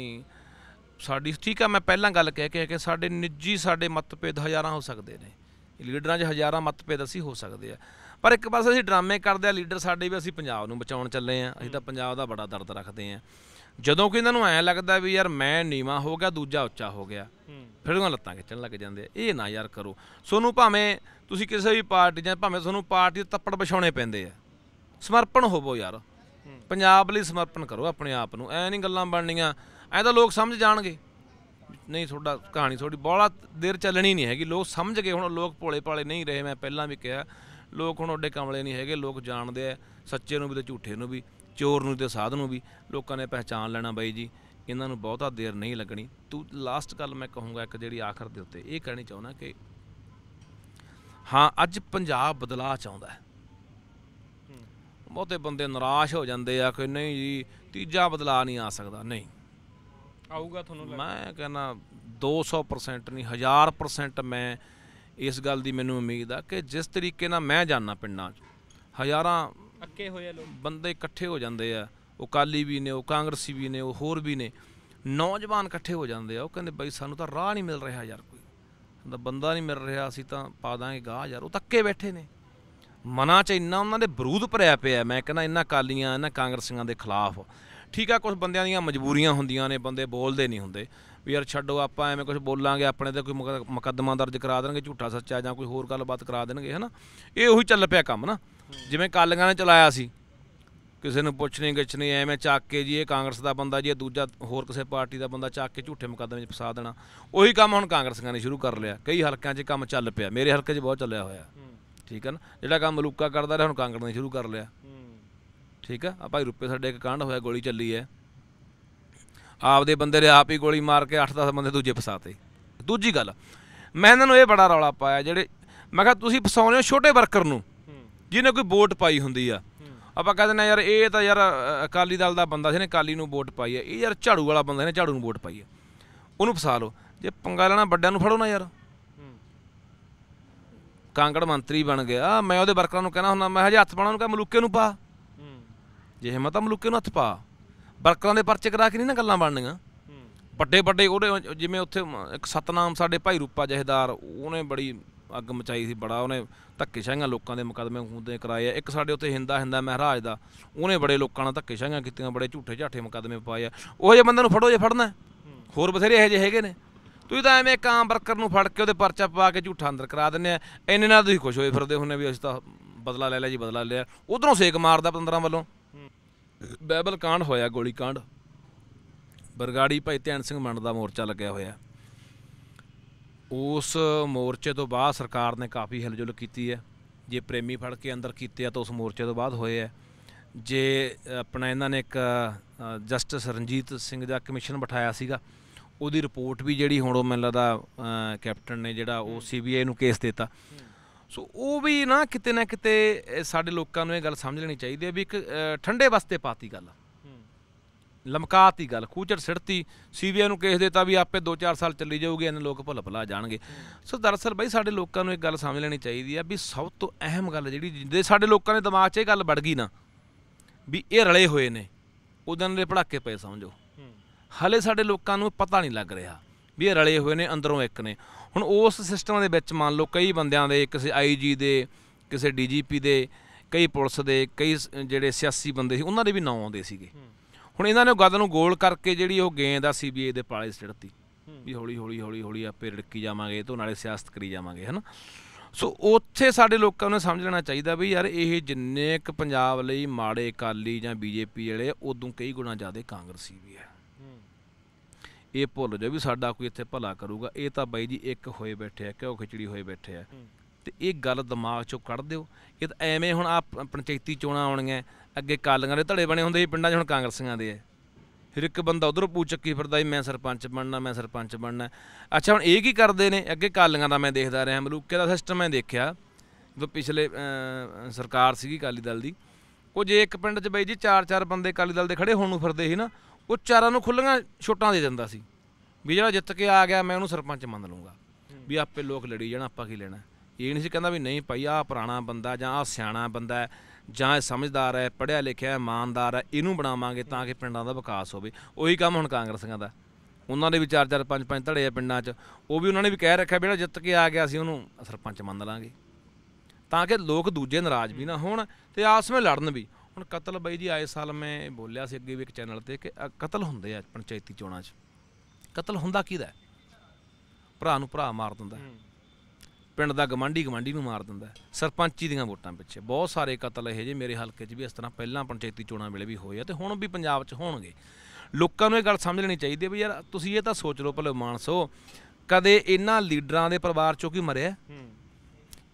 ਸਾਡੀ ਠੀਕ ਆ ਮੈਂ ਪਹਿਲਾਂ ਗੱਲ ਕਹਿ ਕੇ ਕਿ ਸਾਡੇ ਨਿੱਜੀ ਸਾਡੇ ਮਤਭੇਦ ਹਜ਼ਾਰਾਂ ਹੋ ਸਕਦੇ ਨੇ ਲੀਡਰਾਂ 'ਚ ਹਜ਼ਾਰਾਂ ਮਤਭੇਦ ਅਸੀਂ ਹੋ ਸਕਦੇ ਆ ਪਰ ਇੱਕ ਪਾਸੇ ਅਸੀਂ ਡਰਾਮੇ ਕਰਦੇ ਆ ਲੀਡਰ ਸਾਡੇ ਵੀ ਅਸੀਂ ਪੰਜਾਬ ਨੂੰ ਬਚਾਉਣ ਚੱਲੇ ਆ ਅਸੀਂ ਤਾਂ ਪੰਜਾਬ ਦਾ ਬੜਾ ਦਰਦ ਰੱਖਦੇ ਆ ਜਦੋਂ ਕਿ ਇਹਨਾਂ ਨੂੰ ਐ ਲੱਗਦਾ ਵੀ ਯਾਰ ਮੈਂ ਨੀਵਾ ਹੋ ਗਿਆ ਦੂਜਾ ਉੱਚਾ ਹੋ ਗਿਆ ਫਿਰ ਉਹਨਾਂ ਲੱਤਾਂ ਖਿੱਚਣ ਲੱਗ ਜਾਂਦੇ ਇਹ ਨਾ ਯਾਰ ਕਰੋ ਸੋਨੂੰ ਭਾਵੇਂ ਤੁਸੀਂ ਕਿਸੇ ਵੀ ਪਾਰਟੀ ਜਾਂ ਭਾਵੇਂ ਤੁਹਾਨੂੰ ਪਾਰਟੀ ਦੇ ਤੱਪੜ ਵਿਛਾਉਣੇ ਪੈਂਦੇ ਆ ਸਮਰਪਣ ਹੋਵੋ ਯਾਰ ਪੰਜਾਬ ਲਈ ਸਮਰਪਣ ਕਰੋ ਆਪਣੇ ਆਪ ਨੂੰ ਐ ਨਹੀਂ ਗੱਲਾਂ ਬਣਨੀਆਂ ਐ ਤਾਂ ਲੋਕ ਸਮਝ ਜਾਣਗੇ ਨਹੀਂ ਤੁਹਾਡਾ ਕਹਾਣੀ ਤੁਹਾਡੀ ਬੋਲਾ ਦੇਰ ਚੱਲਣੀ ਨਹੀਂ ਹੈਗੀ ਲੋਕ ਸਮਝ ਗਏ ਹੁਣ ਲੋਕ ਭੋਲੇ ਭਾਲੇ ਨਹੀਂ ਰਹੇ ਮੈਂ ਪਹਿਲਾਂ ਵੀ ਕਿਹਾ ਲੋਕ ਹੁਣ ਓਡੇ ਕਮਲੇ ਨਹੀਂ ਹੈਗੇ ਲੋਕ ਜਾਣਦੇ ਆ ਸੱਚੇ ਨੂੰ ਵੀ ਤੇ ਝੂਠੇ ਨੂੰ ਵੀ ਚੋਰ ਨੂੰ ਤੇ ਸਾਧ ਨੂੰ ਵੀ ਲੋਕਾਂ ਨੇ ਪਹਿਚਾਨ ਲੈਣਾ ਬਾਈ ਜੀ ਇਹਨਾਂ ਨੂੰ ਬਹੁਤਾ ਦੇਰ ਨਹੀਂ ਲੱਗਣੀ ਤੂੰ ਲਾਸਟ ਗੱਲ ਮੈਂ ਕਹੂੰਗਾ ਇੱਕ ਜਿਹੜੀ ਆਖਰ ਦੇ ਉੱਤੇ ਇਹ ਕਹਿਣੀ ਚਾਹੁੰਦਾ ਕਿ ਹਾਂ ਅੱਜ ਪੰਜਾਬ ਬਦਲਾਅ ਚਾਹੁੰਦਾ ਹੈ ਬਹੁਤੇ ਬੰਦੇ ਨਿਰਾਸ਼ ਹੋ ਜਾਂਦੇ ਆ ਕਿ ਨਹੀਂ ਜੀ ਤੀਜਾ ਬਦਲਾਅ ਨਹੀਂ ਆ ਸਕਦਾ ਨਹੀਂ ਆਊਗਾ ਤੁਹਾਨੂੰ ਮੈਂ ਕਹਿੰਦਾ 200% ਨਹੀਂ 1000% ਮੈਂ ਇਸ ਗੱਲ ਦੀ ਮੈਨੂੰ ਉਮੀਦ ਆ ਕਿ ਜਿਸ ਤਰੀਕੇ ਨਾਲ ਮੈਂ ਜਾਣਨਾ ਪਿੰਡਾਂ 'ਚ ਹਜ਼ਾਰਾਂ ਅੱਕੇ ਹੋਏ ਆ ਲੋਕ ਬੰਦੇ ਇਕੱਠੇ ਹੋ ਜਾਂਦੇ ਆ ਉਹ ਕਾਲੀ ਵੀ ਨੇ ਉਹ ਕਾਂਗਰਸੀ ਵੀ ਨੇ ਉਹ ਹੋਰ ਵੀ ਨੇ ਨੌਜਵਾਨ ਇਕੱਠੇ ਹੋ ਜਾਂਦੇ ਆ ਉਹ ਕਹਿੰਦੇ ਬਾਈ ਸਾਨੂੰ ਤਾਂ ਰਾਹ ਨਹੀਂ ਮਿਲ ਰਿਹਾ ਯਾਰ ਕੋਈ ਤਾਂ ਬੰਦਾ ਨਹੀਂ ਮਿਲ ਰਿਹਾ ਅਸੀਂ ਤਾਂ ਪਾ ਦਾਂਗੇ ਗਾਹ ਯਾਰ ਉਹ ਤੱਕੇ ਬੈਠੇ ਨੇ ਮਨਾਂ 'ਚ ਇੰਨਾ ਉਹਨਾਂ ਦੇ ਵਿਰੋਧ ਭਰਿਆ ਪਿਆ ਮੈਂ ਕਹਿੰਦਾ ਇੰਨਾ ਕਾਲੀਆਂ ਇੰਨਾ ਕਾਂਗਰਸੀਆਂ ਦੇ ਖਿਲਾਫ ਠੀਕ ਆ ਕੁਝ ਬੰਦਿਆਂ ਦੀਆਂ ਮਜਬੂਰੀਆਂ ਹੁੰਦੀਆਂ ਨੇ ਬੰਦੇ ਬੋਲਦੇ ਨਹੀਂ ਹੁੰਦੇ ਵੀ ਯਾਰ ਛੱਡੋ ਆਪਾਂ ਐਵੇਂ ਕੁਝ ਬੋਲਾਂਗੇ ਆਪਣੇ ਤੇ ਕੋਈ ਮੁਕੱਦਮਾ ਦਰਜ ਕਰਾ ਦੇਣਗੇ ਝੂਠਾ ਸੱਚਾ ਜਾਂ ਕੋਈ ਹੋਰ ਗੱਲਬਾਤ ਕਰਾ ਦੇਣਗੇ ਹਨਾ ਇਹ ਉਹੀ ਚੱਲ ਪਿਆ ਕੰਮ ਨਾ ਜਿਵੇਂ ਕਾਲੀਆਂ ਨੇ ਚਲਾਇਆ ਸੀ ਕਿਸੇ ਨੂੰ ਪੁੱਛ ਨਹੀਂ ਗਿੱਛ ਨਹੀਂ ਐਵੇਂ ਚੱਕ ਕੇ ਜੀ ਇਹ ਕਾਂਗਰਸ ਦਾ ਬੰਦਾ ਜੀ ਇਹ ਦੂਜਾ ਹੋਰ ਕਿਸੇ ਪਾਰਟੀ ਦਾ ਬੰਦਾ ਚੱਕ ਕੇ ਝੂਠੇ ਮੁਕੱਦਮੇ 'ਚ ਫਸਾ ਦੇਣਾ ਉਹੀ ਕੰਮ ਹੁਣ ਕਾਂਗਰਸੀਆਂ ਨੇ ਸ਼ੁਰੂ ਕਰ ਲਿਆ ਕਈ ਹਲਕਿਆਂ 'ਚ ਕੰਮ ਚੱਲ ਪਿਆ ਮੇਰੇ ਹਲਕੇ 'ਚ ਬਹੁਤ ਚੱਲਿਆ ਹੋਇਆ ਠੀਕ ਹੈ ਨਾ ਜਿਹੜਾ ਕੰਮ ਮਲੂਕਾ ਕਰਦਾ ਰਿਹਾ ਹੁਣ ਕਾਂਗਰਸ ਨੇ ਸ਼ੁਰੂ ਕਰ ਲਿਆ ਠੀਕ ਆ ਆ ਭਾਈ ਰੁਪਏ ਸਾਡੇ ਇੱਕ ਕਾਂਡ ਹੋਇਆ ਗੋਲੀ ਚੱਲੀ ਐ ਆਪਦੇ ਬੰਦੇ ਨੇ ਆਪ ਹੀ ਗੋਲੀ ਮਾਰ ਕੇ 8-10 ਬੰਦੇ ਦੂਜੇ ਫਸਾਤੇ ਦੂਜੀ ਗੱਲ ਮੈਂ ਇਹਨਾਂ ਨੂੰ ਇਹ ਬੜਾ ਰੌਲਾ ਪਾਇਆ ਜਿਹੜੇ ਮੈਂ ਕਿਹਾ ਤੁਸੀਂ ਫਸਾਉਂਦੇ ਹੋ ਛੋਟੇ ਵਰਕਰ ਨੂੰ ਜਿਹਨੇ ਕੋਈ ਵੋਟ ਪਾਈ ਹੁੰਦੀ ਆ ਆਪਾਂ ਕਹਿੰਦੇ ਨੇ ਯਾਰ ਇਹ ਤਾਂ ਯਾਰ ਅਕਾਲੀ ਦਲ ਦਾ ਬੰਦਾ ਸੀ ਨੇ ਅਕਾਲੀ ਨੂੰ ਵੋਟ ਪਾਈ ਆ ਇਹ ਯਾਰ ਝਾੜੂ ਵਾਲਾ ਬੰਦਾ ਇਹਨੇ ਝਾੜੂ ਨੂੰ ਵੋਟ ਪਾਈ ਆ ਉਹਨੂੰ ਫਸਾ ਲਓ ਜੇ ਪੰਗਾ ਲੈਣਾ ਵੱਡਿਆਂ ਨੂੰ ਫੜੋ ਨਾ ਯਾਰ ਕਾਂਗੜ ਮੰਤਰੀ ਬਣ ਗਿਆ ਮੈਂ ਉਹਦੇ ਵਰਕਰਾਂ ਨੂੰ ਕਹਿਣਾ ਹੁੰਦਾ ਮੈਂ ਹਜੇ ਹੱਥ ਪਾਣਾ ਉਹਨੂੰ ਕਹ ਮਲੂਕੇ ਨੂੰ ਪਾ ਜੇ ਹਿੰਮਤ ਆ ਮਲੂਕੇ ਨੂੰ ਹੱਥ ਪਾ ਵਰਕਰਾਂ ਦੇ ਪਰਚੇ ਕਰਾ ਕੇ ਨਹੀਂ ਨਾ ਗੱਲਾਂ ਬਣਨੀਆਂ ਵੱਡੇ ਵੱਡੇ ਉਹਦੇ ਜਿਵੇਂ ਉੱਥੇ ਇੱਕ ਸਤਨਾਮ ਸਾਡੇ ਭਾਈ ਰੂਪਾ ਜਹੇਦਾਰ ਉਹਨੇ ਬੜੀ ਅੱਗ ਮਚਾਈ ਸੀ ਬੜਾ ਉਹਨੇ ਧੱਕੇ ਸ਼ਾਹੀਆਂ ਲੋਕਾਂ ਦੇ ਮੁਕਦਮੇ ਹੁੰਦੇ ਕਰਾਏ ਆ ਇੱਕ ਸਾਡੇ ਉੱਤੇ ਹਿੰਦਾ ਹਿੰਦਾ ਮਹਾਰਾਜ ਦਾ ਉਹਨੇ ਬੜੇ ਲੋਕਾਂ ਨਾਲ ਧੱਕੇ ਸ਼ਾਹੀਆਂ ਕੀਤੀਆਂ ਬੜੇ ਝੂਠੇ ਝਾਠੇ ਮੁਕਦਮੇ ਪਾਏ ਆ ਉਹ ਜੇ ਬੰਦੇ ਨੂੰ ਫੜੋ ਜੇ ਫੜਨਾ ਹੋਰ ਬਥੇਰੇ ਇਹੋ ਜਿਹੇ ਹੈਗੇ ਨੇ ਤੁਸੀਂ ਤਾਂ ਐਵੇਂ ਇੱਕ ਆਮ ਵਰਕਰ ਨੂੰ ਫੜ ਕੇ ਉਹਦੇ ਪਰਚਾ ਪਾ ਕੇ ਝੂਠਾ ਅੰਦਰ ਕਰਾ ਦਿੰਦੇ ਆ ਇੰਨੇ ਨਾਲ ਤੁਸੀਂ ਖੁਸ਼ ਹੋਏ ਫਿਰਦੇ ਹੁੰਨੇ ਵੀ ਅਸੀਂ ਤਾਂ ਬਦਲਾ ਲੈ ਲਿਆ ਜੀ ਬਦਲਾ ਲਿਆ ਉਧਰੋਂ ਸੇਕ ਮਾਰਦਾ ਪੰਦਰਾਂ ਵੱਲੋਂ ਬੈਬਲ ਕਾਂਡ ਹੋਇਆ ਗੋਲੀ ਕਾਂਡ ਬਰਗਾੜੀ ਭਾਈ ਧਿਆਨ ਸਿੰਘ ਮੰਡ ਦਾ ਮੋਰਚਾ ਲੱਗਿਆ ਹੋਇਆ ਉਸ ਮੋਰਚੇ ਤੋਂ ਬਾਅਦ ਸਰਕਾਰ ਨੇ ਕਾਫੀ ਹਿਲਜੁਲ ਕੀਤੀ ਹੈ ਜੇ ਪ੍ਰੇਮੀ ਫੜ ਕੇ ਅੰਦਰ ਕੀਤੇ ਆ ਤਾਂ ਉਸ ਮੋਰਚੇ ਤੋਂ ਬਾਅਦ ਹੋਏ ਆ ਜੇ ਆਪਣਾ ਇਹਨਾਂ ਨੇ ਇੱਕ ਜਸਟਿਸ ਰਣਜੀਤ ਸਿੰਘ ਦਾ ਕਮਿਸ਼ਨ ਬਿਠਾਇਆ ਸੀਗਾ ਉਹਦੀ ਰਿਪੋਰਟ ਵੀ ਜਿਹੜੀ ਹੁਣ ਉਹ ਮੈਨਲਾ ਦਾ ਕੈਪਟਨ ਨੇ ਜਿਹੜਾ ਉਹ ਸੀਬੀਆਈ ਨੂੰ ਕੇਸ ਦਿੱਤਾ ਸੋ ਉਹ ਵੀ ਨਾ ਕਿਤੇ ਨਾ ਕਿਤੇ ਸਾਡੇ ਲੋਕਾਂ ਨੂੰ ਇਹ ਗੱਲ ਸਮਝ ਲੈਣੀ ਚਾਹੀਦੀ ਹੈ ਵੀ ਇੱਕ ਠੰਡੇ ਵਾਸਤੇ ਪਾਤੀ ਗੱਲ ਆ ਲਮਕਾਤੀ ਗੱਲ ਖੂਚਰ ਸਿੜਤੀ ਸੀਬੀਆਈ ਨੂੰ ਕੇਸ ਦੇਤਾ ਵੀ ਆਪੇ 2-4 ਸਾਲ ਚੱਲੀ ਜਾਊਗੀ ਇਹਨਾਂ ਲੋਕ ਭੁੱਲ ਭੁਲਾ ਜਾਣਗੇ ਸੋ ਦਰਅਸਲ ਬਈ ਸਾਡੇ ਲੋਕਾਂ ਨੂੰ ਇੱਕ ਗੱਲ ਸਮਝ ਲੈਣੀ ਚਾਹੀਦੀ ਆ ਵੀ ਸਭ ਤੋਂ ਅਹਿਮ ਗੱਲ ਜਿਹੜੀ ਜਿੰਦੇ ਸਾਡੇ ਲੋਕਾਂ ਦੇ ਦਿਮਾਗ 'ਚ ਇਹ ਗੱਲ ਵੜ ਗਈ ਨਾ ਵੀ ਇਹ ਰਲੇ ਹੋਏ ਨੇ ਉਹਦਾਂ ਦੇ ਪੜਾਕੇ ਪਏ ਸਮਝੋ ਹਲੇ ਸਾਡੇ ਲੋਕਾਂ ਨੂੰ ਪਤਾ ਨਹੀਂ ਲੱਗ ਰਿਹਾ ਵੀ ਇਹ ਰਲੇ ਹੋਏ ਨੇ ਅੰਦਰੋਂ ਇੱਕ ਨੇ ਹੁਣ ਉਸ ਸਿਸਟਮ ਦੇ ਵਿੱਚ ਮੰਨ ਲਓ ਕਈ ਬੰਦਿਆਂ ਦੇ ਕਿਸੇ ਆਈਜੀ ਦੇ ਕਿਸੇ ਡੀਜੀਪੀ ਦੇ ਕਈ ਪੁਲਿਸ ਦੇ ਕਈ ਜਿਹੜੇ ਸਿਆਸੀ ਬੰਦੇ ਸੀ ਉਹਨਾਂ ਦੇ ਵੀ ਨਾਂ ਆਉਂਦੇ ਸੀਗੇ ਹੁਣ ਇਹਨਾਂ ਨੇ ਗੱਦ ਨੂੰ ਗੋਲ ਕਰਕੇ ਜਿਹੜੀ ਉਹ ਗੇਂਦ ਆ ਸੀਬੀਏ ਦੇ ਪਾਲੇ ਸਿੜਤੀ ਵੀ ਹੌਲੀ ਹੌਲੀ ਹੌਲੀ ਹੌਲੀ ਆਪੇ ਰੜਕੀ ਜਾਵਾਂਗੇ ਤੋਂ ਨਾਲੇ ਸਿਆਸਤ ਕਰੀ ਜਾਵਾਂਗੇ ਹਨ ਸੋ ਉੱਥੇ ਸਾਡੇ ਲੋਕਾਂ ਨੂੰ ਸਮਝ ਲੈਣਾ ਚਾਹੀਦਾ ਵੀ ਯਾਰ ਇਹ ਜਿੰਨੇ ਇੱਕ ਪੰਜਾਬ ਲਈ ਮਾੜੇ ਕਾਲੀ ਜਾਂ ਬੀਜੇਪੀ ਜਿਹੜੇ ਉਦੋਂ ਕਈ ਗੁਣਾ ਜ਼ਿਆਦਾ ਕਾਂਗਰਸੀ ਵੀ ਹੈ ਇਹ ਭੁੱਲ ਜਾ ਵੀ ਸਾਡਾ ਕੋਈ ਇੱਥੇ ਭਲਾ ਕਰੂਗਾ ਇਹ ਤਾਂ ਬਾਈ ਜੀ ਇੱਕ ਹੋਏ ਬੈਠੇ ਆ ਕਿਉਂ ਖਿਚੜੀ ਹੋਏ ਬੈਠੇ ਆ ਤੇ ਇਹ ਗੱਲ ਦਿਮਾਗ ਚੋਂ ਕੱਢ ਦਿਓ ਇਹ ਤਾਂ ਐਵੇਂ ਹੁਣ ਆ ਪੰਚਾਇਤੀ ਚੋਣਾਂ ਆਉਣੀਆਂ ਅੱਗੇ ਕਾਲੀਆਂ ਦੇ ਧੜੇ ਬਣੇ ਹੁੰਦੇ ਸੀ ਪਿੰਡਾਂ 'ਚ ਹੁਣ ਕਾਂਗਰਸੀਆਂ ਦੇ ਐ ਫਿਰ ਇੱਕ ਬੰਦਾ ਉਧਰ ਪੂ ਚੱਕੀ ਫਿਰਦਾ ਮੈਂ ਸਰਪੰਚ ਬਣਨਾ ਮੈਂ ਸਰਪੰਚ ਬਣਨਾ ਅੱਛਾ ਹੁਣ ਇਹ ਕੀ ਕਰਦੇ ਨੇ ਅੱਗੇ ਕਾਲੀਆਂ ਦਾ ਮੈਂ ਦੇਖਦਾ ਰਿਹਾ ਮਲੂਕੇ ਦਾ ਸਿਸਟਮ ਮੈਂ ਦੇਖਿਆ ਜਦੋਂ ਪਿਛਲੇ ਸਰਕਾਰ ਸੀਗੀ ਕਾਲੀ ਦਲ ਦੀ ਉਹ ਜੇ ਇੱਕ ਪਿੰਡ 'ਚ ਬਈ ਜੀ ਚਾਰ ਚਾਰ ਬੰਦੇ ਕਾਲੀ ਦਲ ਦੇ ਖੜੇ ਹੋਣ ਨੂੰ ਫਿਰਦੇ ਸੀ ਨਾ ਉਹ ਚਾਰਾਂ ਨੂੰ ਖੁੱਲੀਆਂ ਛੋਟਾਂ ਦੇ ਦਿੰਦਾ ਸੀ ਵੀ ਜਿਹੜਾ ਜਿੱਤ ਕੇ ਆ ਗਿਆ ਮੈਂ ਉਹਨੂੰ ਸਰਪੰਚ ਮੰਨ ਲੂੰਗਾ ਵੀ ਆਪੇ ਲੋਕ ਲੜੀ ਜਾਣਾ ਆਪਾਂ ਕੀ ਲੈਣਾ ਇਹ ਨਹੀਂ ਸੀ ਕਹਿੰਦਾ ਵੀ ਨਹੀਂ ਭਾਈ ਆ ਪੁਰਾਣਾ ਬੰਦਾ ਜਾਂ ਆ ਸਿਆਣਾ ਬੰਦਾ ਹੈ ਜਾਂ ਇਹ ਸਮਝਦਾਰ ਹੈ ਪੜਿਆ ਲਿਖਿਆ ਹੈ ਇਮਾਨਦਾਰ ਹੈ ਇਹਨੂੰ ਬਣਾਵਾਂਗੇ ਤਾਂ ਕਿ ਪਿੰਡਾਂ ਦਾ ਵਿਕਾਸ ਹੋਵੇ ਉਹੀ ਕੰਮ ਹੁਣ ਕਾਂਗਰਸੀਆਂ ਦਾ ਉਹਨਾਂ ਦੇ ਵੀ ਚਾਰ ਚਾਰ ਪੰਜ ਪੰਜ ਧੜੇ ਆ ਪਿੰਡਾਂ 'ਚ ਉਹ ਵੀ ਉਹਨਾਂ ਨੇ ਵੀ ਕਹਿ ਰੱਖਿਆ ਵੀ ਜਿਹੜਾ ਜਿੱਤ ਕੇ ਆ ਗਿਆ ਸੀ ਉਹਨੂੰ ਸਰਪੰਚ ਮੰਨ ਲਾਂਗੇ ਤਾਂ ਕਿ ਲੋਕ ਦੂਜੇ ਨਾਰਾਜ਼ ਵੀ ਨਾ ਹੋਣ ਤੇ ਆਸ ਵਿੱਚ ਲੜਨ ਵੀ ਹੁਣ ਕਤਲ ਬਈ ਜੀ ਆਏ ਸਾਲ ਮੈਂ ਬੋਲਿਆ ਸੀ ਅੱਗੇ ਵੀ ਇੱਕ ਚੈਨਲ ਤੇ ਕਿ ਕਤਲ ਹੁੰਦੇ ਆ ਪੰਚਾਇਤੀ ਚੋਣਾਂ 'ਚ ਕਤਲ ਹੁੰਦਾ ਕਿਹਦਾ ਭਰਾ ਨੂੰ ਭਰਾ ਮਾਰ ਦਿੰਦਾ ਪਿੰਡ ਦਾ ਗਵਾਂਢੀ ਗਵਾਂਢੀ ਨੂੰ ਮਾਰ ਦਿੰਦਾ ਸਰਪੰਚੀ ਦੀਆਂ ਵੋਟਾਂ ਪਿੱਛੇ ਬਹੁਤ ਸਾਰੇ ਕਤਲ ਇਹੋ ਜਿਹੇ ਮੇਰੇ ਹਲਕੇ 'ਚ ਵੀ ਇਸ ਤਰ੍ਹਾਂ ਪਹਿਲਾਂ ਪੰਚਾਇਤੀ ਚੋਣਾਂ ਵੇਲੇ ਵੀ ਹੋਏ ਆ ਤੇ ਹੁਣ ਵੀ ਪੰਜਾਬ 'ਚ ਹੋਣਗੇ ਲੋਕਾਂ ਨੂੰ ਇਹ ਗੱਲ ਸਮਝ ਲੈਣੀ ਚਾਹੀਦੀ ਹੈ ਵੀ ਯਾਰ ਤੁਸੀਂ ਇਹ ਤਾਂ ਸੋਚ ਲਓ ਭਲੇ ਮਾਨਸੋ ਕਦੇ ਇਹਨਾਂ ਲੀਡਰਾਂ ਦੇ ਪਰਿਵਾਰ 'ਚੋਂ ਕੋਈ ਮਰਿਆ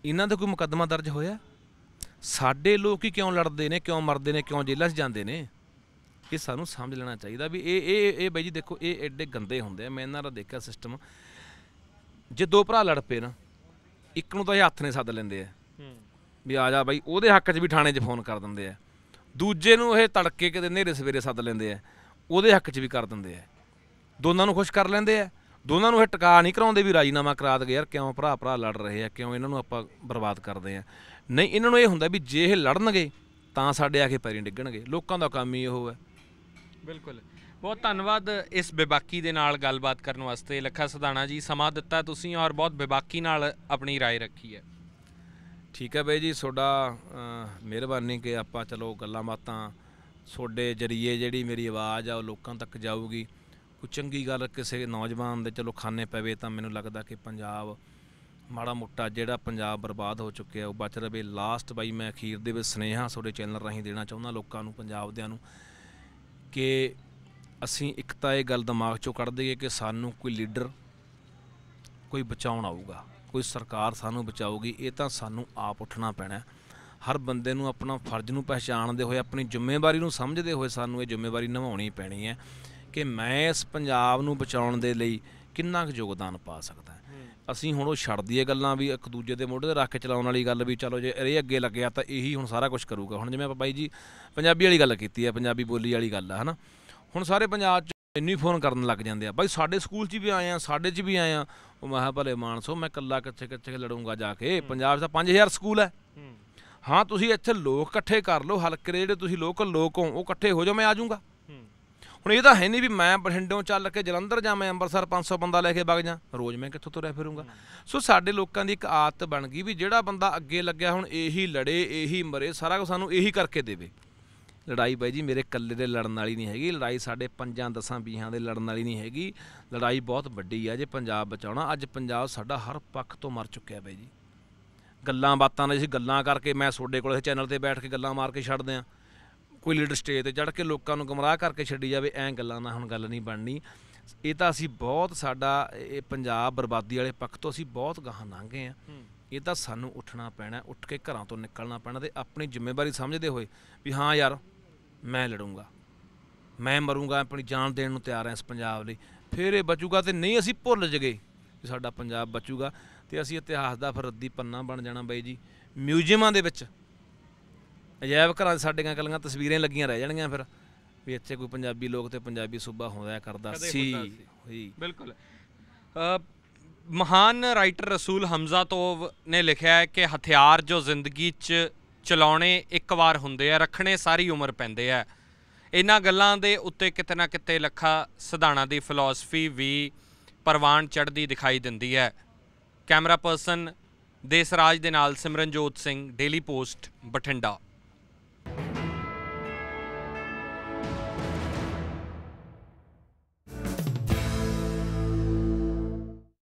ਇਹਨਾਂ ਦਾ ਕੋਈ ਮੁਕੱਦਮਾ ਦਰਜ ਹੋਇਆ ਸਾਡੇ ਲੋਕ ਹੀ ਕਿਉਂ ਲੜਦੇ ਨੇ ਕਿਉਂ ਮਰਦੇ ਨੇ ਕਿਉਂ ਜੇਲ੍ਹਾਂ 'ਚ ਜਾਂਦੇ ਨੇ ਇਹ ਸਾਨੂੰ ਸਮਝ ਲੈਣਾ ਚਾਹੀਦਾ ਵੀ ਇਹ ਇਹ ਇਹ ਬਾਈ ਜੀ ਦੇਖੋ ਇਹ ਐਡੇ ਗੰਦੇ ਹੁੰਦੇ ਆ ਮੈਂ ਇਹਨਾਂ ਦਾ ਦੇਖਿਆ ਸਿਸਟਮ ਜੇ ਦੋ ਭਰਾ ਲੜ ਪਏ ਨਾ ਇੱਕ ਨੂੰ ਤਾਂ ਇਹ ਹੱਥ ਨੇ ਸੱਦ ਲੈਂਦੇ ਆ ਹੂੰ ਵੀ ਆ ਜਾ ਬਾਈ ਉਹਦੇ ਹੱਕ 'ਚ ਵੀ ਥਾਣੇ 'ਚ ਫੋਨ ਕਰ ਦਿੰਦੇ ਆ ਦੂਜੇ ਨੂੰ ਇਹ ਤੜਕੇ ਕਿਤੇ ਨੇਰੇ ਸਵੇਰੇ ਸੱਦ ਲੈਂਦੇ ਆ ਉਹਦੇ ਹੱਕ 'ਚ ਵੀ ਕਰ ਦਿੰਦੇ ਆ ਦੋਨਾਂ ਨੂੰ ਖੁਸ਼ ਕਰ ਲੈਂਦੇ ਆ ਦੋਨਾਂ ਨੂੰ ਇਹ ਟਿਕਾ ਨਹੀਂ ਕਰਾਉਂਦੇ ਵੀ ਰਾਜੀਨਾਮਾ ਕਰਾ ਦੇ ਯਾਰ ਕਿਉਂ ਭਰਾ ਭਰਾ ਲੜ ਰਹੇ ਆ ਕਿਉਂ ਇਹਨਾਂ ਨੂੰ ਆਪਾਂ ਬਰਬਾਦ ਕਰਦੇ ਆ ਨਹੀਂ ਇਹਨਾਂ ਨੂੰ ਇਹ ਹੁੰਦਾ ਵੀ ਜੇ ਇਹ ਲੜਨਗੇ ਤਾਂ ਸਾਡੇ ਆ ਕੇ ਪੈਰੀਂ ਡਿੱਗਣਗੇ ਲੋਕਾਂ ਦਾ ਕੰਮ ਹੀ ਇਹੋ ਹੈ ਬਿਲਕੁਲ ਬਹੁਤ ਧੰਨਵਾਦ ਇਸ ਬੇਬਾਕੀ ਦੇ ਨਾਲ ਗੱਲਬਾਤ ਕਰਨ ਵਾਸਤੇ ਲੱਖਾ ਸਦਾਣਾ ਜੀ ਸਮਾਂ ਦਿੱਤਾ ਤੁਸੀਂ ਔਰ ਬਹੁਤ ਬੇਬਾਕੀ ਨਾਲ ਆਪਣੀ رائے ਰੱਖੀ ਹੈ ਠੀਕ ਹੈ ਬਾਈ ਜੀ ਤੁਹਾਡਾ ਮਿਹਰਬਾਨੀ ਕਿ ਆਪਾਂ ਚਲੋ ਗੱਲਾਂ ਬਾਤਾਂ ਤੁਹਾਡੇ ਜਰੀਏ ਜਿਹੜੀ ਮੇਰੀ ਆਵਾਜ਼ ਆ ਉਹ ਲੋਕਾਂ ਤੱਕ ਜਾਊਗੀ ਕੋ ਚੰਗੀ ਗੱਲ ਕਿਸੇ ਨੌਜਵਾਨ ਦੇ ਚਲੋ ਖਾਨੇ ਪਵੇ ਤਾਂ ਮੈਨੂੰ ਲੱਗਦਾ ਕਿ ਪੰਜਾਬ ਮਾੜਾ ਮੋਟਾ ਜਿਹੜਾ ਪੰਜਾਬ ਬਰਬਾਦ ਹੋ ਚੁੱਕਿਆ ਉਹ ਬਚ ਰਵੇ ਲਾਸਟ ਬਾਈ ਮੈਂ ਅਖੀਰ ਦੇ ਵਿੱਚ ਸਨੇਹਾ ਤੁਹਾਡੇ ਚੈਨਲ ਰਾਹੀਂ ਦੇਣਾ ਚਾਹੁੰਦਾ ਲੋਕਾਂ ਨੂੰ ਪੰਜਾਬ ਦੇਆਂ ਨੂੰ ਕਿ ਅਸੀਂ ਇੱਕ ਤਾਂ ਇਹ ਗੱਲ ਦਿਮਾਗ ਚੋਂ ਕੱਢ ਦਈਏ ਕਿ ਸਾਨੂੰ ਕੋਈ ਲੀਡਰ ਕੋਈ ਬਚਾਉਣ ਆਊਗਾ ਕੋਈ ਸਰਕਾਰ ਸਾਨੂੰ ਬਚਾਊਗੀ ਇਹ ਤਾਂ ਸਾਨੂੰ ਆਪ ਉੱਠਣਾ ਪੈਣਾ ਹਰ ਬੰਦੇ ਨੂੰ ਆਪਣਾ ਫਰਜ਼ ਨੂੰ ਪਹਿਚਾਣਦੇ ਹੋਏ ਆਪਣੀ ਜ਼ਿੰਮੇਵਾਰੀ ਨੂੰ ਸਮਝਦੇ ਹੋਏ ਸਾਨੂੰ ਇਹ ਜ਼ਿੰਮੇਵਾਰੀ ਨਿਭਾਉਣੀ ਪੈਣੀ ਹੈ ਕਿ ਮੈਂ ਇਸ ਪੰਜਾਬ ਨੂੰ ਬਚਾਉਣ ਦੇ ਲਈ ਕਿੰਨਾ ਕੁ ਯੋਗਦਾਨ ਪਾ ਸਕਦਾ ਅਸੀਂ ਹੁਣ ਉਹ ਛੱਡ ਦਈਏ ਗੱਲਾਂ ਵੀ ਇੱਕ ਦੂਜੇ ਦੇ ਮੋਢੇ ਤੇ ਰੱਖ ਕੇ ਚਲਾਉਣ ਵਾਲੀ ਗੱਲ ਵੀ ਚਲੋ ਜੇ ਇਹ ਅੱਗੇ ਲੱਗਿਆ ਤਾਂ ਇਹੀ ਹੁਣ ਸਾਰਾ ਕੁਝ ਕਰੂਗਾ ਹੁਣ ਜਿਵੇਂ ਆਪਾਂ ਬਾਈ ਜੀ ਪੰਜਾਬੀ ਵਾਲੀ ਗੱਲ ਕੀਤੀ ਹੈ ਪੰਜਾਬੀ ਬੋਲੀ ਵਾਲੀ ਗੱਲ ਆ ਹਨਾ ਹੁਣ ਸਾਰੇ ਪੰਜਾਬ 'ਚ ਇੰਨੀ ਫੋਨ ਕਰਨ ਲੱਗ ਜਾਂਦੇ ਆ ਬਾਈ ਸਾਡੇ ਸਕੂਲ 'ਚ ਵੀ ਆਏ ਆ ਸਾਡੇ 'ਚ ਵੀ ਆਏ ਆ ਉਹ ਮੈਂ ਕਿਹਾ ਭਲੇ ਮਾਨਸੋ ਮੈਂ ਕੱਲਾ ਕਿੱਥੇ ਕਿੱਥੇ ਲੜੂੰਗਾ ਜਾ ਕੇ ਪੰਜਾਬ ਦਾ 5000 ਸਕੂਲ ਹੈ ਹਾਂ ਤੁਸੀਂ ਇੱਥੇ ਲੋਕ ਇਕੱਠੇ ਕਰ ਲਓ ਹਲਕੇ ਜਿਹੜੇ ਤੁਸੀਂ ਲੋਕਲ ਲੋਕ ਹੋ ਉਹ ਇਕੱਠੇ ਹੋ ਜਾਓ ਮੈਂ ਆ ਜਾਊਂਗਾ ਹੁਣ ਇਹ ਤਾਂ ਹੈ ਨਹੀਂ ਵੀ ਮੈਂ ਬਠਿੰਡੋਂ ਚੱਲ ਕੇ ਜਲੰਧਰ ਜਾ ਮੈਂ ਅੰਮ੍ਰਿਤਸਰ 500 ਬੰਦਾ ਲੈ ਕੇ ਵਗ ਜਾ ਰੋਜ਼ ਮੈਂ ਕਿੱਥੋਂ ਤੁਰਿਆ ਫਿਰੂੰਗਾ ਸੋ ਸਾਡੇ ਲੋਕਾਂ ਦੀ ਇੱਕ ਆਦਤ ਬਣ ਗਈ ਵੀ ਜਿਹੜਾ ਬੰਦਾ ਅੱਗੇ ਲੱਗਿਆ ਹੁਣ ਇਹੀ ਲੜੇ ਇਹੀ ਮਰੇ ਸਾਰਾ ਕੁਝ ਸਾਨੂੰ ਇਹੀ ਕਰਕੇ ਦੇਵੇ ਲੜਾਈ ਬਾਈ ਜੀ ਮੇਰੇ ਇਕੱਲੇ ਦੇ ਲੜਨ ਵਾਲੀ ਨਹੀਂ ਹੈਗੀ ਲੜਾਈ ਸਾਡੇ ਪੰਜਾਂ ਦਸਾਂ ਬੀਹਾਂ ਦੇ ਲੜਨ ਵਾਲੀ ਨਹੀਂ ਹੈਗੀ ਲੜਾਈ ਬਹੁਤ ਵੱਡੀ ਆ ਜੇ ਪੰਜਾਬ ਬਚਾਉਣਾ ਅੱਜ ਪੰਜਾਬ ਸਾਡਾ ਹਰ ਪੱਖ ਤੋਂ ਮਰ ਚੁੱਕਿਆ ਬਾਈ ਜੀ ਗੱਲਾਂ ਬਾਤਾਂ ਨਾਲ ਅਸੀਂ ਗੱਲਾਂ ਕਰਕੇ ਮੈਂ ਤੁਹਾਡੇ ਕੋਲ ਇਸ ਚੈਨਲ ਤੇ ਬੈਠ ਕੇ ਗੱਲਾਂ ਮਾਰ ਕੇ ਛੱਡਦੇ ਆ ਕੋਈ ਲੀਡਰ ਸਟੇਜ ਤੇ ਚੜ ਕੇ ਲੋਕਾਂ ਨੂੰ ਗਮਰਾਹ ਕਰਕੇ ਛੱਡੀ ਜਾਵੇ ਐਂ ਗੱਲਾਂ ਨਾਲ ਹੁਣ ਗੱਲ ਨਹੀਂ ਬਣਨੀ ਇਹ ਤਾਂ ਅਸੀਂ ਬਹੁਤ ਸਾਡਾ ਇਹ ਪੰਜਾਬ ਬਰਬਾਦੀ ਵਾਲੇ ਪੱਖ ਤੋਂ ਅਸੀਂ ਬਹੁਤ ਗਾਹਾਂ ਲੰਘੇ ਆ ਇਹ ਤਾਂ ਸਾਨੂੰ ਉੱਠਣਾ ਪੈਣਾ ਉੱਠ ਕੇ ਘਰਾਂ ਤੋਂ ਨਿਕਲਣਾ ਪੈਣਾ ਤੇ ਆਪਣੀ ਜ਼ਿੰਮੇਵਾਰੀ ਸਮਝਦੇ ਹੋਏ ਵੀ ਹਾਂ ਯਾਰ ਮੈਂ ਲੜੂੰਗਾ ਮੈਂ ਮਰੂੰਗਾ ਆਪਣੀ ਜਾਨ ਦੇਣ ਨੂੰ ਤਿਆਰ ਹਾਂ ਇਸ ਪੰਜਾਬ ਲਈ ਫਿਰ ਇਹ ਬਚੂਗਾ ਤੇ ਨਹੀਂ ਅਸੀਂ ਭੁੱਲ ਜਗੇ ਕਿ ਸਾਡਾ ਪੰਜਾਬ ਬਚੂਗਾ ਤੇ ਅਸੀਂ ਇਤਿਹਾਸ ਦਾ ਫਿਰ ਰੱਦੀ ਪੰਨਾ ਬਣ ਜਾਣਾ ਬਾਈ ਜੀ ਮਿਊਜ਼ੀਅਮਾਂ ਦੇ ਵਿੱਚ ਅਜਾਇਬ ਘਰਾਂ ਦੇ ਸਾਡੀਆਂ ਕਲੀਆਂ ਤਸਵੀਰਾਂ ਲੱਗੀਆਂ ਰਹਿ ਜਾਣਗੀਆਂ ਫਿਰ ਵੀ ਇੱਥੇ ਕੋਈ ਪੰਜਾਬੀ ਲੋਕ ਤੇ ਪੰਜਾਬੀ ਸੂਬਾ ਹੁੰਦਾ ਕਰਦਾ ਸੀ ਬਿਲਕੁਲ ਮਹਾਨ ਰਾਈਟਰ ਰਸੂਲ ਹਮਜ਼ਾ ਤੋਵ ਨੇ ਲਿਖਿਆ ਹੈ ਕਿ ਹਥਿਆਰ ਜੋ ਜ਼ਿੰਦਗੀ 'ਚ ਚਲਾਉਣੇ ਇੱਕ ਵਾਰ ਹੁੰਦੇ ਆ ਰੱਖਣੇ ਸਾਰੀ ਉਮਰ ਪੈਂਦੇ ਆ ਇਹਨਾਂ ਗੱਲਾਂ ਦੇ ਉੱਤੇ ਕਿਤੇ ਨਾ ਕਿਤੇ ਲੱਖਾ ਸਿਧਾਣਾ ਦੀ ਫਿਲਾਸਫੀ ਵੀ ਪਰਵਾਨ ਚੜਦੀ ਦਿਖਾਈ ਦਿੰਦੀ ਹੈ ਕੈਮਰਾ ਪਰਸਨ ਦੇਸਰਾਜ ਦੇ ਨਾਲ ਸਿਮਰਨਜੋਤ ਸਿੰਘ ਡੇਲੀ ਪੋਸਟ ਬਠਿੰਡਾ